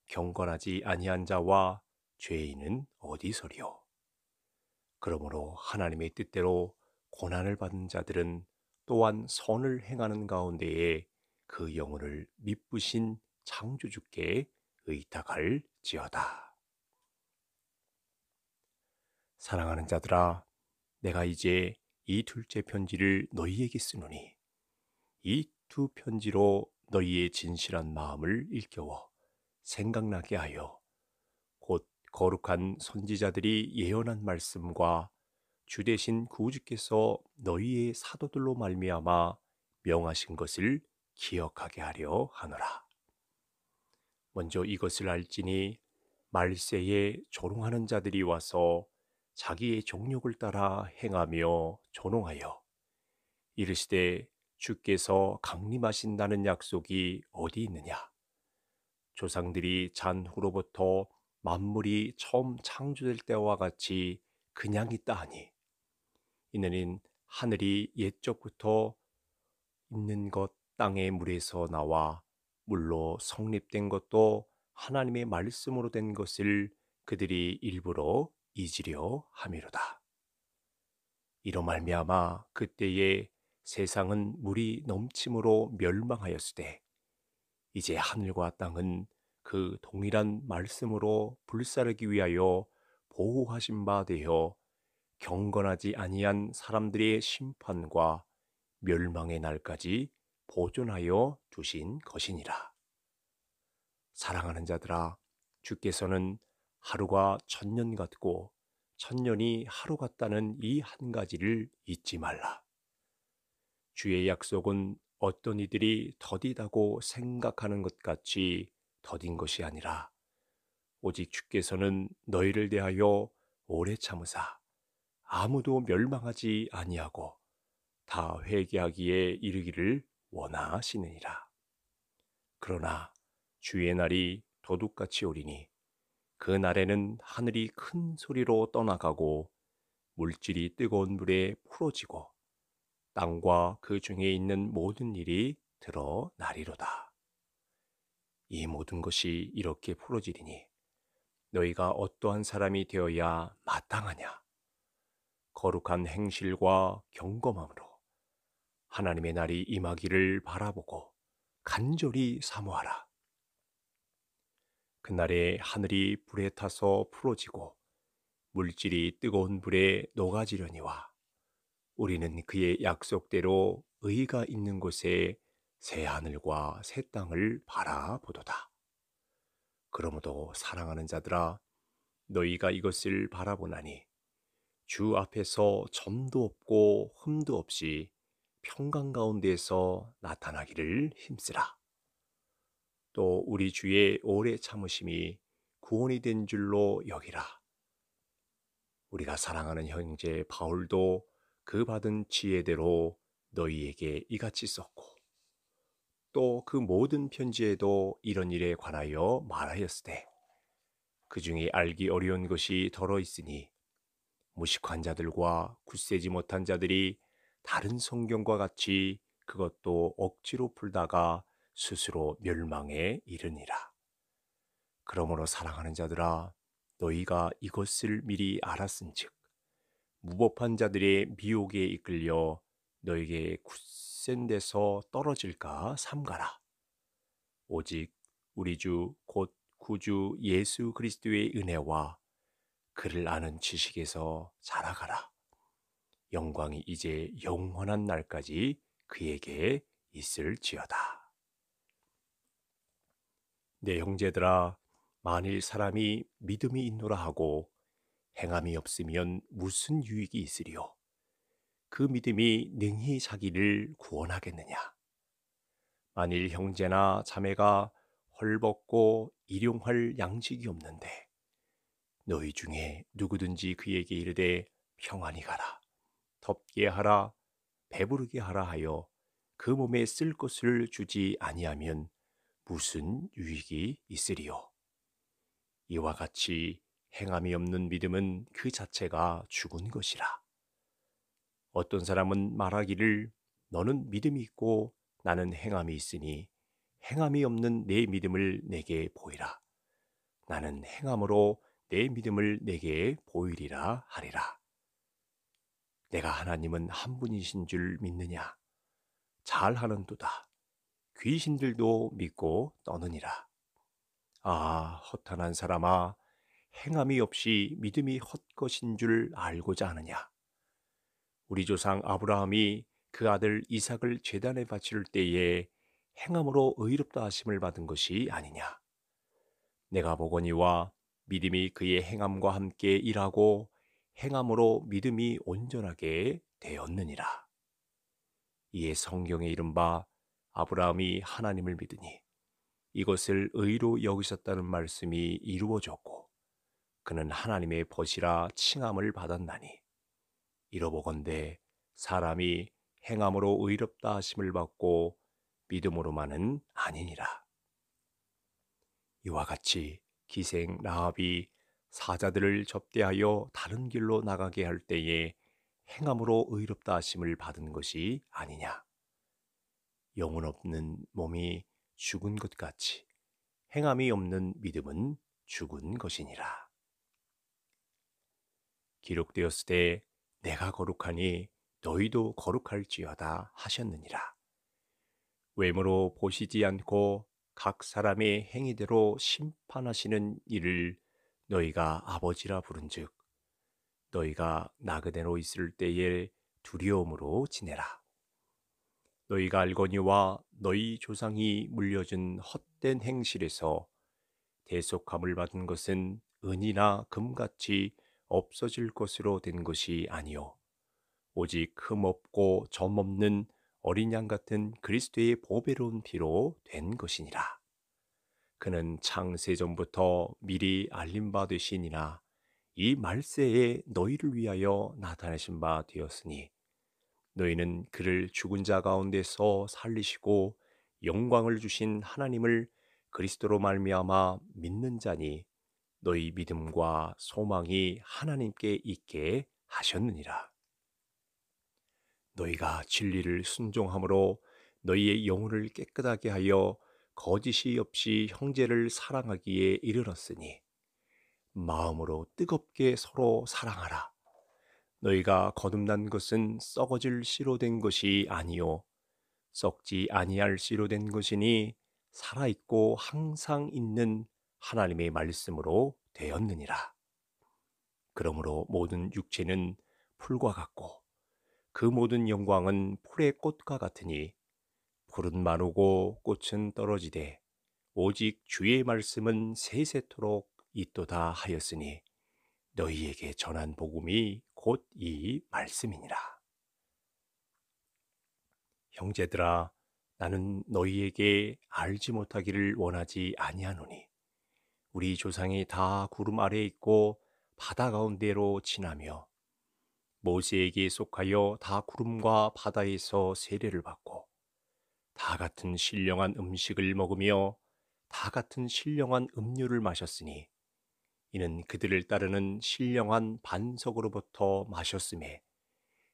경건하지 아니한 자와 죄인은 어디서리요? 그러므로 하나님의 뜻대로 고난을 받은 자들은 또한 선을 행하는 가운데에 그 영혼을 미쁘신 창조주께 의탁할 지어다. 사랑하는 자들아, 내가 이제 이 둘째 편지를 너희에게 쓰노니 이 두 편지로 너희의 진실한 마음을 일깨워 생각나게 하여 곧 거룩한 선지자들이 예언한 말씀과 주 대신 구주께서 너희의 사도들로 말미암아 명하신 것을 기억하게 하려 하노라. 먼저 이것을 알지니 말세에 조롱하는 자들이 와서 자기의 종욕을 따라 행하며 존홍하여 이르시되 주께서 강림하신다는 약속이 어디 있느냐 조상들이 잔 후로부터 만물이 처음 창조될 때와 같이 그냥 있다 하니 이는 하늘이 옛적부터 있는 것 땅의 물에서 나와 물로 성립된 것도 하나님의 말씀으로 된 것을 그들이 일부러 잊으려 함이로다. 이로 말미암아 그때에 세상은 물이 넘침으로 멸망하였으되 이제 하늘과 땅은 그 동일한 말씀으로 불사르기 위하여 보호하신 바 되어 경건하지 아니한 사람들의 심판과 멸망의 날까지 보존하여 주신 것이니라. 사랑하는 자들아, 주께서는 하루가 천년 같고 천년이 하루 같다는 이 한 가지를 잊지 말라. 주의 약속은 어떤 이들이 더디다고 생각하는 것 같이 더딘 것이 아니라 오직 주께서는 너희를 대하여 오래 참으사 아무도 멸망하지 아니하고 다 회개하기에 이르기를 원하시느니라. 그러나 주의 날이 도둑같이 오리니 그날에는 하늘이 큰 소리로 떠나가고 물질이 뜨거운 물에 풀어지고 땅과 그 중에 있는 모든 일이 드러나리로다. 이 모든 것이 이렇게 풀어지리니 너희가 어떠한 사람이 되어야 마땅하냐? 거룩한 행실과 경검함으로 하나님의 날이 임하기를 바라보고 간절히 사모하라. 그날에 하늘이 불에 타서 풀어지고 물질이 뜨거운 불에 녹아지려니와 우리는 그의 약속대로 의가 있는 곳에 새 하늘과 새 땅을 바라보도다. 그러므로 사랑하는 자들아 너희가 이것을 바라보나니 주 앞에서 점도 없고 흠도 없이 평강 가운데서 나타나기를 힘쓰라. 또 우리 주의 오래 참으심이 구원이 된 줄로 여기라. 우리가 사랑하는 형제 바울도 그 받은 지혜대로 너희에게 이같이 썼고 또 그 모든 편지에도 이런 일에 관하여 말하였으되 그 중에 알기 어려운 것이 더러 있으니 무식한 자들과 굳세지 못한 자들이 다른 성경과 같이 그것도 억지로 풀다가 스스로 멸망에 이르니라. 그러므로 사랑하는 자들아 너희가 이것을 미리 알았은즉 무법한 자들의 미혹에 이끌려 너에게 굳센 데서 떨어질까 삼가라. 오직 우리 주 곧 구주 예수 그리스도의 은혜와 그를 아는 지식에서 자라가라. 영광이 이제 영원한 날까지 그에게 있을지어다. 내 형제들아 만일 사람이 믿음이 있노라 하고 행함이 없으면 무슨 유익이 있으리요 그 믿음이 능히 자기를 구원하겠느냐 만일 형제나 자매가 헐벗고 일용할 양식이 없는데 너희 중에 누구든지 그에게 이르되 평안히 가라 덥게 하라 배부르게 하라 하여 그 몸에 쓸 것을 주지 아니하면 무슨 유익이 있으리요? 이와 같이 행함이 없는 믿음은 그 자체가 죽은 것이라. 어떤 사람은 말하기를 너는 믿음이 있고 나는 행함이 있으니 행함이 없는 내 믿음을 내게 보이라. 나는 행함으로 내 믿음을 내게 보이리라 하리라. 내가 하나님은 한 분이신 줄 믿느냐? 잘하는도다. 귀신들도 믿고 떠느니라. 아, 허탄한 사람아, 행함이 없이 믿음이 헛것인 줄 알고자 하느냐. 우리 조상 아브라함이 그 아들 이삭을 재단에 바칠 때에 행함으로 의롭다 하심을 받은 것이 아니냐. 내가 보거니와 믿음이 그의 행함과 함께 일하고 행함으로 믿음이 온전하게 되었느니라. 이에 성경에 이른바 아브라함이 하나님을 믿으니 이것을 의로 여기셨다는 말씀이 이루어졌고 그는 하나님의 벗이라 칭함을 받았나니 이러보건대 사람이 행함으로 의롭다 하심을 받고 믿음으로만은 아니니라. 이와 같이 기생 라합이 사자들을 접대하여 다른 길로 나가게 할 때에 행함으로 의롭다 하심을 받은 것이 아니냐. 영혼 없는 몸이 죽은 것 같이 행함이 없는 믿음은 죽은 것이니라. 기록되었을 때 내가 거룩하니 너희도 거룩할지어다 하셨느니라. 외모로 보시지 않고 각 사람의 행위대로 심판하시는 이를 너희가 아버지라 부른즉 너희가 나그네로 있을 때에 두려움으로 지내라. 너희가 알거니와 너희 조상이 물려준 헛된 행실에서 대속함을 받은 것은 은이나 금같이 없어질 것으로 된 것이 아니요 오직 흠 없고 점 없는 어린 양 같은 그리스도의 보배로운 피로 된 것이니라. 그는 창세전부터 미리 알림 받으시니라 이 말세에 너희를 위하여 나타내신 바 되었으니 너희는 그를 죽은 자 가운데서 살리시고 영광을 주신 하나님을 그리스도로 말미암아 믿는 자니 너희 믿음과 소망이 하나님께 있게 하셨느니라. 너희가 진리를 순종함으로 너희의 영혼을 깨끗하게 하여 거짓이 없이 형제를 사랑하기에 이르렀으니 마음으로 뜨겁게 서로 사랑하라. 너희가 거듭난 것은 썩어질 씨로 된 것이 아니요 썩지 아니할 씨로 된 것이니 살아 있고 항상 있는 하나님의 말씀으로 되었느니라. 그러므로 모든 육체는 풀과 같고 그 모든 영광은 풀의 꽃과 같으니 풀은 마르고 꽃은 떨어지되 오직 주의 말씀은 세세토록 있도다 하였으니 너희에게 전한 복음이 곧 이 말씀이니라. 형제들아, 나는 너희에게 알지 못하기를 원하지 아니하노니 우리 조상이 다 구름 아래 있고 바다 가운데로 지나며 모세에게 속하여 다 구름과 바다에서 세례를 받고 다 같은 신령한 음식을 먹으며 다 같은 신령한 음료를 마셨으니 이는 그들을 따르는 신령한 반석으로부터 마셨음에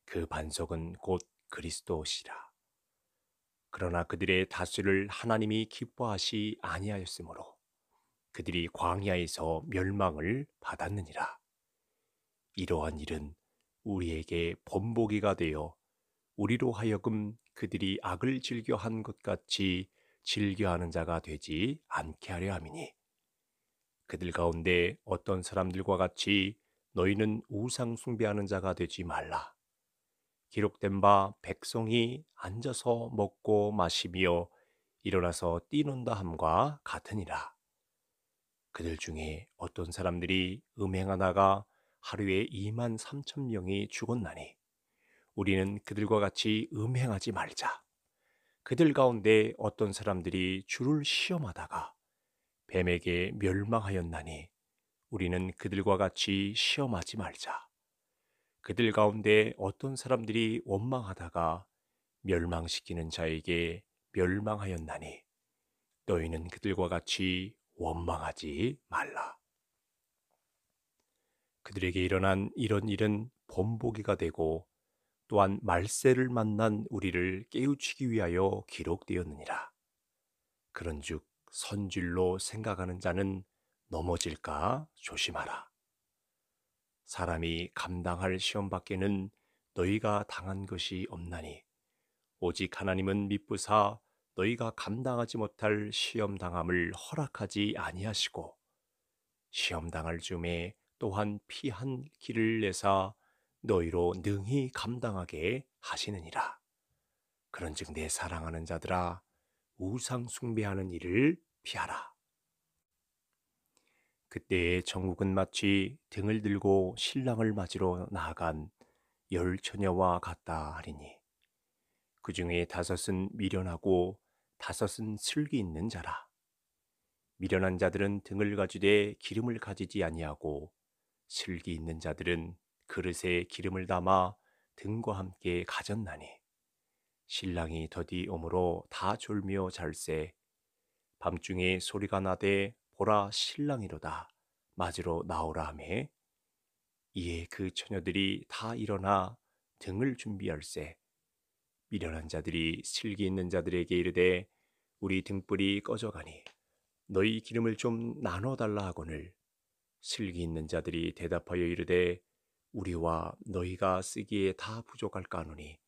그 반석은 곧 그리스도시라. 그러나 그들의 다수를 하나님이 기뻐하시 아니하였으므로 그들이 광야에서 멸망을 받았느니라. 이러한 일은 우리에게 번복이가 되어 우리로 하여금 그들이 악을 즐겨한 것 같이 즐겨하는 자가 되지 않게 하려 함이니 그들 가운데 어떤 사람들과 같이 너희는 우상 숭배하는 자가 되지 말라. 기록된 바 백성이 앉아서 먹고 마시며 일어나서 뛰는다 함과 같으니라. 그들 중에 어떤 사람들이 음행하다가 하루에 2만 3천 명이 죽었나니 우리는 그들과 같이 음행하지 말자. 그들 가운데 어떤 사람들이 주를 시험하다가 뱀에게 멸망하였나니 우리는 그들과 같이 시험하지 말자. 그들 가운데 어떤 사람들이 원망하다가 멸망시키는 자에게 멸망하였나니 너희는 그들과 같이 원망하지 말라. 그들에게 일어난 이런 일은 본보기가 되고 또한 말세를 만난 우리를 깨우치기 위하여 기록되었느니라. 그런즉 선질로 생각하는 자는 넘어질까 조심하라. 사람이 감당할 시험 밖에는 너희가 당한 것이 없나니 오직 하나님은 미쁘사 너희가 감당하지 못할 시험 당함을 허락하지 아니하시고 시험 당할 즈음에 또한 피한 길을 내사 너희로 능히 감당하게 하시느니라. 그런즉 내 사랑하는 자들아 우상 숭배하는 일을 피하라. 그때 정국은 마치 등을 들고 신랑을 맞으러 나아간 열 처녀와 같다 하리니 그 중에 다섯은 미련하고 다섯은 슬기 있는 자라. 미련한 자들은 등을 가지되 기름을 가지지 아니하고 슬기 있는 자들은 그릇에 기름을 담아 등과 함께 가졌나니 신랑이 더디 오므로 다 졸며 잘세 밤중에 소리가 나되 보라 신랑이로다 맞으러 나오라 하매 이에 그 처녀들이 다 일어나 등을 준비할세 미련한 자들이 실기 있는 자들에게 이르되 우리 등불이 꺼져가니 너희 기름을 좀 나눠 달라 하거늘 실기 있는 자들이 대답하여 이르되 우리와 너희가 쓰기에 다 부족할까 하노니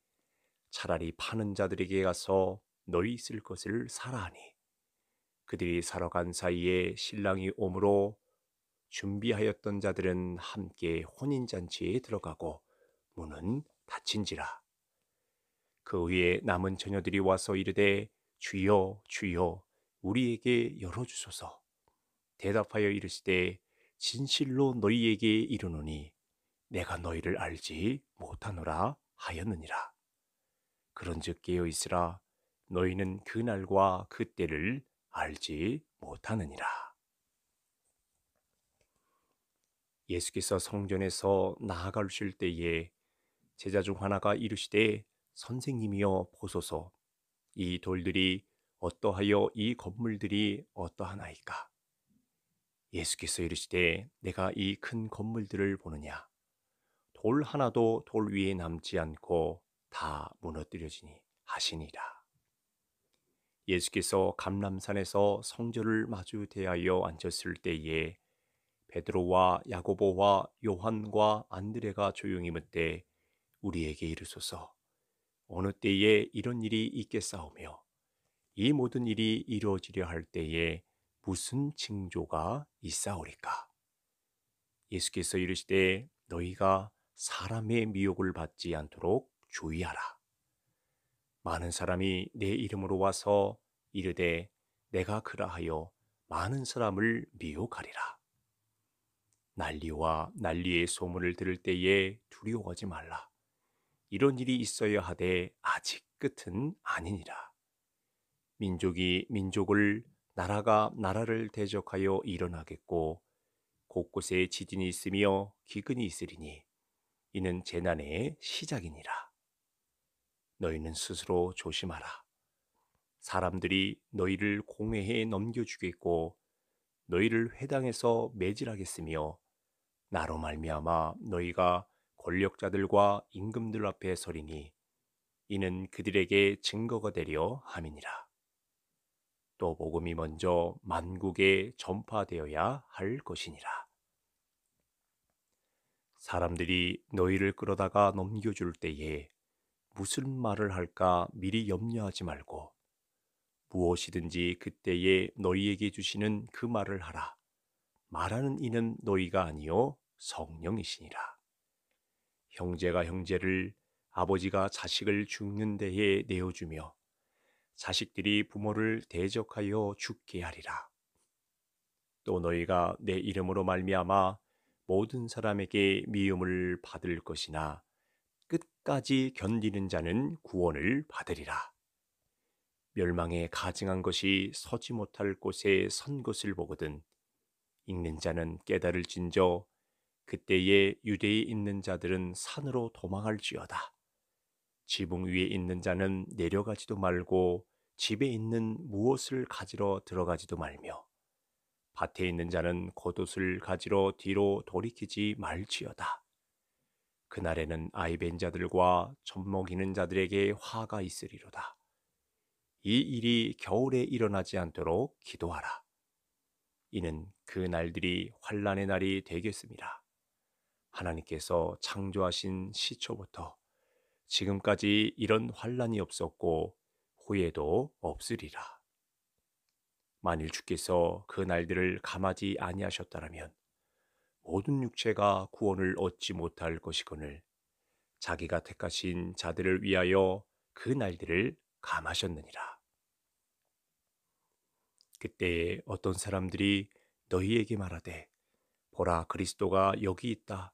차라리 파는 자들에게 가서 너희 쓸 것을 사라 하니 그들이 사러 간 사이에 신랑이 오므로 준비하였던 자들은 함께 혼인잔치에 들어가고 문은 닫힌지라 그 후에 남은 처녀들이 와서 이르되 주여 주여 우리에게 열어주소서 대답하여 이르시되 진실로 너희에게 이르노니 내가 너희를 알지 못하노라 하였느니라. 그런즉 깨어 있으라 너희는 그 날과 그 때를 알지 못하느니라. 예수께서 성전에서 나아가실 때에 제자 중 하나가 이르시되 선생님이여 보소서 이 돌들이 어떠하여 이 건물들이 어떠하나이까 예수께서 이르시되 내가 이 큰 건물들을 보느냐 돌 하나도 돌 위에 남지 않고 다 무너뜨려지니 하시니라. 예수께서 감람산에서 성전을 마주 대하여 앉았을 때에 베드로와 야고보와 요한과 안드레가 조용히 묻되 우리에게 이르소서 어느 때에 이런 일이 있겠사오며 이 모든 일이 이루어지려 할 때에 무슨 징조가 있사오리까 예수께서 이르시되 너희가 사람의 미혹을 받지 않도록 주의하라. 많은 사람이 내 이름으로 와서 이르되 내가 그라하여 많은 사람을 미혹하리라. 난리와 난리의 소문을 들을 때에 두려워하지 말라. 이런 일이 있어야 하되 아직 끝은 아니니라. 민족이 민족을 나라가 나라를 대적하여 일어나겠고 곳곳에 지진이 있으며 기근이 있으리니 이는 재난의 시작이니라. 너희는 스스로 조심하라. 사람들이 너희를 공회에 넘겨주겠고 너희를 회당에서 매질하겠으며 나로 말미암아 너희가 권력자들과 임금들 앞에 서리니 이는 그들에게 증거가 되려 함이니라. 또 복음이 먼저 만국에 전파되어야 할 것이니라. 사람들이 너희를 끌어다가 넘겨줄 때에 무슨 말을 할까 미리 염려하지 말고 무엇이든지 그때에 너희에게 주시는 그 말을 하라. 말하는 이는 너희가 아니요 성령이시니라. 형제가 형제를 아버지가 자식을 죽는 데에 내어주며 자식들이 부모를 대적하여 죽게 하리라. 또 너희가 내 이름으로 말미암아 모든 사람에게 미움을 받을 것이나 끝까지 견디는 자는 구원을 받으리라. 멸망에 가증한 것이 서지 못할 곳에 선 것을 보거든 읽는 자는 깨달을 진저 그때에 유대에 있는 자들은 산으로 도망할지어다. 지붕 위에 있는 자는 내려가지도 말고 집에 있는 무엇을 가지러 들어가지도 말며 밭에 있는 자는 겉옷을 가지러 뒤로 돌이키지 말지어다. 그날에는 아이벤 자들과 젖먹이는 자들에게 화가 있으리로다. 이 일이 겨울에 일어나지 않도록 기도하라. 이는 그 날들이 환란의 날이 되겠습니다. 하나님께서 창조하신 시초부터 지금까지 이런 환란이 없었고 후회도 없으리라. 만일 주께서 그 날들을 감하지 아니하셨다면 모든 육체가 구원을 얻지 못할 것이거늘 자기가 택하신 자들을 위하여 그 날들을 감하셨느니라. 그때 어떤 사람들이 너희에게 말하되 보라 그리스도가 여기 있다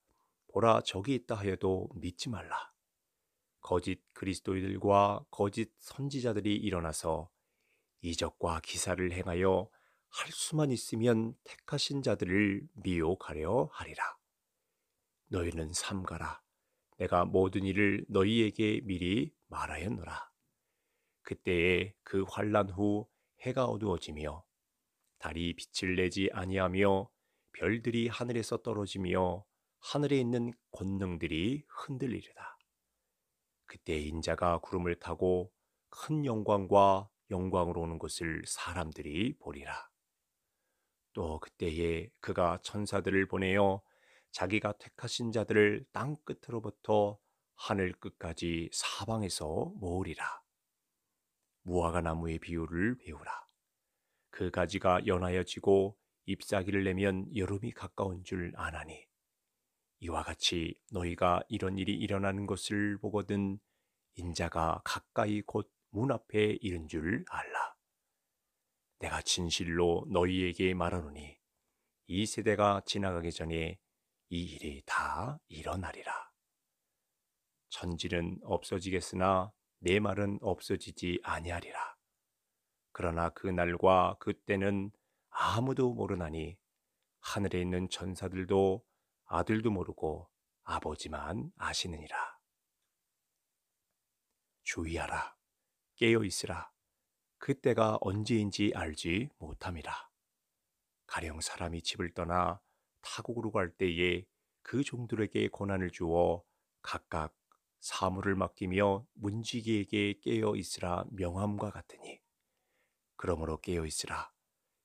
보라 저기 있다 하여도 믿지 말라. 거짓 그리스도인들과 거짓 선지자들이 일어나서 이적과 기사를 행하여 할 수만 있으면 택하신 자들을 미혹하려 하리라. 너희는 삼가라. 내가 모든 일을 너희에게 미리 말하였노라. 그때에 그 환란 후 해가 어두워지며 달이 빛을 내지 아니하며 별들이 하늘에서 떨어지며 하늘에 있는 권능들이 흔들리리다. 그때 인자가 구름을 타고 큰 영광과 영광으로 오는 것을 사람들이 보리라. 또 그때에 그가 천사들을 보내어 자기가 택하신 자들을 땅 끝으로부터 하늘 끝까지 사방에서 모으리라. 무화과 나무의 비율을 배우라. 그 가지가 연하여지고 잎사귀를 내면 여름이 가까운 줄 아나니 이와 같이 너희가 이런 일이 일어나는 것을 보거든 인자가 가까이 곧 문 앞에 이른 줄 알라. 내가 진실로 너희에게 말하노니 이 세대가 지나가기 전에 이 일이 다 일어나리라. 천지는 없어지겠으나 내 말은 없어지지 아니하리라. 그러나 그 날과 그 때는 아무도 모르나니 하늘에 있는 전사들도 아들도 모르고 아버지만 아시느니라. 주의하라. 깨어 있으라. 그때가 언제인지 알지 못함이라. 가령 사람이 집을 떠나 타국으로 갈 때에 그 종들에게 고난을 주어 각각 사물을 맡기며 문지기에게 깨어 있으라 명함과 같으니 그러므로 깨어 있으라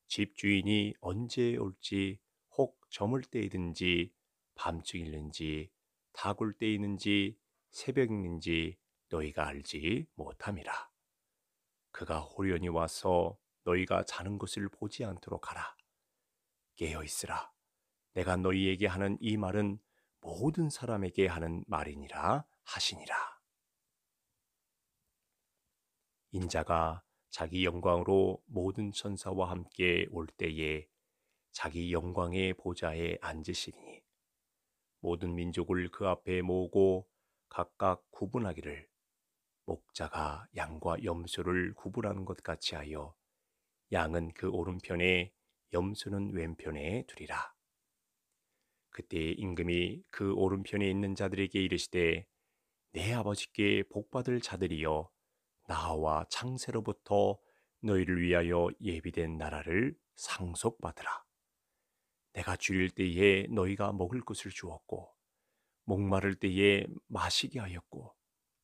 집 주인이 언제 올지 혹 저물 때이든지 밤중일는지 다굴 때이는지 새벽이는지 너희가 알지 못함이라 그가 호련히 와서 너희가 자는 것을 보지 않도록 하라. 깨어 있으라. 내가 너희에게 하는 이 말은 모든 사람에게 하는 말이니라 하시니라. 인자가 자기 영광으로 모든 천사와 함께 올 때에 자기 영광의 보좌에 앉으시니 모든 민족을 그 앞에 모으고 각각 구분하기를 목자가 양과 염소를 구분하는 것 같이 하여 양은 그 오른편에 염소는 왼편에 두리라. 그때 임금이 그 오른편에 있는 자들에게 이르시되 내 아버지께 복받을 자들이여 나와 창세로부터 너희를 위하여 예비된 나라를 상속받으라. 내가 줄일 때에 너희가 먹을 것을 주었고 목마를 때에 마시게 하였고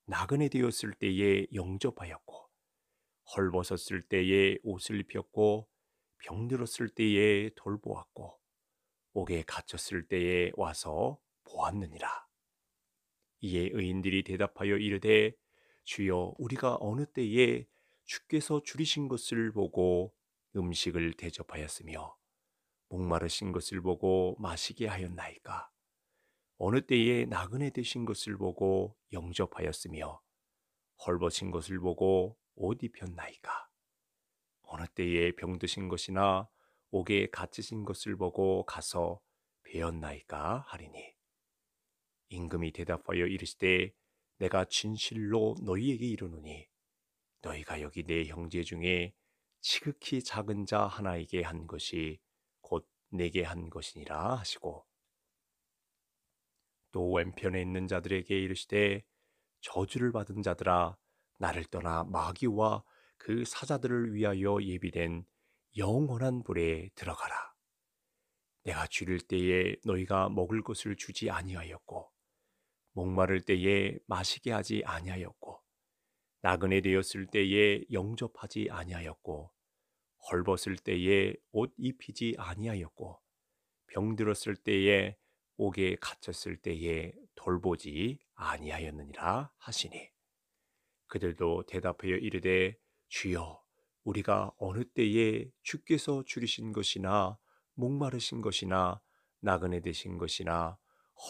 나그네 되었을 때에 영접하였고 헐벗었을 때에 옷을 입혔고 병들었을 때에 돌보았고 옥에 갇혔을 때에 와서 보았느니라. 이에 의인들이 대답하여 이르되 주여 우리가 어느 때에 주께서 줄이신 것을 보고 음식을 대접하였으며 목마르신 것을 보고 마시게 하였나이까 어느 때에 나그네 되신 것을 보고 영접하였으며 헐벗은 것을 보고 옷 입혔나이까 어느 때에 병드신 것이나 옥에 갇히신 것을 보고 가서 배었나이까 하리니 임금이 대답하여 이르시되 내가 진실로 너희에게 이르노니 너희가 여기 내 형제 중에 지극히 작은 자 하나에게 한 것이 곧 내게 한 것이니라 하시고 또 왼편에 있는 자들에게 이르시되 저주를 받은 자들아 나를 떠나 마귀와 그 사자들을 위하여 예비된 영원한 불에 들어가라. 내가 줄일 때에 너희가 먹을 것을 주지 아니하였고 목마를 때에 마시게 하지 아니하였고 나그네 되었을 때에 영접하지 아니하였고 헐벗을 때에 옷 입히지 아니하였고 병들었을 때에 옥에 갇혔을 때에 돌보지 아니하였느니라 하시니 그들도 대답하여 이르되 주여 우리가 어느 때에 주께서 줄이신 것이나 목마르신 것이나 나그네 되신 것이나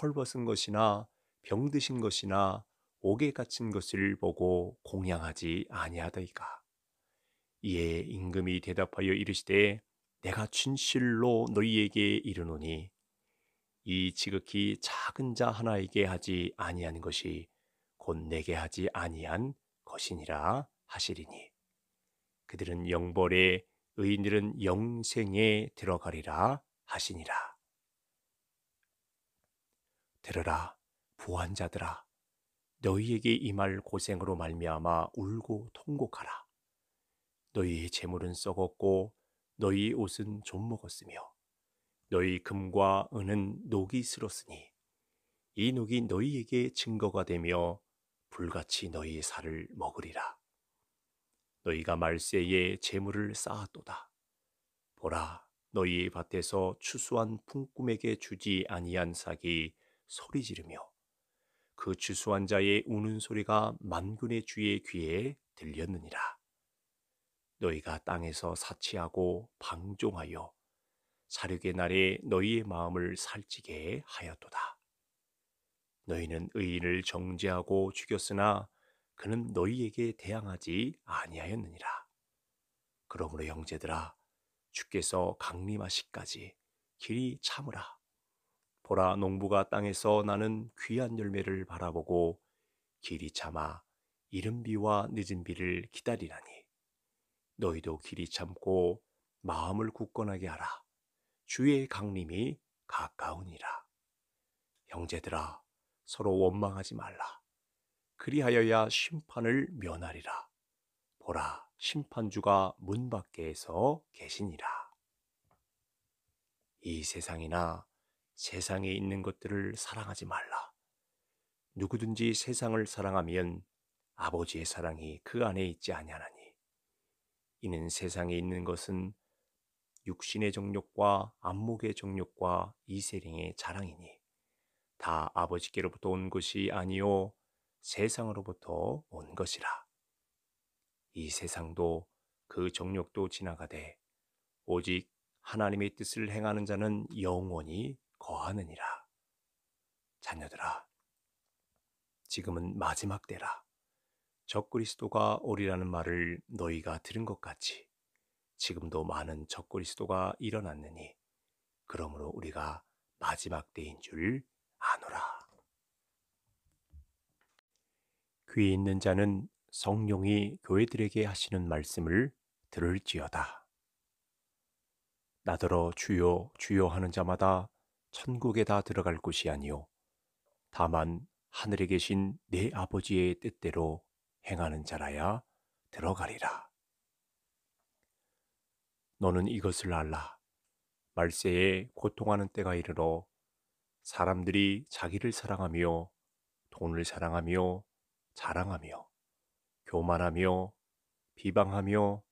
헐벗은 것이나 병드신 것이나 옥에 갇힌 것을 보고 공양하지 아니하더이까 이에 임금이 대답하여 이르시되 내가 진실로 너희에게 이르노니 이 지극히 작은 자 하나에게 하지 아니한 것이 곧 내게 하지 아니한 것이니라 하시리니 그들은 영벌에 의인들은 영생에 들어가리라 하시니라 들으라 보한 자들아 너희에게 이 말 고생으로 말미암아 울고 통곡하라 너희의 재물은 썩었고 너희의 옷은 좀 먹었으며 너희 금과 은은 녹이 쓸었으니이 녹이 너희에게 증거가 되며 불같이 너희의 살을 먹으리라. 너희가 말세에 재물을 쌓았도다. 보라, 너희의 밭에서 추수한 풍꿈에게 주지 아니한 삭이 소리 지르며 그 추수한 자의 우는 소리가 만군의 주의 귀에 들렸느니라. 너희가 땅에서 사치하고 방종하여 사륙의 날에 너희의 마음을 살찌게 하였도다. 너희는 의인을 정죄하고 죽였으나 그는 너희에게 대항하지 아니하였느니라. 그러므로 형제들아 주께서 강림하시까지 길이 참으라. 보라 농부가 땅에서 나는 귀한 열매를 바라보고 길이 참아 이른 비와 늦은 비를 기다리라니 너희도 길이 참고 마음을 굳건하게 하라. 주의 강림이 가까우니라. 형제들아, 서로 원망하지 말라. 그리하여야 심판을 면하리라. 보라, 심판주가 문 밖에서 계시니라. 이 세상이나 세상에 있는 것들을 사랑하지 말라. 누구든지 세상을 사랑하면 아버지의 사랑이 그 안에 있지 아니하나니 이는 세상에 있는 것은 육신의 정욕과 안목의 정욕과 이세령의 자랑이니 다 아버지께로부터 온 것이 아니요 세상으로부터 온 것이라. 이 세상도 그 정욕도 지나가되 오직 하나님의 뜻을 행하는 자는 영원히 거하느니라. 자녀들아, 지금은 마지막 때라. 적 그리스도가 오리라는 말을 너희가 들은 것 같이 지금도 많은 적그리스도가 일어났느니 그러므로 우리가 마지막 때인 줄 아노라. 귀 있는 자는 성령이 교회들에게 하시는 말씀을 들을지어다. 나더러 주요 주요 하는 자마다 천국에 다 들어갈 곳이 아니요 다만 하늘에 계신 내 아버지의 뜻대로 행하는 자라야 들어가리라. 너는 이것을 알라. 말세에 고통하는 때가 이르러 사람들이 자기를 사랑하며 돈을 사랑하며 자랑하며 교만하며 비방하며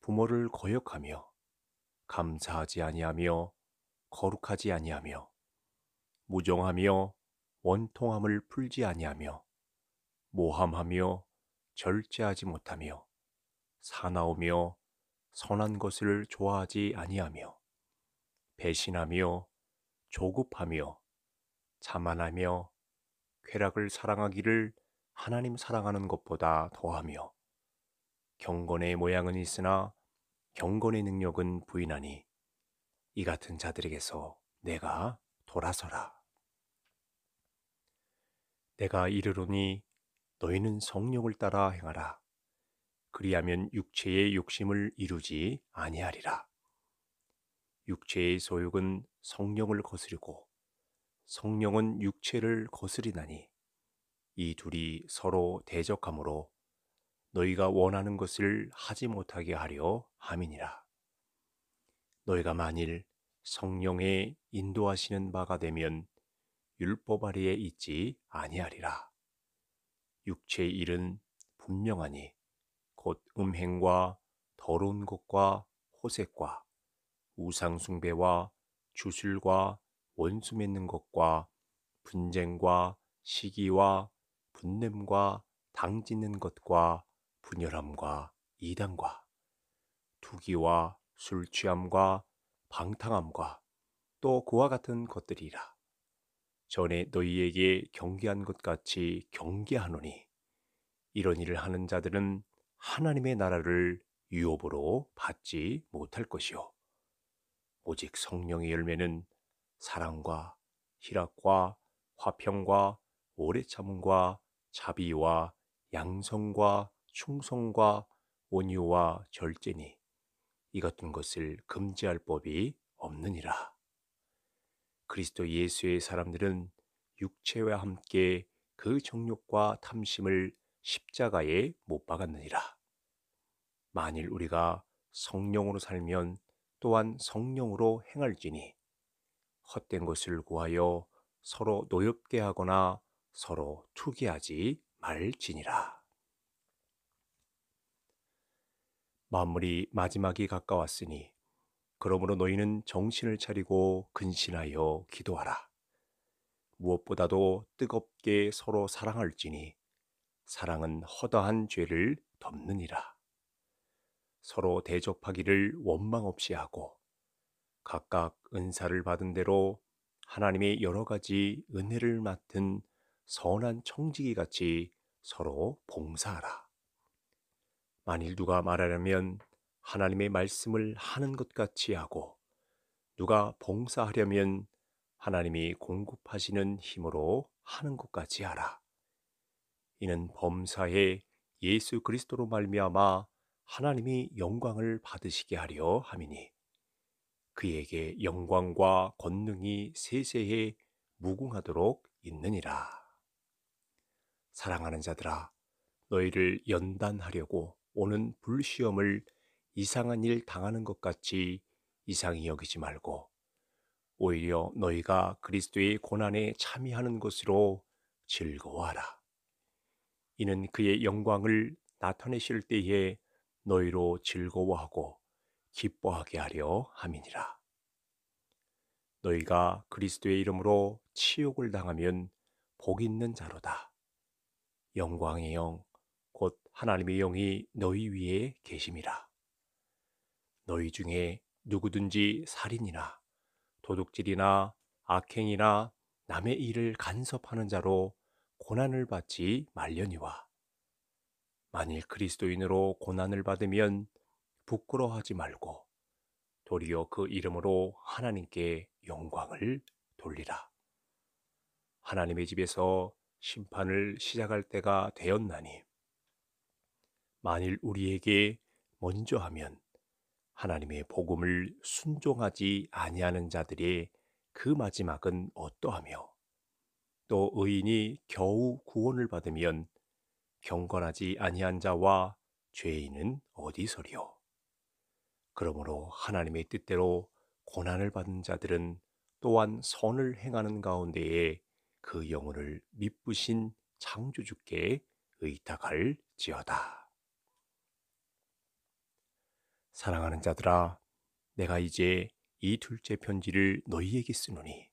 부모를 거역하며 감사하지 아니하며 거룩하지 아니하며 무정하며 원통함을 풀지 아니하며 모함하며 절제하지 못하며 사나우며 선한 것을 좋아하지 아니하며 배신하며 조급하며 자만하며 쾌락을 사랑하기를 하나님 사랑하는 것보다 더하며 경건의 모양은 있으나 경건의 능력은 부인하니 이 같은 자들에게서 내가 돌아서라. 내가 이르노니 너희는 성령을 따라 행하라. 그리하면 육체의 욕심을 이루지 아니하리라. 육체의 소욕은 성령을 거스르고 성령은 육체를 거스리나니 이 둘이 서로 대적하므로 너희가 원하는 것을 하지 못하게 하려 함이니라. 너희가 만일 성령의 인도하시는 바가 되면 율법 아래에 있지 아니하리라. 육체의 일은 분명하니 곧 음행과 더러운 것과 호색과 우상숭배와 주술과 원수 맺는 것과 분쟁과 시기와 분냄과 당짓는 것과 분열함과 이단과 투기와 술 취함과 방탕함과 또 그와 같은 것들이라. 전에 너희에게 경계한 것 같이 경계하노니 이런 일을 하는 자들은 하나님의 나라를 유업으로 받지 못할 것이요. 오직 성령의 열매는 사랑과 희락과 화평과 오래 참음과 자비와 양성과 충성과 온유와 절제니 이 같은 것을 금지할 법이 없느니라. 그리스도 예수의 사람들은 육체와 함께 그 정욕과 탐심을 십자가에 못 박았느니라. 만일 우리가 성령으로 살면 또한 성령으로 행할지니 헛된 것을 구하여 서로 노엽게 하거나 서로 투기하지 말지니라. 마무리 마지막이 가까웠으니 그러므로 너희는 정신을 차리고 근신하여 기도하라. 무엇보다도 뜨겁게 서로 사랑할지니 사랑은 허다한 죄를 덮느니라. 서로 대접하기를 원망 없이 하고 각각 은사를 받은 대로 하나님의 여러 가지 은혜를 맡은 선한 청지기 같이 서로 봉사하라. 만일 누가 말하려면 하나님의 말씀을 하는 것 같이 하고 누가 봉사하려면 하나님이 공급하시는 힘으로 하는 것 같이 하라. 이는 범사에 예수 그리스도로 말미암아 하나님이 영광을 받으시게 하려 함이니 그에게 영광과 권능이 세세에 무궁하도록 있느니라. 사랑하는 자들아, 너희를 연단하려고 오는 불시험을 이상한 일 당하는 것 같이 이상히 여기지 말고 오히려 너희가 그리스도의 고난에 참여하는 것으로 즐거워하라. 이는 그의 영광을 나타내실 때에 너희로 즐거워하고 기뻐하게 하려 함이니라. 너희가 그리스도의 이름으로 치욕을 당하면 복 있는 자로다. 영광의 영, 곧 하나님의 영이 너희 위에 계심이라. 너희 중에 누구든지 살인이나 도둑질이나 악행이나 남의 일을 간섭하는 자로 고난을 받지 말려니와 만일 그리스도인으로 고난을 받으면 부끄러워하지 말고 도리어 그 이름으로 하나님께 영광을 돌리라. 하나님의 집에서 심판을 시작할 때가 되었나니 만일 우리에게 먼저 하면 하나님의 복음을 순종하지 아니하는 자들의 그 마지막은 어떠하며 또 의인이 겨우 구원을 받으면 경건하지 아니한 자와 죄인은 어디서리요? 그러므로 하나님의 뜻대로 고난을 받은 자들은 또한 선을 행하는 가운데에 그 영혼을 미쁘신 창조주께 의탁할 지어다. 사랑하는 자들아, 내가 이제 이 둘째 편지를 너희에게 쓰노니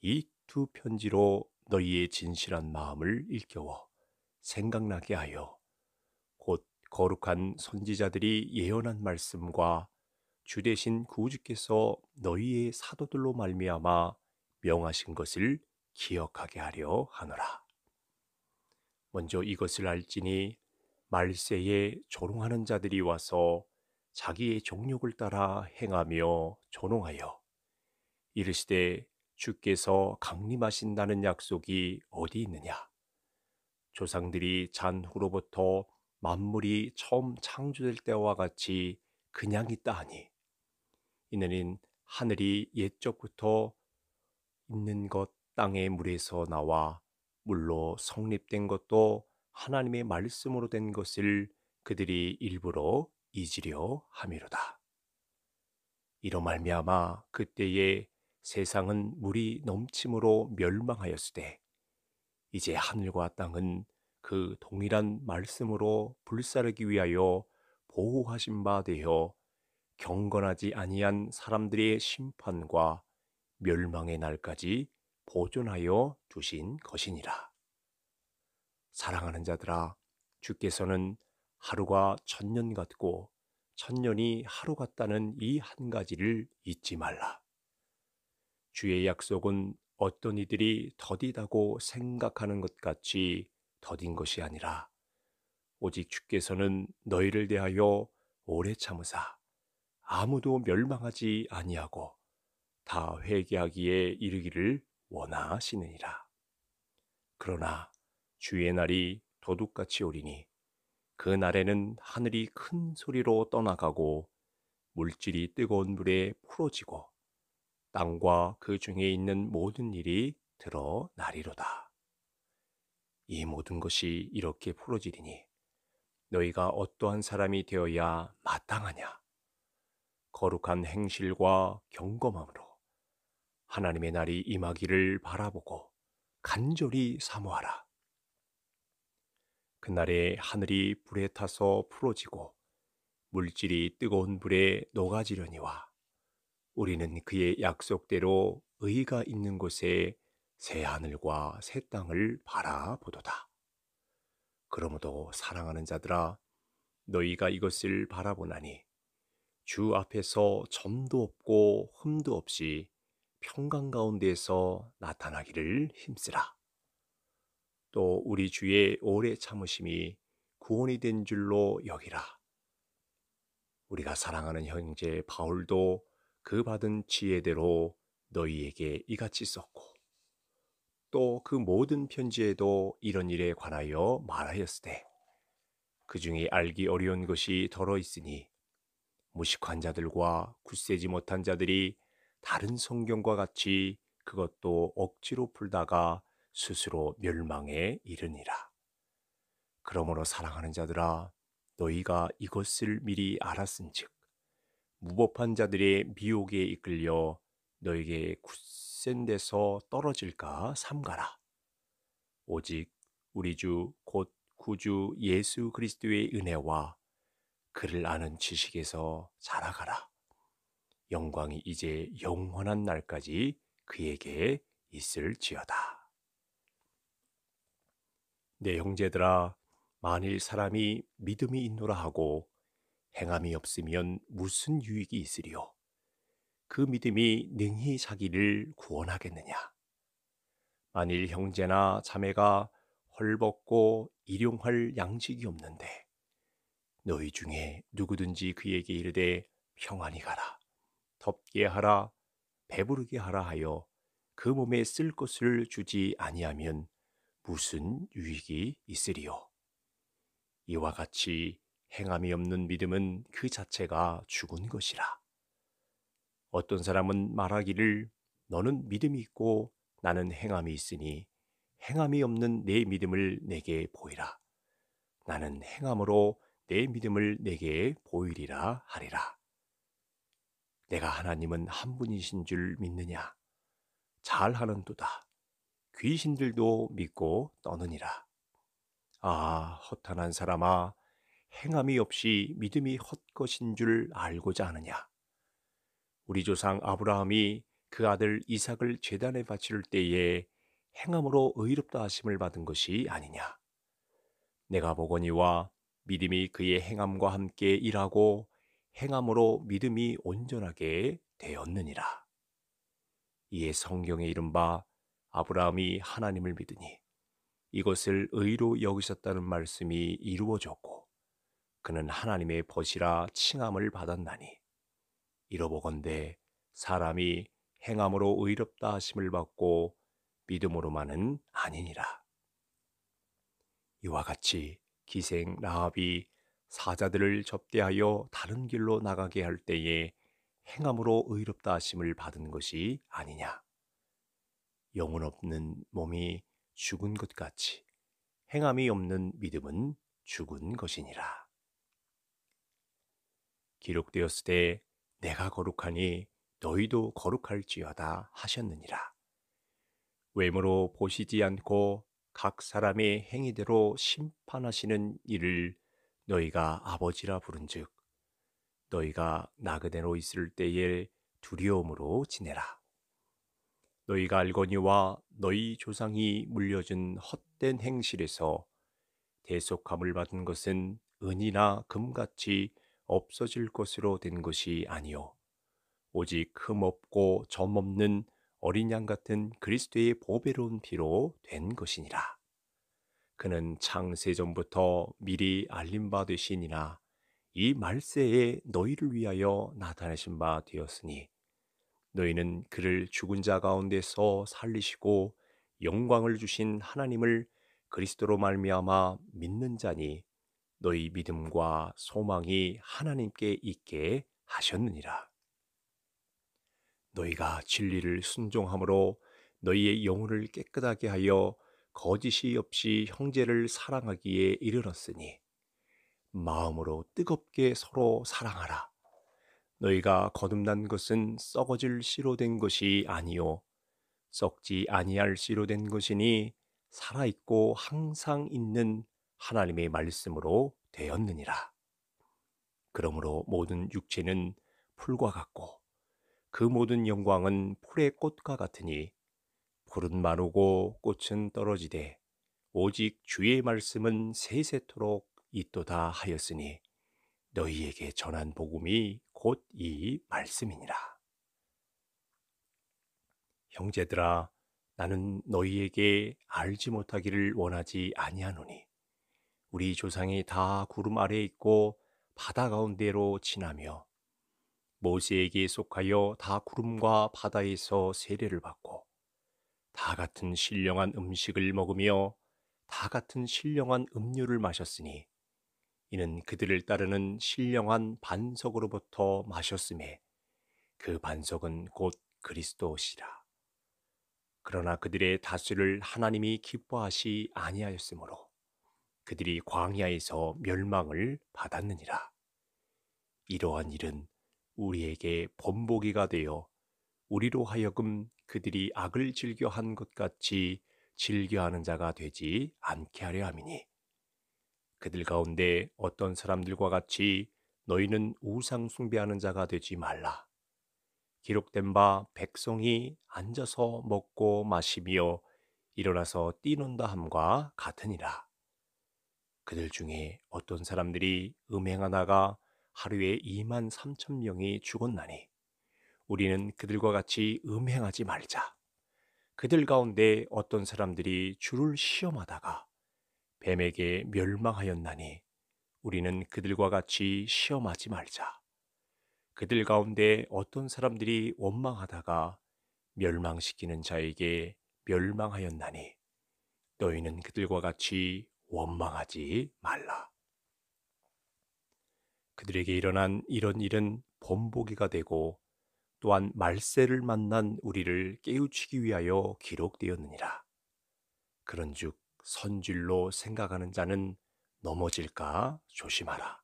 이두 편지로 너희의 진실한 마음을 일깨워 생각나게 하여 곧 거룩한 선지자들이 예언한 말씀과 주 대신 구주께서 너희의 사도들로 말미암아 명하신 것을 기억하게 하려 하노라. 먼저 이것을 알지니 말세에 조롱하는 자들이 와서 자기의 종욕을 따라 행하며 조롱하여 이르시되 주께서 강림하신다는 약속이 어디 있느냐? 조상들이 잔 후로부터 만물이 처음 창조될 때와 같이 그냥 있다 하니 이는 하늘이 옛적부터 있는 것 땅의 물에서 나와 물로 성립된 것도 하나님의 말씀으로 된 것을 그들이 일부러 잊으려 함이로다. 이로 말미암아 그때에 세상은 물이 넘침으로 멸망하였으되 이제 하늘과 땅은 그 동일한 말씀으로 불사르기 위하여 보호하신 바 되어 경건하지 아니한 사람들의 심판과 멸망의 날까지 보존하여 주신 것이니라. 사랑하는 자들아, 주께서는 하루가 천년 같고 천년이 하루 같다는 이 한 가지를 잊지 말라. 주의 약속은 어떤 이들이 더디다고 생각하는 것 같이 더딘 것이 아니라 오직 주께서는 너희를 대하여 오래 참으사 아무도 멸망하지 아니하고 다 회개하기에 이르기를 원하시느니라. 그러나 주의 날이 도둑같이 오리니 그 날에는 하늘이 큰 소리로 떠나가고 물질이 뜨거운 물에 풀어지고 땅과 그 중에 있는 모든 일이 드러나리로다. 이 모든 것이 이렇게 풀어지리니 너희가 어떠한 사람이 되어야 마땅하냐? 거룩한 행실과 경검함으로 하나님의 날이 임하기를 바라보고 간절히 사모하라. 그날에 하늘이 불에 타서 풀어지고 물질이 뜨거운 불에 녹아지려니와 우리는 그의 약속대로 의가 있는 곳에 새 하늘과 새 땅을 바라보도다. 그러므로 사랑하는 자들아, 너희가 이것을 바라보나니 주 앞에서 점도 없고 흠도 없이 평강 가운데에서 나타나기를 힘쓰라. 또 우리 주의 오래 참으심이 구원이 된 줄로 여기라. 우리가 사랑하는 형제 바울도 그 받은 지혜대로 너희에게 이같이 썼고 또 그 모든 편지에도 이런 일에 관하여 말하였으되 그 중에 알기 어려운 것이 더러 있으니 무식한 자들과 굳세지 못한 자들이 다른 성경과 같이 그것도 억지로 풀다가 스스로 멸망에 이르니라. 그러므로 사랑하는 자들아, 너희가 이것을 미리 알았은즉, 무법한 자들의 미혹에 이끌려 너에게 굳센 데서 떨어질까 삼가라. 오직 우리 주 곧 구주 예수 그리스도의 은혜와 그를 아는 지식에서 자라가라. 영광이 이제 영원한 날까지 그에게 있을지어다. 내 네 형제들아, 만일 사람이 믿음이 있노라 하고 행함이 없으면 무슨 유익이 있으리요? 그 믿음이 능히 자기를 구원하겠느냐? 만일 형제나 자매가 헐벗고 일용할 양식이 없는데 너희 중에 누구든지 그에게 이르되 평안히 가라 덥게 하라 배부르게 하라 하여 그 몸에 쓸 것을 주지 아니하면 무슨 유익이 있으리요 이와 같이 행함이 없는 믿음은 그 자체가 죽은 것이라. 어떤 사람은 말하기를 너는 믿음이 있고 나는 행함이 있으니 행함이 없는 내 믿음을 내게 보이라. 나는 행함으로 내 믿음을 내게 보이리라 하리라. 내가 하나님은 한 분이신 줄 믿느냐? 잘하는도다. 귀신들도 믿고 떠느니라. 아, 허탄한 사람아, 행함이 없이 믿음이 헛것인 줄 알고자 하느냐? 우리 조상 아브라함이 그 아들 이삭을 재단에 바칠 때에 행함으로 의롭다 하심을 받은 것이 아니냐? 내가 보거니와 믿음이 그의 행함과 함께 일하고 행함으로 믿음이 온전하게 되었느니라. 이에 성경에 이른바 아브라함이 하나님을 믿으니 이것을 의로 여기셨다는 말씀이 이루어졌고 그는 하나님의 벗이라 칭함을 받았나니 이로보건대 사람이 행함으로 의롭다 하심을 받고 믿음으로만은 아니니라. 이와 같이 기생 라합이 사자들을 접대하여 다른 길로 나가게 할 때에 행함으로 의롭다 하심을 받은 것이 아니냐. 영혼 없는 몸이 죽은 것 같이 행함이 없는 믿음은 죽은 것이니라. 기록되었을 때 내가 거룩하니 너희도 거룩할지어다 하셨느니라. 외모로 보시지 않고 각 사람의 행위대로 심판하시는 이를 너희가 아버지라 부른즉 너희가 나그네로 있을 때에 두려움으로 지내라. 너희가 알거니와 너희 조상이 물려준 헛된 행실에서 대속함을 받은 것은 은이나 금같이 없어질 것으로 된 것이 아니요 오직 흠없고 점없는 어린 양 같은 그리스도의 보배로운 피로 된 것이니라. 그는 창세전부터 미리 알림 받으시니라 이 말세에 너희를 위하여 나타내신 바 되었으니 너희는 그를 죽은 자 가운데서 살리시고 영광을 주신 하나님을 그리스도로 말미암아 믿는 자니 너희 믿음과 소망이 하나님께 있게 하셨느니라. 너희가 진리를 순종함으로 너희의 영혼을 깨끗하게 하여 거짓이 없이 형제를 사랑하기에 이르렀으니 마음으로 뜨겁게 서로 사랑하라. 너희가 거듭난 것은 썩어질 씨로 된 것이 아니요 썩지 아니할 씨로 된 것이니 살아 있고 항상 있는 하나님의 말씀으로 되었느니라. 그러므로 모든 육체는 풀과 같고 그 모든 영광은 풀의 꽃과 같으니 풀은 마르고 꽃은 떨어지되 오직 주의 말씀은 세세토록 있도다 하였으니 너희에게 전한 복음이 곧 이 말씀이니라. 형제들아, 나는 너희에게 알지 못하기를 원하지 아니하노니 우리 조상이 다 구름 아래 있고 바다 가운데로 지나며 모세에게 속하여 다 구름과 바다에서 세례를 받고 다 같은 신령한 음식을 먹으며 다 같은 신령한 음료를 마셨으니 이는 그들을 따르는 신령한 반석으로부터 마셨음에 그 반석은 곧 그리스도시라. 그러나 그들의 다수를 하나님이 기뻐하시 아니하였으므로 그들이 광야에서 멸망을 받았느니라. 이러한 일은 우리에게 본보기가 되어 우리로 하여금 그들이 악을 즐겨한 것 같이 즐겨하는 자가 되지 않게 하려 함이니 그들 가운데 어떤 사람들과 같이 너희는 우상 숭배하는 자가 되지 말라. 기록된 바 백성이 앉아서 먹고 마시며 일어나서 뛰는다 함과 같으니라. 그들 중에 어떤 사람들이 음행하다가 하루에 2만 3천 명이 죽었나니 우리는 그들과 같이 음행하지 말자. 그들 가운데 어떤 사람들이 주를 시험하다가 뱀에게 멸망하였나니 우리는 그들과 같이 시험하지 말자. 그들 가운데 어떤 사람들이 원망하다가 멸망시키는 자에게 멸망하였나니 너희는 그들과 같이 원망하지 말라. 그들에게 일어난 이런 일은 본보기가 되고 또한 말세를 만난 우리를 깨우치기 위하여 기록되었느니라. 그런즉 선질로 생각하는 자는 넘어질까 조심하라.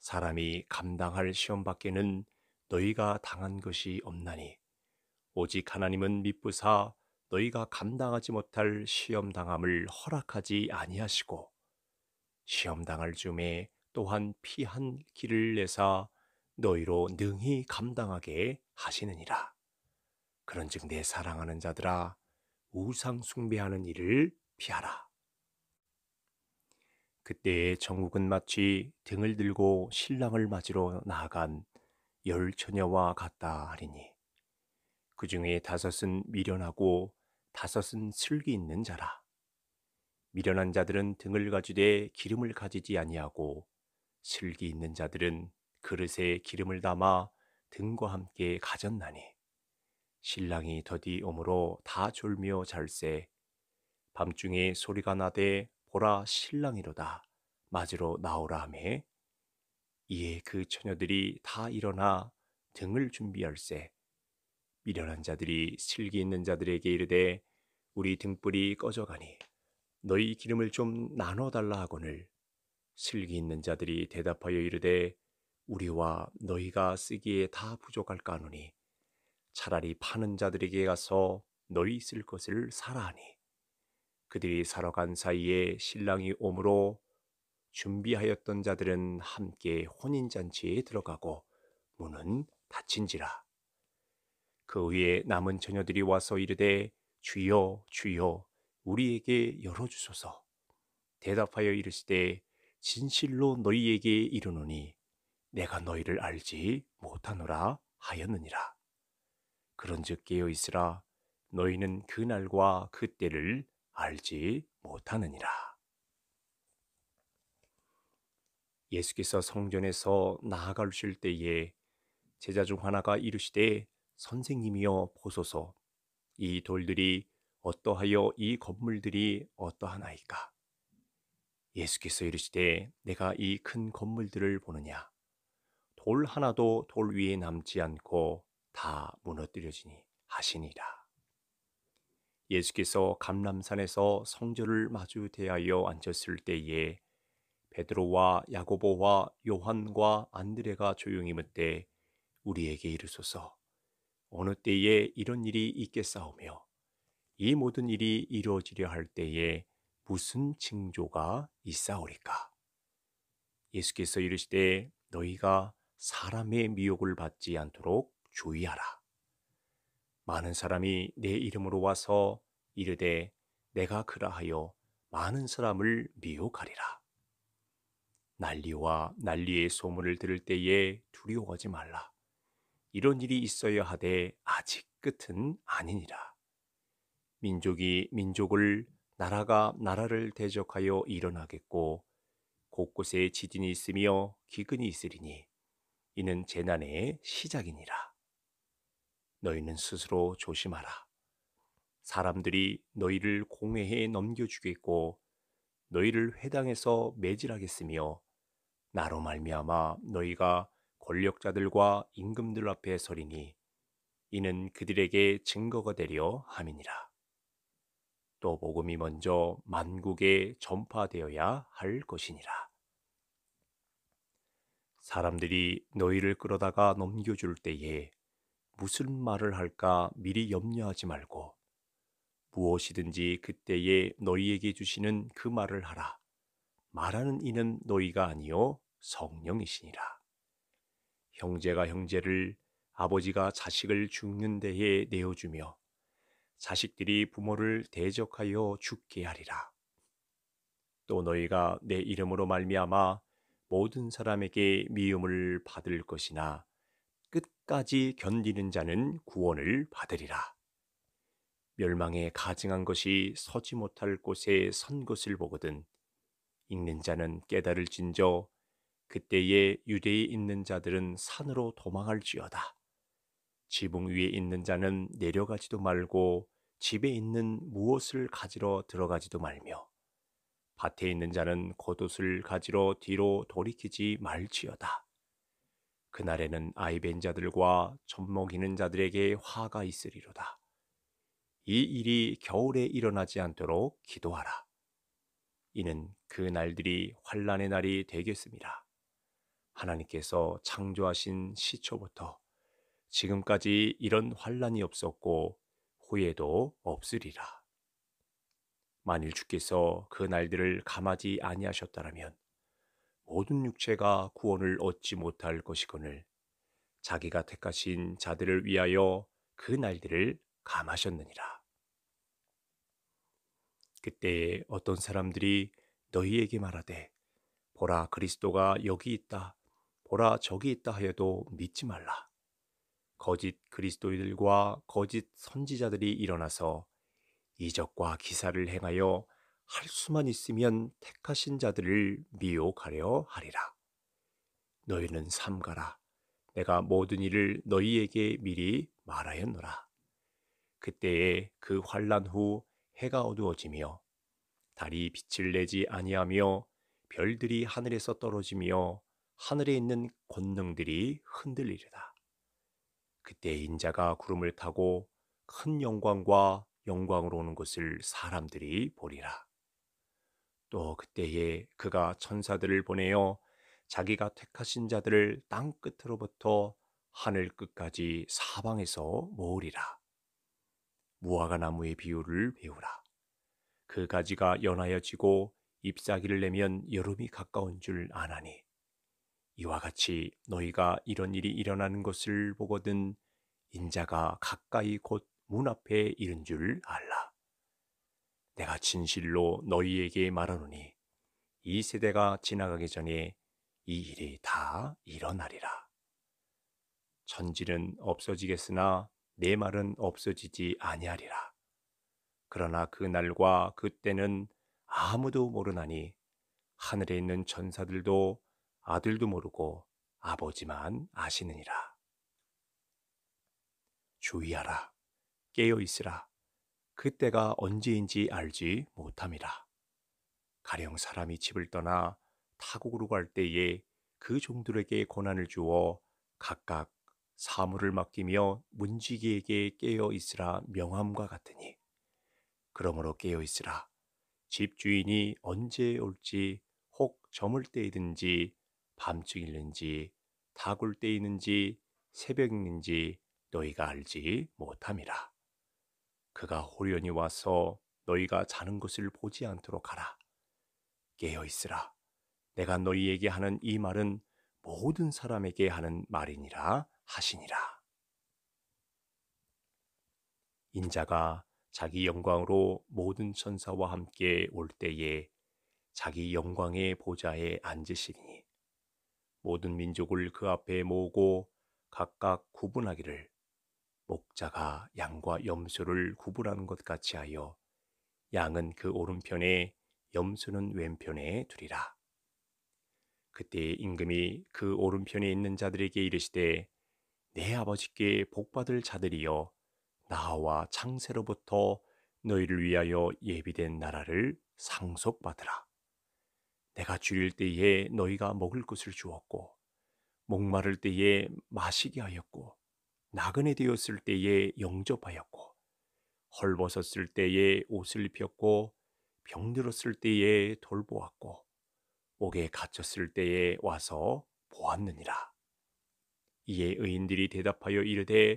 사람이 감당할 시험 밖에는 너희가 당한 것이 없나니 오직 하나님은 미쁘사 너희가 감당하지 못할 시험 당함을 허락하지 아니하시고 시험 당할 즈음에 또한 피한 길을 내사 너희로 능히 감당하게 하시느니라. 그런즉 내 사랑하는 자들아 우상 숭배하는 일을 피하라. 그때에 정국은 마치 등을 들고 신랑을 맞으러 나아간 열 처녀와 같다 하리니 그 중에 다섯은 미련하고 다섯은 슬기 있는 자라. 미련한 자들은 등을 가지되 기름을 가지지 아니하고 슬기 있는 자들은 그릇에 기름을 담아 등과 함께 가졌나니 신랑이 더디 오므로 다 졸며 잘세 밤중에 소리가 나되 보라 신랑이로다 맞으러 나오라 하매 이에 그 처녀들이 다 일어나 등을 준비할세 미련한 자들이 실기 있는 자들에게 이르되 우리 등불이 꺼져가니 너희 기름을 좀 나눠 달라 하거늘 실기 있는 자들이 대답하여 이르되 우리와 너희가 쓰기에 다 부족할까 하노니 차라리 파는 자들에게 가서 너희 쓸 것을 사라 하니 그들이 사러 간 사이에 신랑이 오므로 준비하였던 자들은 함께 혼인잔치에 들어가고 문은 닫힌지라 그 후에 남은 처녀들이 와서 이르되 주여 주여 우리에게 열어 주소서. 대답하여 이르시되 진실로 너희에게 이르노니 내가 너희를 알지 못하노라 하였느니라. 그런즉 깨어 있으라 너희는 그 날과 그 때를 알지 못하느니라. 예수께서 성전에서 나아가실 때에 제자 중 하나가 이르시되 선생님이여 보소서 이 돌들이 어떠하여 이 건물들이 어떠하나이까 예수께서 이르시되 내가 이 큰 건물들을 보느냐 돌 하나도 돌 위에 남지 않고 다 무너뜨려지니 하시니라 예수께서 감람산에서 성전을 마주 대하여 앉았을 때에 베드로와 야고보와 요한과 안드레가 조용히 묻되 우리에게 이르소서 어느 때에 이런 일이 있겠사오며 이 모든 일이 이루어지려 할 때에 무슨 징조가 있사오리까? 예수께서 이르시되 너희가 사람의 미혹을 받지 않도록 주의하라. 많은 사람이 내 이름으로 와서 이르되 내가 그라하여 많은 사람을 미혹하리라. 난리와 난리의 소문을 들을 때에 두려워하지 말라. 이런 일이 있어야 하되 아직 끝은 아니니라. 민족이 민족을 나라가 나라를 대적하여 일어나겠고 곳곳에 지진이 있으며 기근이 있으리니 이는 재난의 시작이니라. 너희는 스스로 조심하라. 사람들이 너희를 공회에 넘겨주겠고 너희를 회당에서 매질하겠으며 나로 말미암아 너희가 권력자들과 임금들 앞에 서리니 이는 그들에게 증거가 되려 함이니라. 또 복음이 먼저 만국에 전파되어야 할 것이니라. 사람들이 너희를 끌어다가 넘겨줄 때에 무슨 말을 할까 미리 염려하지 말고 무엇이든지 그때에 너희에게 주시는 그 말을 하라. 말하는 이는 너희가 아니요 성령이시니라. 형제가 형제를 아버지가 자식을 죽는 데에 내어주며 자식들이 부모를 대적하여 죽게 하리라. 또 너희가 내 이름으로 말미암아 모든 사람에게 미움을 받을 것이나 끝까지 견디는 자는 구원을 받으리라. 멸망에 가증한 것이 서지 못할 곳에 선 것을 보거든 읽는 자는 깨달을 진저 그때에 유대에 있는 자들은 산으로 도망할지어다. 지붕 위에 있는 자는 내려가지도 말고 집에 있는 무엇을 가지러 들어가지도 말며 밭에 있는 자는 겉옷을 가지러 뒤로 돌이키지 말지어다. 그날에는 아이벤 자들과 젖먹이는 자들에게 화가 있으리로다. 이 일이 겨울에 일어나지 않도록 기도하라. 이는 그 날들이 환란의 날이 되겠습니다. 하나님께서 창조하신 시초부터 지금까지 이런 환란이 없었고 후회도 없으리라. 만일 주께서 그 날들을 감하지 아니하셨다면 모든 육체가 구원을 얻지 못할 것이거늘 자기가 택하신 자들을 위하여 그 날들을 감하셨느니라. 그때에 어떤 사람들이 너희에게 말하되 보라 그리스도가 여기 있다 보라 적이 있다 하여도 믿지 말라. 거짓 그리스도인들과 거짓 선지자들이 일어나서 이적과 기사를 행하여 할 수만 있으면 택하신 자들을 미혹하려 하리라. 너희는 삼가라. 내가 모든 일을 너희에게 미리 말하였노라. 그때에 그 환란 후 해가 어두워지며 달이 빛을 내지 아니하며 별들이 하늘에서 떨어지며 하늘에 있는 권능들이 흔들리리라. 그때 인자가 구름을 타고 큰 영광과 영광으로 오는 것을 사람들이 보리라. 또 그때에 그가 천사들을 보내어 자기가 택하신 자들을 땅 끝으로부터 하늘 끝까지 사방에서 모으리라. 무화과 나무의 비율을 배우라. 그 가지가 연하여지고 잎사귀를 내면 여름이 가까운 줄 아나니 이와 같이 너희가 이런 일이 일어나는 것을 보거든 인자가 가까이 곧 문 앞에 이른 줄 알라. 내가 진실로 너희에게 말하노니 이 세대가 지나가기 전에 이 일이 다 일어나리라. 천지는 없어지겠으나 내 말은 없어지지 아니하리라. 그러나 그 날과 그 때는 아무도 모르나니 하늘에 있는 천사들도 아들도 모르고 아버지만 아시느니라. 주의하라. 깨어 있으라. 그때가 언제인지 알지 못함이라. 가령 사람이 집을 떠나 타국으로 갈 때에 그 종들에게 고난을 주어 각각 사물을 맡기며 문지기에게 깨어 있으라 명함과 같으니 그러므로 깨어 있으라 집 주인이 언제 올지 혹 저물 때이든지 밤중일는지 다굴 때이는지 새벽이는지 너희가 알지 못함이라. 그가 호련히 와서 너희가 자는 것을 보지 않도록 하라. 깨어 있으라. 내가 너희에게 하는 이 말은 모든 사람에게 하는 말이니라 하시니라. 인자가 자기 영광으로 모든 천사와 함께 올 때에 자기 영광의 보좌에 앉으시니 모든 민족을 그 앞에 모으고 각각 구분하기를 목자가 양과 염소를 구분하는 것 같이 하여 양은 그 오른편에 염소는 왼편에 두리라. 그때 임금이 그 오른편에 있는 자들에게 이르시되 내 아버지께 복받을 자들이여 나와 창세로부터 너희를 위하여 예비된 나라를 상속받으라. 내가 줄일 때에 너희가 먹을 것을 주었고 목마를 때에 마시게 하였고 나그네 되었을 때에 영접하였고 헐벗었을 때에 옷을 입혔고 병들었을 때에 돌보았고 옥에 갇혔을 때에 와서 보았느니라. 이에 의인들이 대답하여 이르되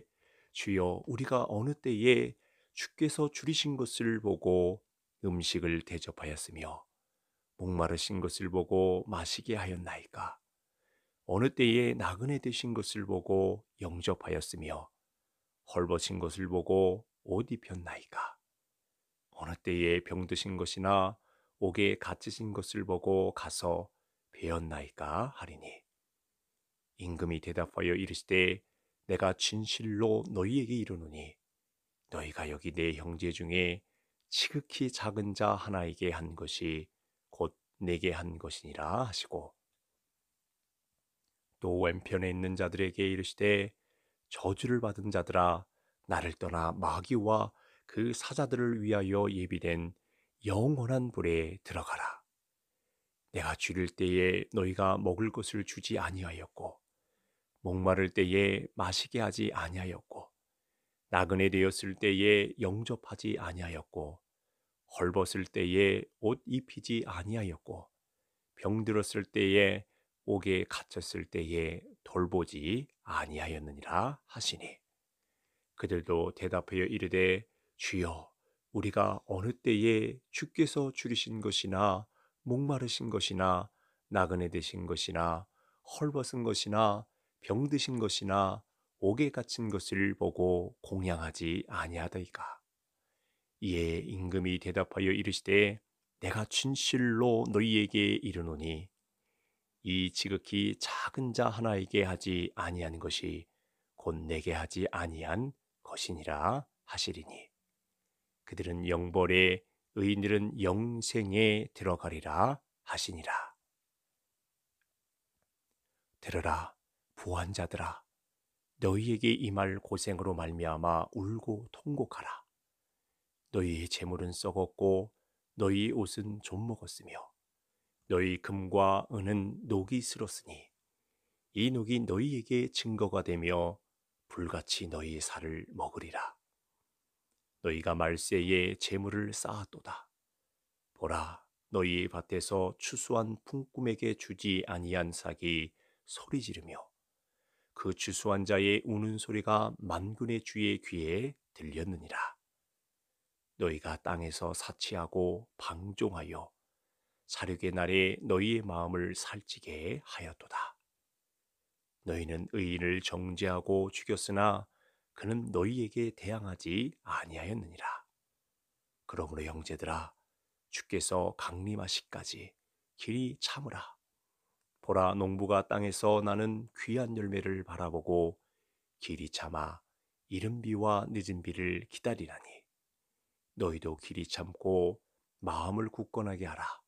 주여 우리가 어느 때에 주께서 줄이신 것을 보고 음식을 대접하였으며 목마르신 것을 보고 마시게 하였나이까. 어느 때에 나그네 되신 것을 보고 영접하였으며 헐벗은 것을 보고 옷 입혔나이까. 어느 때에 병드신 것이나 옥에 갇히신 것을 보고 가서 배었나이까 하리니. 임금이 대답하여 이르시되 내가 진실로 너희에게 이르노니 너희가 여기 내 형제 중에 지극히 작은 자 하나에게 한 것이 내게 한 것이니라 하시고 또 왼편에 있는 자들에게 이르시되 저주를 받은 자들아 나를 떠나 마귀와 그 사자들을 위하여 예비된 영원한 불에 들어가라 내가 줄일 때에 너희가 먹을 것을 주지 아니하였고 목마를 때에 마시게 하지 아니하였고 나그네 되었을 때에 영접하지 아니하였고 헐벗을 때에 옷 입히지 아니하였고 병들었을 때에 옥에 갇혔을 때에 돌보지 아니하였느니라 하시니 그들도 대답하여 이르되 주여 우리가 어느 때에 주께서 줄이신 것이나 목마르신 것이나 나그네 되신 것이나 헐벗은 것이나 병드신 것이나 옥에 갇힌 것을 보고 공양하지 아니하더이까 이에 임금이 대답하여 이르시되 내가 진실로 너희에게 이르노니 이 지극히 작은 자 하나에게 하지 아니한 것이 곧 내게 하지 아니한 것이니라 하시리니 그들은 영벌에 의인들은 영생에 들어가리라 하시니라 들으라 보한 자들아 너희에게 이 말 고생으로 말미암아 울고 통곡하라 너희의 재물은 썩었고 너희 옷은 좀 먹었으며 너희 금과 은은 녹이 쓸었으니 이 녹이 너희에게 증거가 되며 불같이 너희의 살을 먹으리라. 너희가 말세에 재물을 쌓았도다. 보라, 너희의 밭에서 추수한 풍꿈에게 주지 아니한 삭이 소리 지르며 그 추수한 자의 우는 소리가 만군의 주의 귀에 들렸느니라. 너희가 땅에서 사치하고 방종하여 사륙의 날에 너희의 마음을 살찌게 하였도다. 너희는 의인을 정죄하고 죽였으나 그는 너희에게 대항하지 아니하였느니라. 그러므로 형제들아 주께서 강림하시까지 길이 참으라. 보라 농부가 땅에서 나는 귀한 열매를 바라보고 길이 참아 이른 비와 늦은 비를 기다리라니. 너희도 길이 참고 마음을 굳건하게 하라.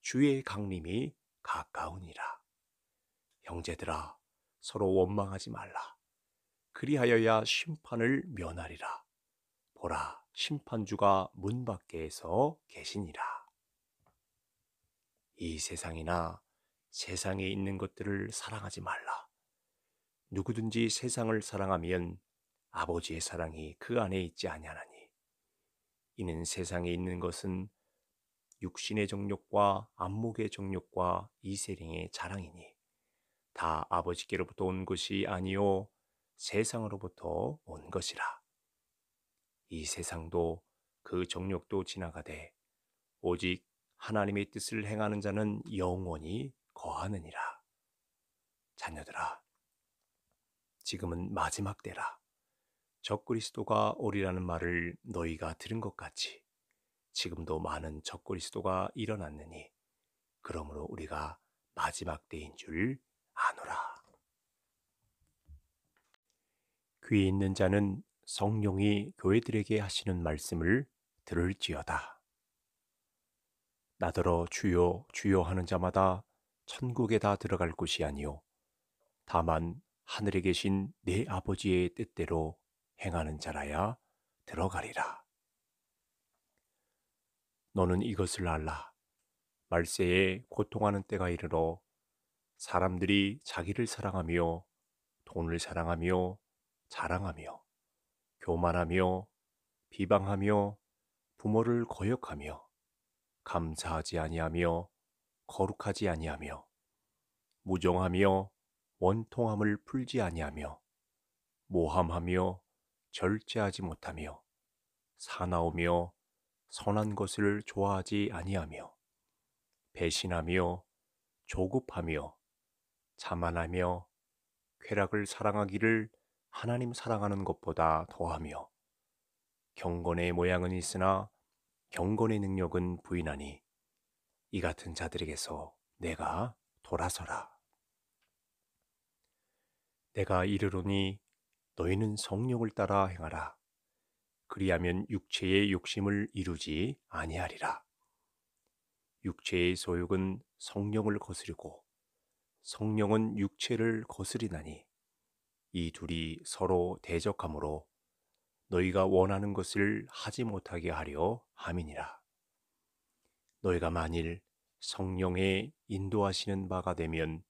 주의 강림이 가까우니라. 형제들아, 서로 원망하지 말라. 그리하여야 심판을 면하리라. 보라, 심판주가 문 밖에서 계시니라. 이 세상이나 세상에 있는 것들을 사랑하지 말라. 누구든지 세상을 사랑하면 아버지의 사랑이 그 안에 있지 아니하나니. 이는 세상에 있는 것은 육신의 정욕과 안목의 정욕과 이세령의 자랑이니 다 아버지께로부터 온 것이 아니요 세상으로부터 온 것이라. 이 세상도 그 정욕도 지나가되 오직 하나님의 뜻을 행하는 자는 영원히 거하느니라. 자녀들아, 지금은 마지막 때라. 적그리스도가 오리라는 말을 너희가 들은 것 같이 지금도 많은 적그리스도가 일어났느니 그러므로 우리가 마지막 때인 줄 아노라. 귀 있는 자는 성령이 교회들에게 하시는 말씀을 들을지어다. 나더러 주요 주요 하는 자마다 천국에 다 들어갈 곳이 아니요 다만 하늘에 계신 내 아버지의 뜻대로 행하는 자라야 들어가리라. 너는 이것을 알라. 말세에 고통하는 때가 이르러 사람들이 자기를 사랑하며 돈을 사랑하며 자랑하며 교만하며 비방하며 부모를 거역하며 감사하지 아니하며 거룩하지 아니하며 무정하며 원통함을 풀지 아니하며 모함하며 절제하지 못하며 사나우며 선한 것을 좋아하지 아니하며 배신하며 조급하며 자만하며 쾌락을 사랑하기를 하나님 사랑하는 것보다 더하며 경건의 모양은 있으나 경건의 능력은 부인하니 이 같은 자들에게서 내가 돌아서라. 내가 이르노니 너희는 성령을 따라 행하라. 그리하면 육체의 욕심을 이루지 아니하리라. 육체의 소욕은 성령을 거스르고 성령은 육체를 거스리나니 이 둘이 서로 대적하므로 너희가 원하는 것을 하지 못하게 하려 함이니라. 너희가 만일 성령의 인도하시는 바가 되면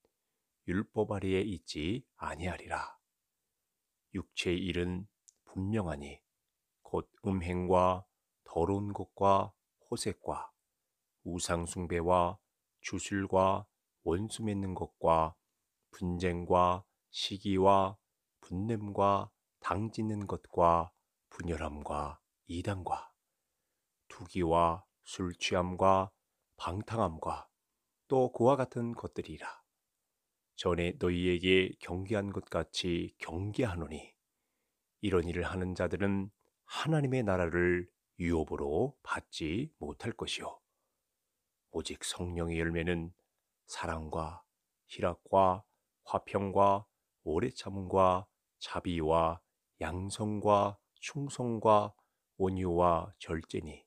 율법 아래에 있지 아니하리라. 육체의 일은 분명하니 곧 음행과 더러운 것과 호색과 우상숭배와 주술과 원수 맺는 것과 분쟁과 시기와 분냄과 당짓는 것과 분열함과 이단과 투기와 술 취함과 방탕함과 또 그와 같은 것들이라. 전에 너희에게 경계한 것 같이 경계하노니 이런 일을 하는 자들은 하나님의 나라를 유업으로 받지 못할 것이요 오직 성령의 열매는 사랑과 희락과 화평과 오래 참음과 자비와 양성과 충성과 온유와 절제니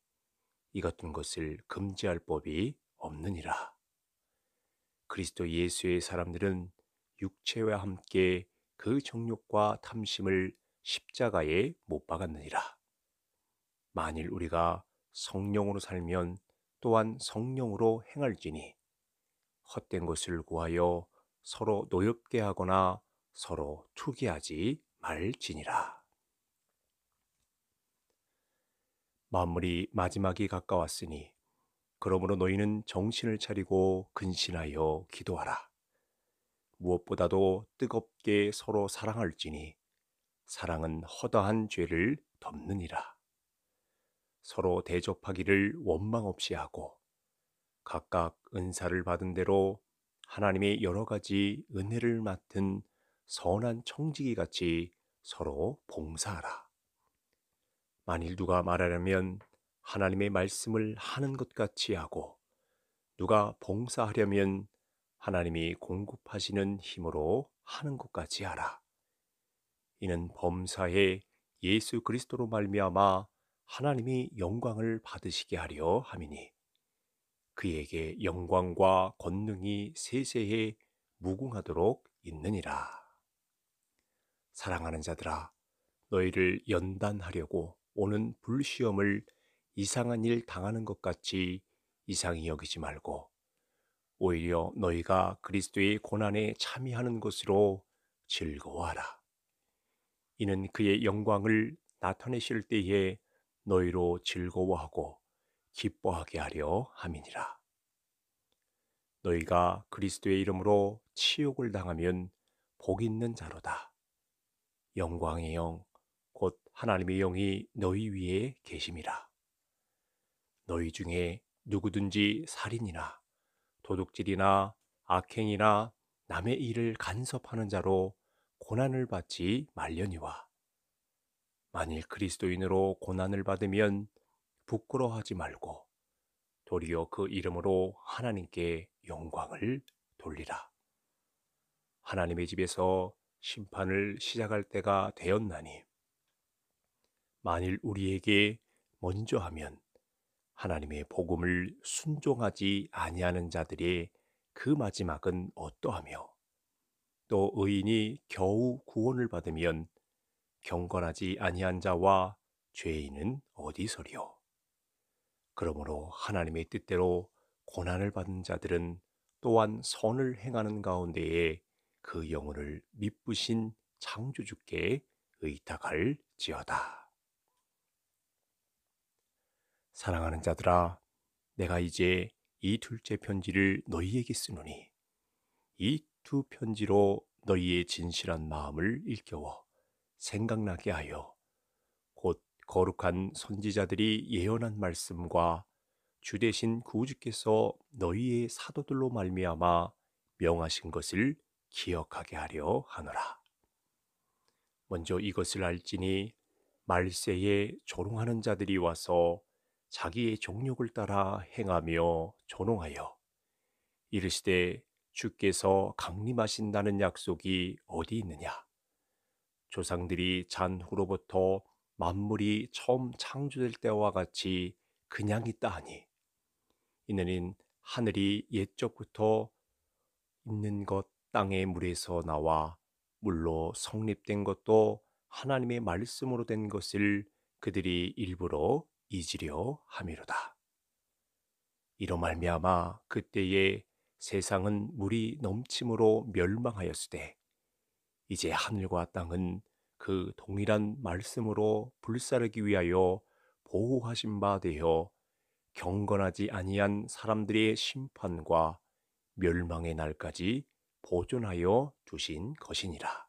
이 같은 것을 금지할 법이 없느니라. 그리스도 예수의 사람들은 육체와 함께 그 정욕과 탐심을 십자가에 못 박았느니라. 만일 우리가 성령으로 살면 또한 성령으로 행할지니 헛된 것을 구하여 서로 노엽게 하거나 서로 투기하지 말지니라. 마무리 마지막이 가까웠으니 그러므로 너희는 정신을 차리고 근신하여 기도하라. 무엇보다도 뜨겁게 서로 사랑할지니 사랑은 허다한 죄를 덮느니라. 서로 대접하기를 원망 없이 하고 각각 은사를 받은 대로 하나님의 여러 가지 은혜를 맡은 선한 청지기 같이 서로 봉사하라. 만일 누가 말하려면 하나님의 말씀을 하는 것 같이 하고 누가 봉사하려면 하나님이 공급하시는 힘으로 하는 것 같이 하라. 이는 범사에 예수 그리스도로 말미암아 하나님이 영광을 받으시게 하려 함이니 그에게 영광과 권능이 세세에 무궁하도록 있느니라. 사랑하는 자들아 너희를 연단하려고 오는 불시험을 이상한 일 당하는 것 같이 이상히 여기지 말고 오히려 너희가 그리스도의 고난에 참여하는 것으로 즐거워하라. 이는 그의 영광을 나타내실 때에 너희로 즐거워하고 기뻐하게 하려 함이니라. 너희가 그리스도의 이름으로 치욕을 당하면 복 있는 자로다. 영광의 영, 곧 하나님의 영이 너희 위에 계심이라. 너희 중에 누구든지 살인이나 도둑질이나 악행이나 남의 일을 간섭하는 자로 고난을 받지 말려니와 만일 그리스도인으로 고난을 받으면 부끄러워하지 말고 도리어 그 이름으로 하나님께 영광을 돌리라. 하나님의 집에서 심판을 시작할 때가 되었나니 만일 우리에게 먼저 하면 하나님의 복음을 순종하지 아니하는 자들의 그 마지막은 어떠하며 또 의인이 겨우 구원을 받으면 경건하지 아니한 자와 죄인은 어디서리요? 그러므로 하나님의 뜻대로 고난을 받은 자들은 또한 선을 행하는 가운데에 그 영혼을 미쁘신 창조주께 의탁할 지어다. 사랑하는 자들아, 내가 이제 이 둘째 편지를 너희에게 쓰노니 이 두 편지로 너희의 진실한 마음을 일깨워 생각나게 하여 곧 거룩한 선지자들이 예언한 말씀과 주 대신 구주께서 너희의 사도들로 말미암아 명하신 것을 기억하게 하려 하노라. 먼저 이것을 알지니 말세에 조롱하는 자들이 와서 자기의 종욕을 따라 행하며 존용하여 이르시되 주께서 강림하신다는 약속이 어디 있느냐 조상들이 잔 후로부터 만물이 처음 창조될 때와 같이 그냥 있다 하니 이는 하늘이 옛적부터 있는 것 땅의 물에서 나와 물로 성립된 것도 하나님의 말씀으로 된 것을 그들이 일부러 잊으려 함이로다. 이로 말미암아 그때에 세상은 물이 넘침으로 멸망하였으되 이제 하늘과 땅은 그 동일한 말씀으로 불사르기 위하여 보호하신 바 되어 경건하지 아니한 사람들의 심판과 멸망의 날까지 보존하여 주신 것이니라.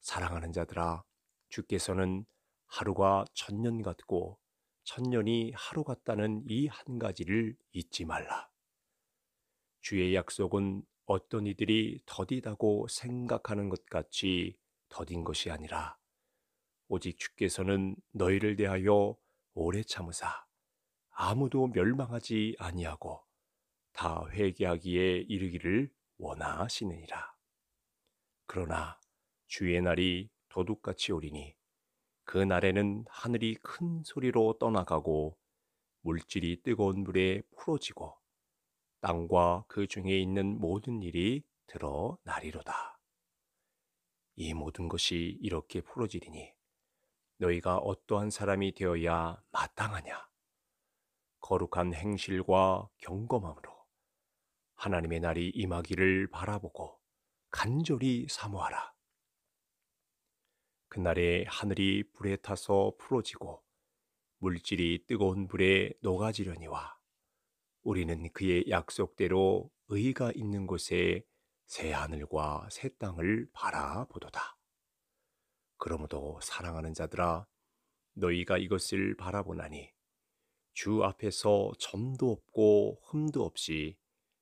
사랑하는 자들아, 주께서는 하루가 천년 같고 천년이 하루 같다는 이 한 가지를 잊지 말라. 주의 약속은 어떤 이들이 더디다고 생각하는 것 같이 더딘 것이 아니라 오직 주께서는 너희를 대하여 오래 참으사 아무도 멸망하지 아니하고 다 회개하기에 이르기를 원하시느니라. 그러나 주의 날이 도둑같이 오리니 그 날에는 하늘이 큰 소리로 떠나가고 물질이 뜨거운 물에 풀어지고 땅과 그 중에 있는 모든 일이 드러나리로다. 이 모든 것이 이렇게 풀어지리니 너희가 어떠한 사람이 되어야 마땅하냐? 거룩한 행실과 경검함으로 하나님의 날이 임하기를 바라보고 간절히 사모하라. 그날에 하늘이 불에 타서 풀어지고 물질이 뜨거운 불에 녹아지려니와 우리는 그의 약속대로 의가 있는 곳에 새 하늘과 새 땅을 바라보도다. 그러므로 사랑하는 자들아 너희가 이것을 바라보나니 주 앞에서 점도 없고 흠도 없이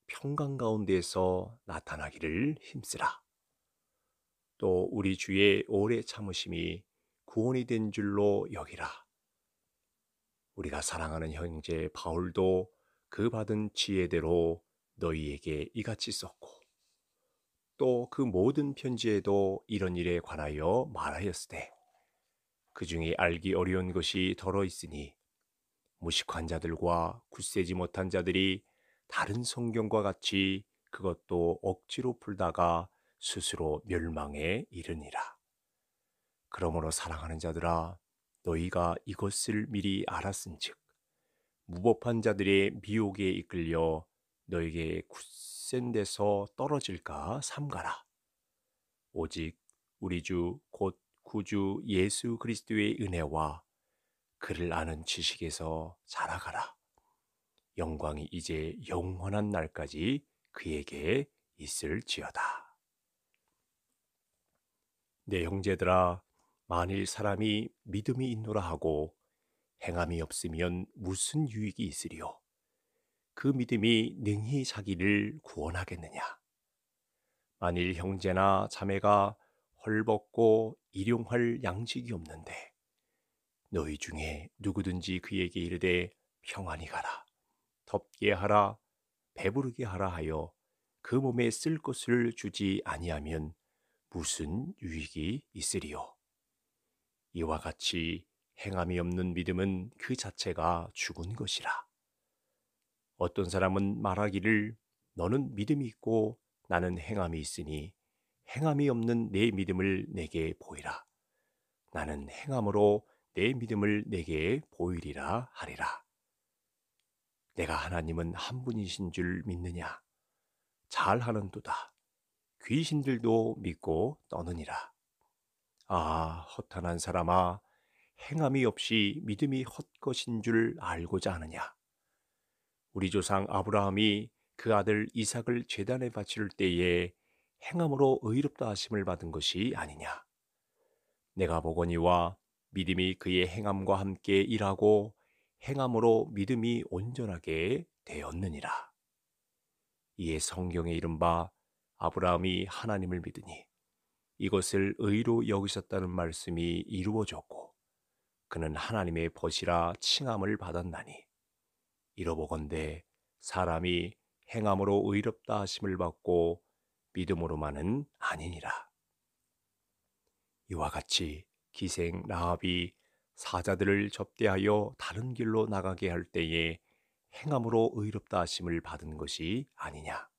평강 가운데에서 나타나기를 힘쓰라. 또 우리 주의 오래 참으심이 구원이 된 줄로 여기라. 우리가 사랑하는 형제 바울도 그 받은 지혜대로 너희에게 이같이 썼고 또 그 모든 편지에도 이런 일에 관하여 말하였으되 그 중에 알기 어려운 것이 더러 있으니 무식한 자들과 굳세지 못한 자들이 다른 성경과 같이 그것도 억지로 풀다가 스스로 멸망에 이르니라. 그러므로 사랑하는 자들아 너희가 이것을 미리 알았은즉 무법한 자들의 미혹에 이끌려 너에게 굳센 데서 떨어질까 삼가라. 오직 우리 주 곧 구주 예수 그리스도의 은혜와 그를 아는 지식에서 자라가라. 영광이 이제 영원한 날까지 그에게 있을지어다. 내 형제들아 만일 사람이 믿음이 있노라 하고 행함이 없으면 무슨 유익이 있으리요 그 믿음이 능히 자기를 구원하겠느냐 만일 형제나 자매가 헐벗고 일용할 양식이 없는데 너희 중에 누구든지 그에게 이르되 평안히 가라 덥게 하라 배부르게 하라 하여 그 몸에 쓸 것을 주지 아니하면 무슨 유익이 있으리요? 이와 같이 행함이 없는 믿음은 그 자체가 죽은 것이라. 어떤 사람은 말하기를 너는 믿음이 있고 나는 행함이 있으니 행함이 없는 내 믿음을 내게 보이라. 나는 행함으로 내 믿음을 내게 보이리라 하리라. 내가 하나님은 한 분이신 줄 믿느냐? 잘하는도다. 귀신들도 믿고 떠느니라. 아, 허탄한 사람아, 행함이 없이 믿음이 헛것인 줄 알고자 하느냐. 우리 조상 아브라함이 그 아들 이삭을 재단에 바칠 때에 행함으로 의롭다 하심을 받은 것이 아니냐. 내가 보거니와 믿음이 그의 행함과 함께 일하고 행함으로 믿음이 온전하게 되었느니라. 이에 성경에 이른바 아브라함이 하나님을 믿으니 이것을 의로 여기셨다는 말씀이 이루어졌고 그는 하나님의 벗이라 칭함을 받았나니 이러보건대 사람이 행함으로 의롭다 하심을 받고 믿음으로만은 아니니라 이와 같이 기생 라합이 사자들을 접대하여 다른 길로 나가게 할 때에 행함으로 의롭다 하심을 받은 것이 아니냐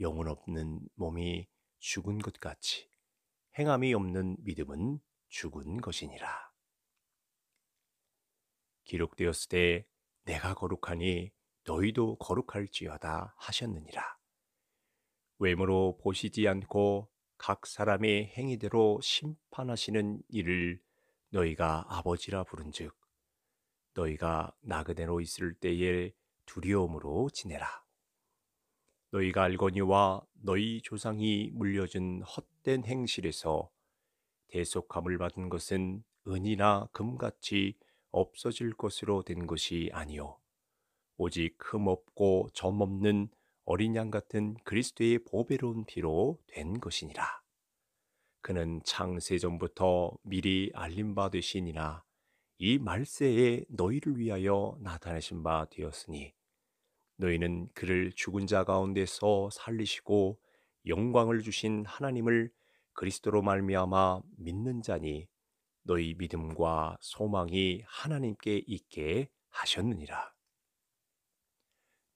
영혼 없는 몸이 죽은 것 같이 행함이 없는 믿음은 죽은 것이니라. 기록되었을 때 내가 거룩하니 너희도 거룩할지어다 하셨느니라. 외모로 보시지 않고 각 사람의 행위대로 심판하시는 이를 너희가 아버지라 부른즉 너희가 나그네로 있을 때에 두려움으로 지내라. 너희가 알거니와 너희 조상이 물려준 헛된 행실에서 대속함을 받은 것은 은이나 금같이 없어질 것으로 된 것이 아니요 오직 흠없고 점없는 어린 양 같은 그리스도의 보배로운 피로 된 것이니라. 그는 창세전부터 미리 알림 받으시니라 이 말세에 너희를 위하여 나타내신 바 되었으니 너희는 그를 죽은 자 가운데서 살리시고 영광을 주신 하나님을 그리스도로 말미암아 믿는 자니 너희 믿음과 소망이 하나님께 있게 하셨느니라.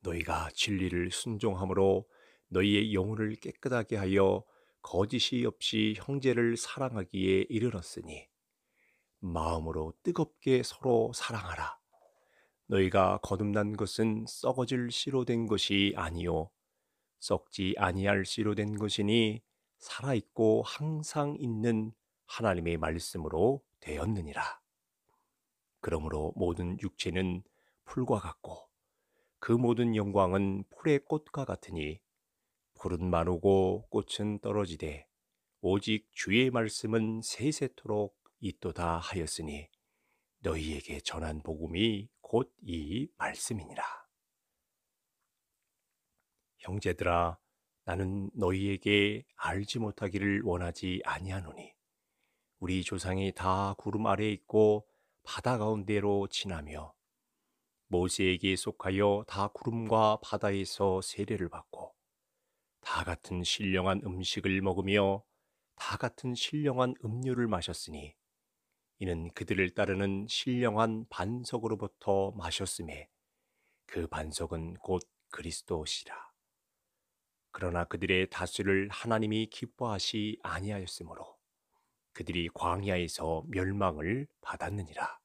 너희가 진리를 순종함으로 너희의 영혼을 깨끗하게 하여 거짓이 없이 형제를 사랑하기에 이르렀으니 마음으로 뜨겁게 서로 사랑하라. 너희가 거듭난 것은 썩어질 씨로 된 것이 아니요 썩지 아니할 씨로 된 것이니 살아 있고 항상 있는 하나님의 말씀으로 되었느니라. 그러므로 모든 육체는 풀과 같고 그 모든 영광은 풀의 꽃과 같으니 풀은 마르고 꽃은 떨어지되 오직 주의 말씀은 세세토록 있도다 하였으니 너희에게 전한 복음이 곧이 말씀이니라. 형제들아, 나는 너희에게 알지 못하기를 원하지 아니하노니 우리 조상이 다 구름 아래 있고 바다 가운데로 지나며 모세에게 속하여 다 구름과 바다에서 세례를 받고 다 같은 신령한 음식을 먹으며 다 같은 신령한 음료를 마셨으니 이는 그들을 따르는 신령한 반석으로부터 마셨음에 그 반석은 곧 그리스도시라. 그러나 그들의 다수를 하나님이 기뻐하시 아니하였으므로 그들이 광야에서 멸망을 받았느니라.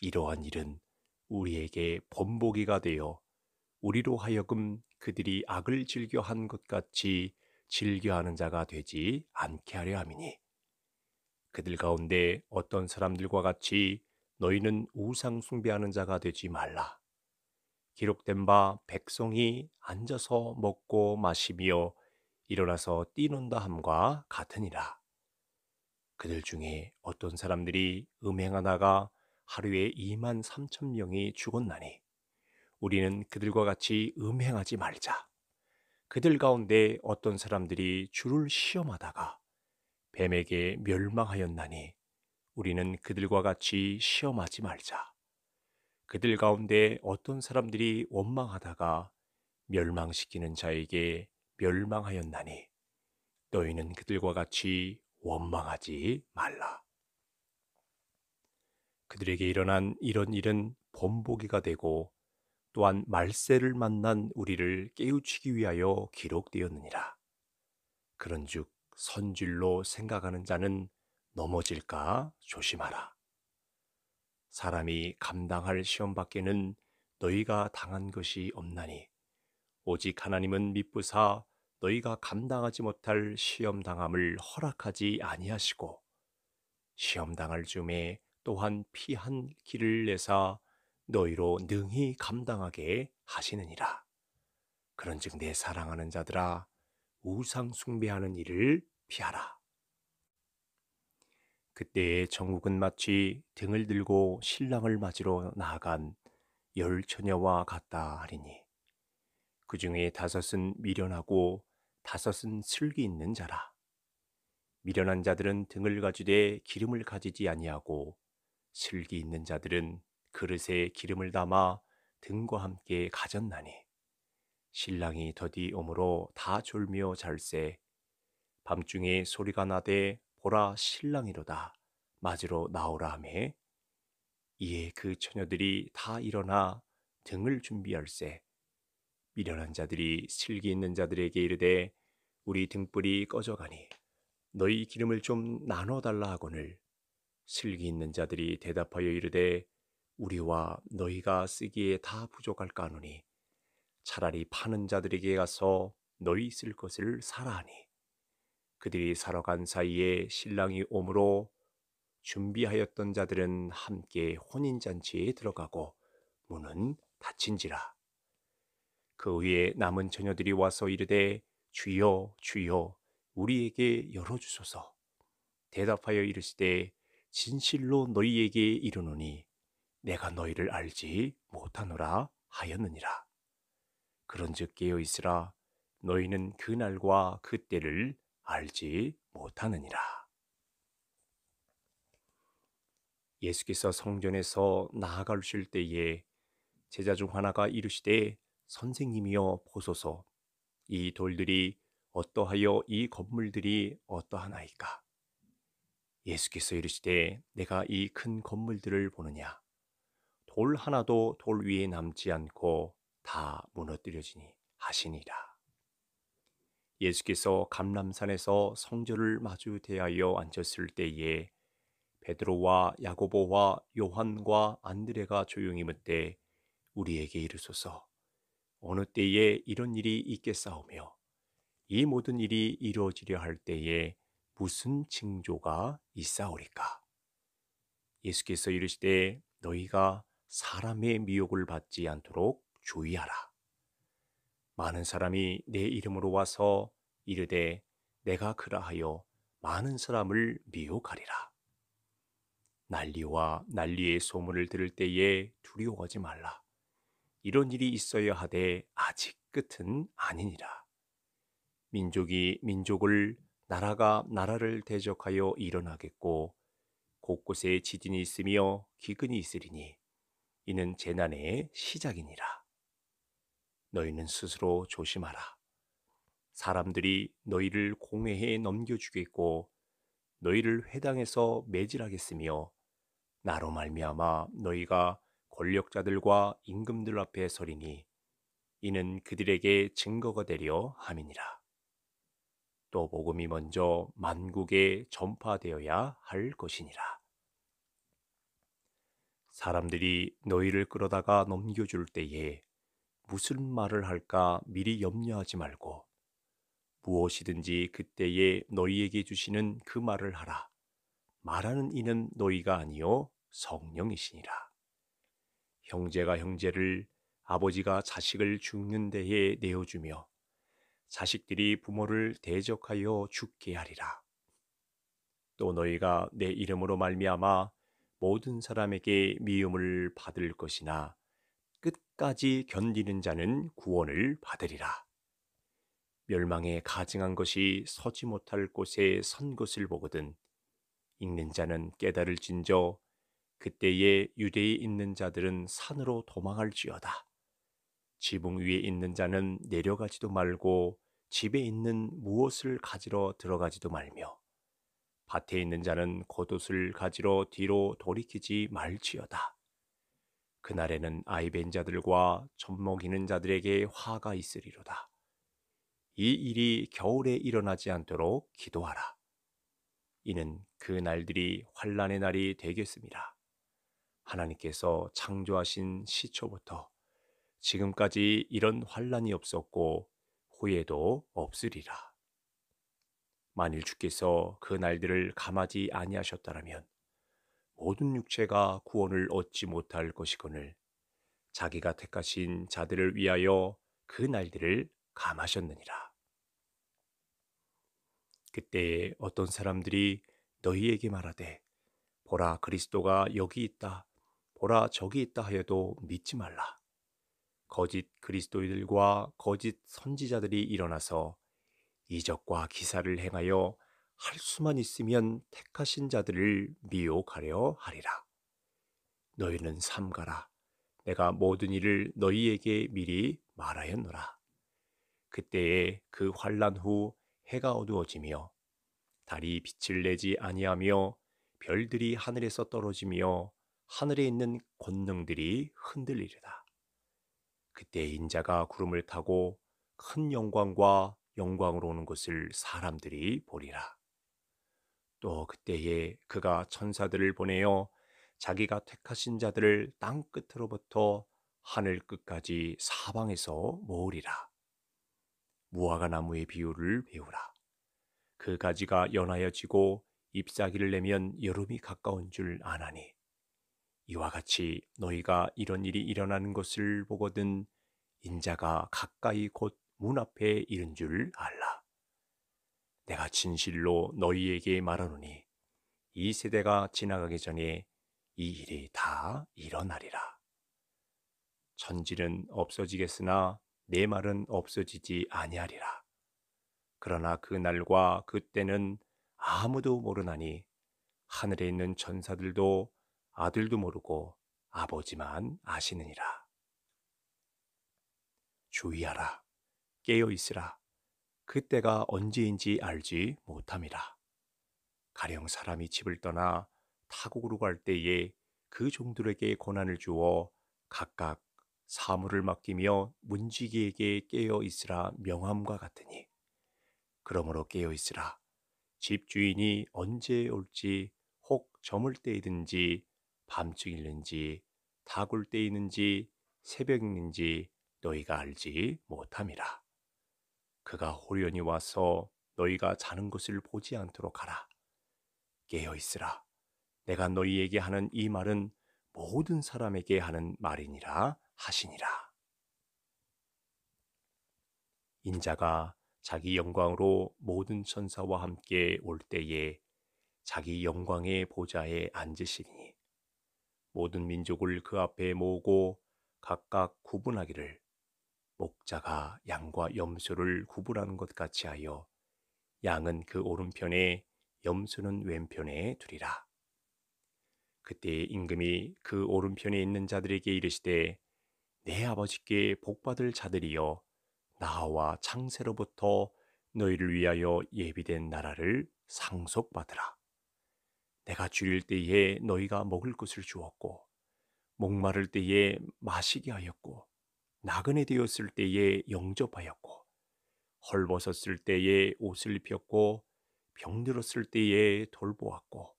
이러한 일은 우리에게 본보기가 되어 우리로 하여금 그들이 악을 즐겨한 것 같이 즐겨하는 자가 되지 않게 하려 함이니 그들 가운데 어떤 사람들과 같이 너희는 우상 숭배하는 자가 되지 말라. 기록된 바 백성이 앉아서 먹고 마시며 일어나서 뛰는다 함과 같으니라. 그들 중에 어떤 사람들이 음행하다가 하루에 2만 3천 명이 죽었나니 우리는 그들과 같이 음행하지 말자. 그들 가운데 어떤 사람들이 주를 시험하다가 뱀에게 멸망하였나니 우리는 그들과 같이 시험하지 말자. 그들 가운데 어떤 사람들이 원망하다가 멸망시키는 자에게 멸망하였나니 너희는 그들과 같이 원망하지 말라. 그들에게 일어난 이런 일은 본보기가 되고 또한 말세를 만난 우리를 깨우치기 위하여 기록되었느니라. 그런즉 선질로 생각하는 자는 넘어질까 조심하라. 사람이 감당할 시험 밖에는 너희가 당한 것이 없나니 오직 하나님은 미쁘사 너희가 감당하지 못할 시험 당함을 허락하지 아니하시고 시험 당할 즈음에 또한 피한 길을 내사 너희로 능히 감당하게 하시느니라. 그런즉 내 사랑하는 자들아 우상 숭배하는 일을 피하라. 그때의 정욱은 마치 등을 들고 신랑을 맞으러 나아간 열 처녀와 같다 하리니 그 중에 다섯은 미련하고 다섯은 슬기 있는 자라. 미련한 자들은 등을 가지되 기름을 가지지 아니하고 슬기 있는 자들은 그릇에 기름을 담아 등과 함께 가졌나니 신랑이 더디 오므로 다 졸며 잘세 밤중에 소리가 나되 보라 신랑이로다 맞으러 나오라 하매 이에 그 처녀들이 다 일어나 등을 준비할세 미련한 자들이 실기 있는 자들에게 이르되 우리 등불이 꺼져가니 너희 기름을 좀 나눠 달라 하거늘 실기 있는 자들이 대답하여 이르되 우리와 너희가 쓰기에 다 부족할까 하노니 차라리 파는 자들에게 가서 너희 쓸 것을 사라 하니 그들이 사러 간 사이에 신랑이 오므로 준비하였던 자들은 함께 혼인잔치에 들어가고 문은 닫힌지라 그 후에 남은 처녀들이 와서 이르되 주여 주여 우리에게 열어주소서 대답하여 이르시되 진실로 너희에게 이르노니 내가 너희를 알지 못하노라 하였느니라. 그런즉 깨어 있으라 너희는 그 날과 그 때를 알지 못하느니라. 예수께서 성전에서 나아가실 때에 제자 중 하나가 이르시되 선생님이여 보소서 이 돌들이 어떠하여 이 건물들이 어떠하나이까 예수께서 이르시되 내가 이 큰 건물들을 보느냐 돌 하나도 돌 위에 남지 않고 다 무너뜨려지니 하시니라. 예수께서 감람산에서 성전을 마주 대하여 앉았을 때에 베드로와 야고보와 요한과 안드레가 조용히 묻되 우리에게 이르소서 어느 때에 이런 일이 있겠사오며 이 모든 일이 이루어지려 할 때에 무슨 징조가 있사오리까 예수께서 이르시되 너희가 사람의 미혹을 받지 않도록 주의하라. 많은 사람이 내 이름으로 와서 이르되 내가 그라하여 많은 사람을 미혹하리라. 난리와 난리의 소문을 들을 때에 두려워하지 말라. 이런 일이 있어야 하되 아직 끝은 아니니라. 민족이 민족을 나라가 나라를 대적하여 일어나겠고 곳곳에 지진이 있으며 기근이 있으리니 이는 재난의 시작이니라. 너희는 스스로 조심하라. 사람들이 너희를 공회에 넘겨주겠고 너희를 회당에서 매질하겠으며 나로 말미암아 너희가 권력자들과 임금들 앞에 서리니 이는 그들에게 증거가 되려 함이니라. 또 복음이 먼저 만국에 전파되어야 할 것이니라. 사람들이 너희를 끌어다가 넘겨줄 때에 무슨 말을 할까 미리 염려하지 말고 무엇이든지 그때에 너희에게 주시는 그 말을 하라. 말하는 이는 너희가 아니요 성령이시니라. 형제가 형제를 아버지가 자식을 죽는 데에 내어주며 자식들이 부모를 대적하여 죽게 하리라. 또 너희가 내 이름으로 말미암아 모든 사람에게 미움을 받을 것이나 끝까지 견디는 자는 구원을 받으리라. 멸망에 가증한 것이 서지 못할 곳에 선 것을 보거든 읽는 자는 깨달을 진저 그때에 유대에 있는 자들은 산으로 도망할지어다. 지붕 위에 있는 자는 내려가지도 말고 집에 있는 무엇을 가지러 들어가지도 말며 밭에 있는 자는 겉옷을 가지러 뒤로 돌이키지 말지어다. 그날에는 아이벤 자들과 젖먹이는 자들에게 화가 있으리로다. 이 일이 겨울에 일어나지 않도록 기도하라. 이는 그 날들이 환란의 날이 되겠습니다. 하나님께서 창조하신 시초부터 지금까지 이런 환란이 없었고 후회도 없으리라. 만일 주께서 그 날들을 감하지 아니하셨다면 모든 육체가 구원을 얻지 못할 것이거늘 자기가 택하신 자들을 위하여 그 날들을 감하셨느니라. 그때에 어떤 사람들이 너희에게 말하되 보라 그리스도가 여기 있다 보라 저기 있다 하여도 믿지 말라. 거짓 그리스도인들과 거짓 선지자들이 일어나서 이적과 기사를 행하여 할 수만 있으면 택하신 자들을 미혹하려 하리라. 너희는 삼가라. 내가 모든 일을 너희에게 미리 말하였노라. 그때에 그 환란 후 해가 어두워지며 달이 빛을 내지 아니하며 별들이 하늘에서 떨어지며 하늘에 있는 권능들이 흔들리리라. 그때 인자가 구름을 타고 큰 영광과 영광으로 오는 것을 사람들이 보리라. 또 어, 그때에 그가 천사들을 보내어 자기가 택하신 자들을 땅 끝으로부터 하늘 끝까지 사방에서 모으리라. 무화과 나무의 비율을 배우라. 그 가지가 연하여지고 잎사귀를 내면 여름이 가까운 줄 아나니 이와 같이 너희가 이런 일이 일어나는 것을 보거든 인자가 가까이 곧 문 앞에 이른 줄 알라. 내가 진실로 너희에게 말하노니 이 세대가 지나가기 전에 이 일이 다 일어나리라. 천지는 없어지겠으나 내 말은 없어지지 아니하리라. 그러나 그 날과 그 때는 아무도 모르나니 하늘에 있는 천사들도 아들도 모르고 아버지만 아시느니라. 주의하라. 깨어 있으라. 그때가 언제인지 알지 못함이라. 가령 사람이 집을 떠나 타국으로 갈 때에 그 종들에게 고난을 주어 각각 사물을 맡기며 문지기에게 깨어 있으라 명함과 같으니 그러므로 깨어 있으라 집 주인이 언제 올지 혹 저물 때이든지 밤중일는지 다굴 때이는지 새벽이지 너희가 알지 못함이라 그가 호련히 와서 너희가 자는 것을 보지 않도록 하라. 깨어 있으라. 내가 너희에게 하는 이 말은 모든 사람에게 하는 말이니라 하시니라. 인자가 자기 영광으로 모든 천사와 함께 올 때에 자기 영광의 보좌에 앉으시니 모든 민족을 그 앞에 모으고 각각 구분하기를 목자가 양과 염소를 구분하는 것 같이 하여 양은 그 오른편에 염소는 왼편에 두리라. 그때 임금이 그 오른편에 있는 자들에게 이르시되 내 아버지께 복받을 자들이여 나와 창세로부터 너희를 위하여 예비된 나라를 상속받으라. 내가 줄일 때에 너희가 먹을 것을 주었고 목마를 때에 마시게 하였고 나그네 되었을 때에 영접하였고 헐벗었을 때에 옷을 입혔고 병들었을 때에 돌보았고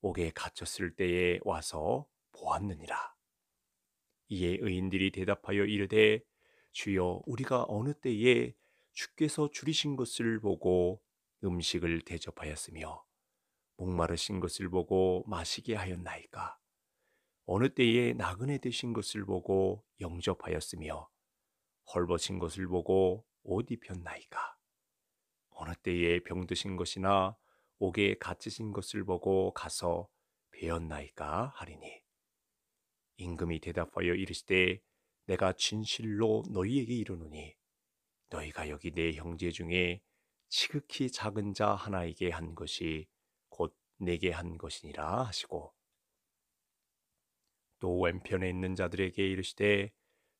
옥에 갇혔을 때에 와서 보았느니라. 이에 의인들이 대답하여 이르되 주여 우리가 어느 때에 주께서 줄이신 것을 보고 음식을 대접하였으며 목마르신 것을 보고 마시게 하였나이까 어느 때에 나그네 되신 것을 보고 영접하였으며 헐벗은 것을 보고 옷 입혔나이까 어느 때에 병드신 것이나 옥에 갇히신 것을 보고 가서 배었나이까 하리니 임금이 대답하여 이르시되 내가 진실로 너희에게 이르노니 너희가 여기 내 형제 중에 지극히 작은 자 하나에게 한 것이 곧 내게 한 것이니라 하시고 또 왼편에 있는 자들에게 이르시되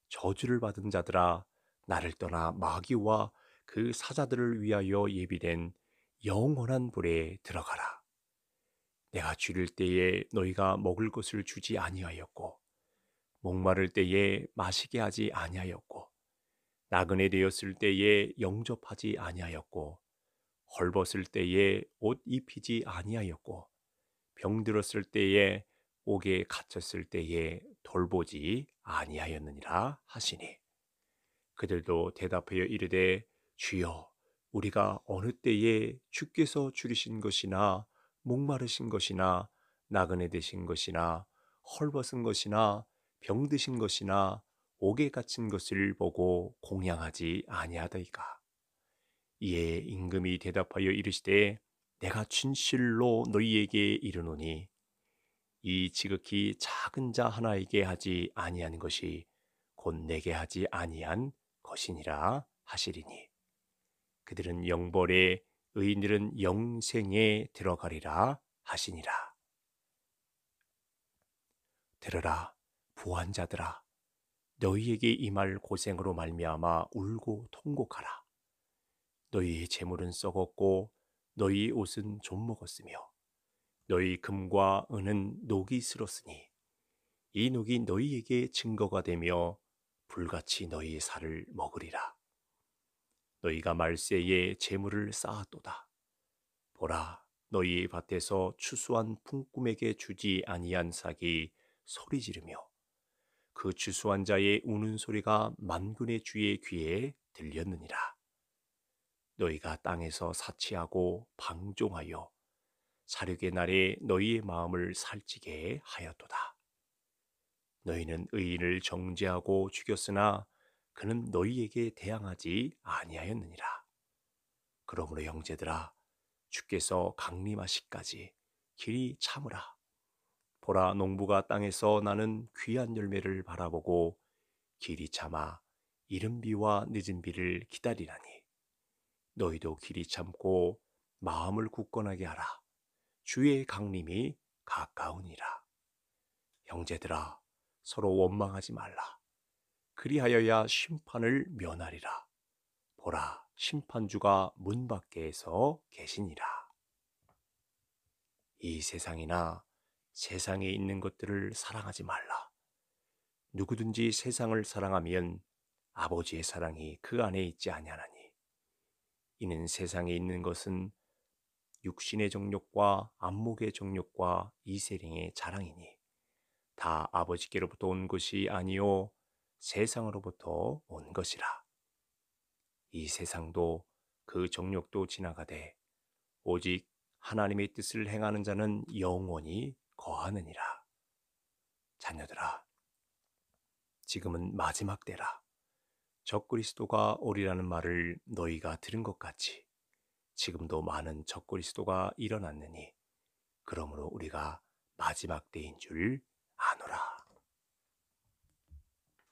저주를 받은 자들아 나를 떠나 마귀와 그 사자들을 위하여 예비된 영원한 불에 들어가라. 내가 줄일 때에 너희가 먹을 것을 주지 아니하였고 목마를 때에 마시게 하지 아니하였고 나그네 되었을 때에 영접하지 아니하였고 헐벗을 때에 옷 입히지 아니하였고 병들었을 때에 옥에 갇혔을 때에 돌보지 아니하였느니라 하시니 그들도 대답하여 이르되 주여 우리가 어느 때에 주께서 줄이신 것이나 목마르신 것이나 나그네 되신 것이나 헐벗은 것이나 병드신 것이나 옥에 갇힌 것을 보고 공양하지 아니하더이까 이에 임금이 대답하여 이르시되 내가 진실로 너희에게 이르노니 이 지극히 작은 자 하나에게 하지 아니한 것이 곧 내게 하지 아니한 것이니라 하시리니 그들은 영벌에 의인들은 영생에 들어가리라 하시니라 들으라 부한 자들아 너희에게 이 말 고생으로 말미암아 울고 통곡하라 너희의 재물은 썩었고 너희의 옷은 좀 먹었으며 너희 금과 은은 녹이 쓸었으니이 녹이 너희에게 증거가 되며 불같이 너희의 살을 먹으리라. 너희가 말세에 재물을 쌓았도다. 보라, 너희의 밭에서 추수한 풍꿈에게 주지 아니한 삭이 소리 지르며 그 추수한 자의 우는 소리가 만군의 주의 귀에 들렸느니라. 너희가 땅에서 사치하고 방종하여 사륙의 날에 너희의 마음을 살찌게 하였도다. 너희는 의인을 정죄하고 죽였으나 그는 너희에게 대항하지 아니하였느니라. 그러므로 형제들아 주께서 강림하시까지 길이 참으라. 보라 농부가 땅에서 나는 귀한 열매를 바라보고 길이 참아 이른 비와 늦은 비를 기다리라니 너희도 길이 참고 마음을 굳건하게 하라. 주의 강림이 가까우니라. 형제들아, 서로 원망하지 말라. 그리하여야 심판을 면하리라. 보라, 심판주가 문 밖에서 계시니라. 이 세상이나 세상에 있는 것들을 사랑하지 말라. 누구든지 세상을 사랑하면 아버지의 사랑이 그 안에 있지 아니하나니. 이는 세상에 있는 것은 육신의 정욕과 안목의 정욕과 이세령의 자랑이니 다 아버지께로부터 온 것이 아니요 세상으로부터 온 것이라 이 세상도 그 정욕도 지나가되 오직 하나님의 뜻을 행하는 자는 영원히 거하느니라 자녀들아 지금은 마지막 때라 적 그리스도가 오리라는 말을 너희가 들은 것 같이 지금도 많은 적그리스도가 일어났느니 그러므로 우리가 마지막 때인 줄 아노라.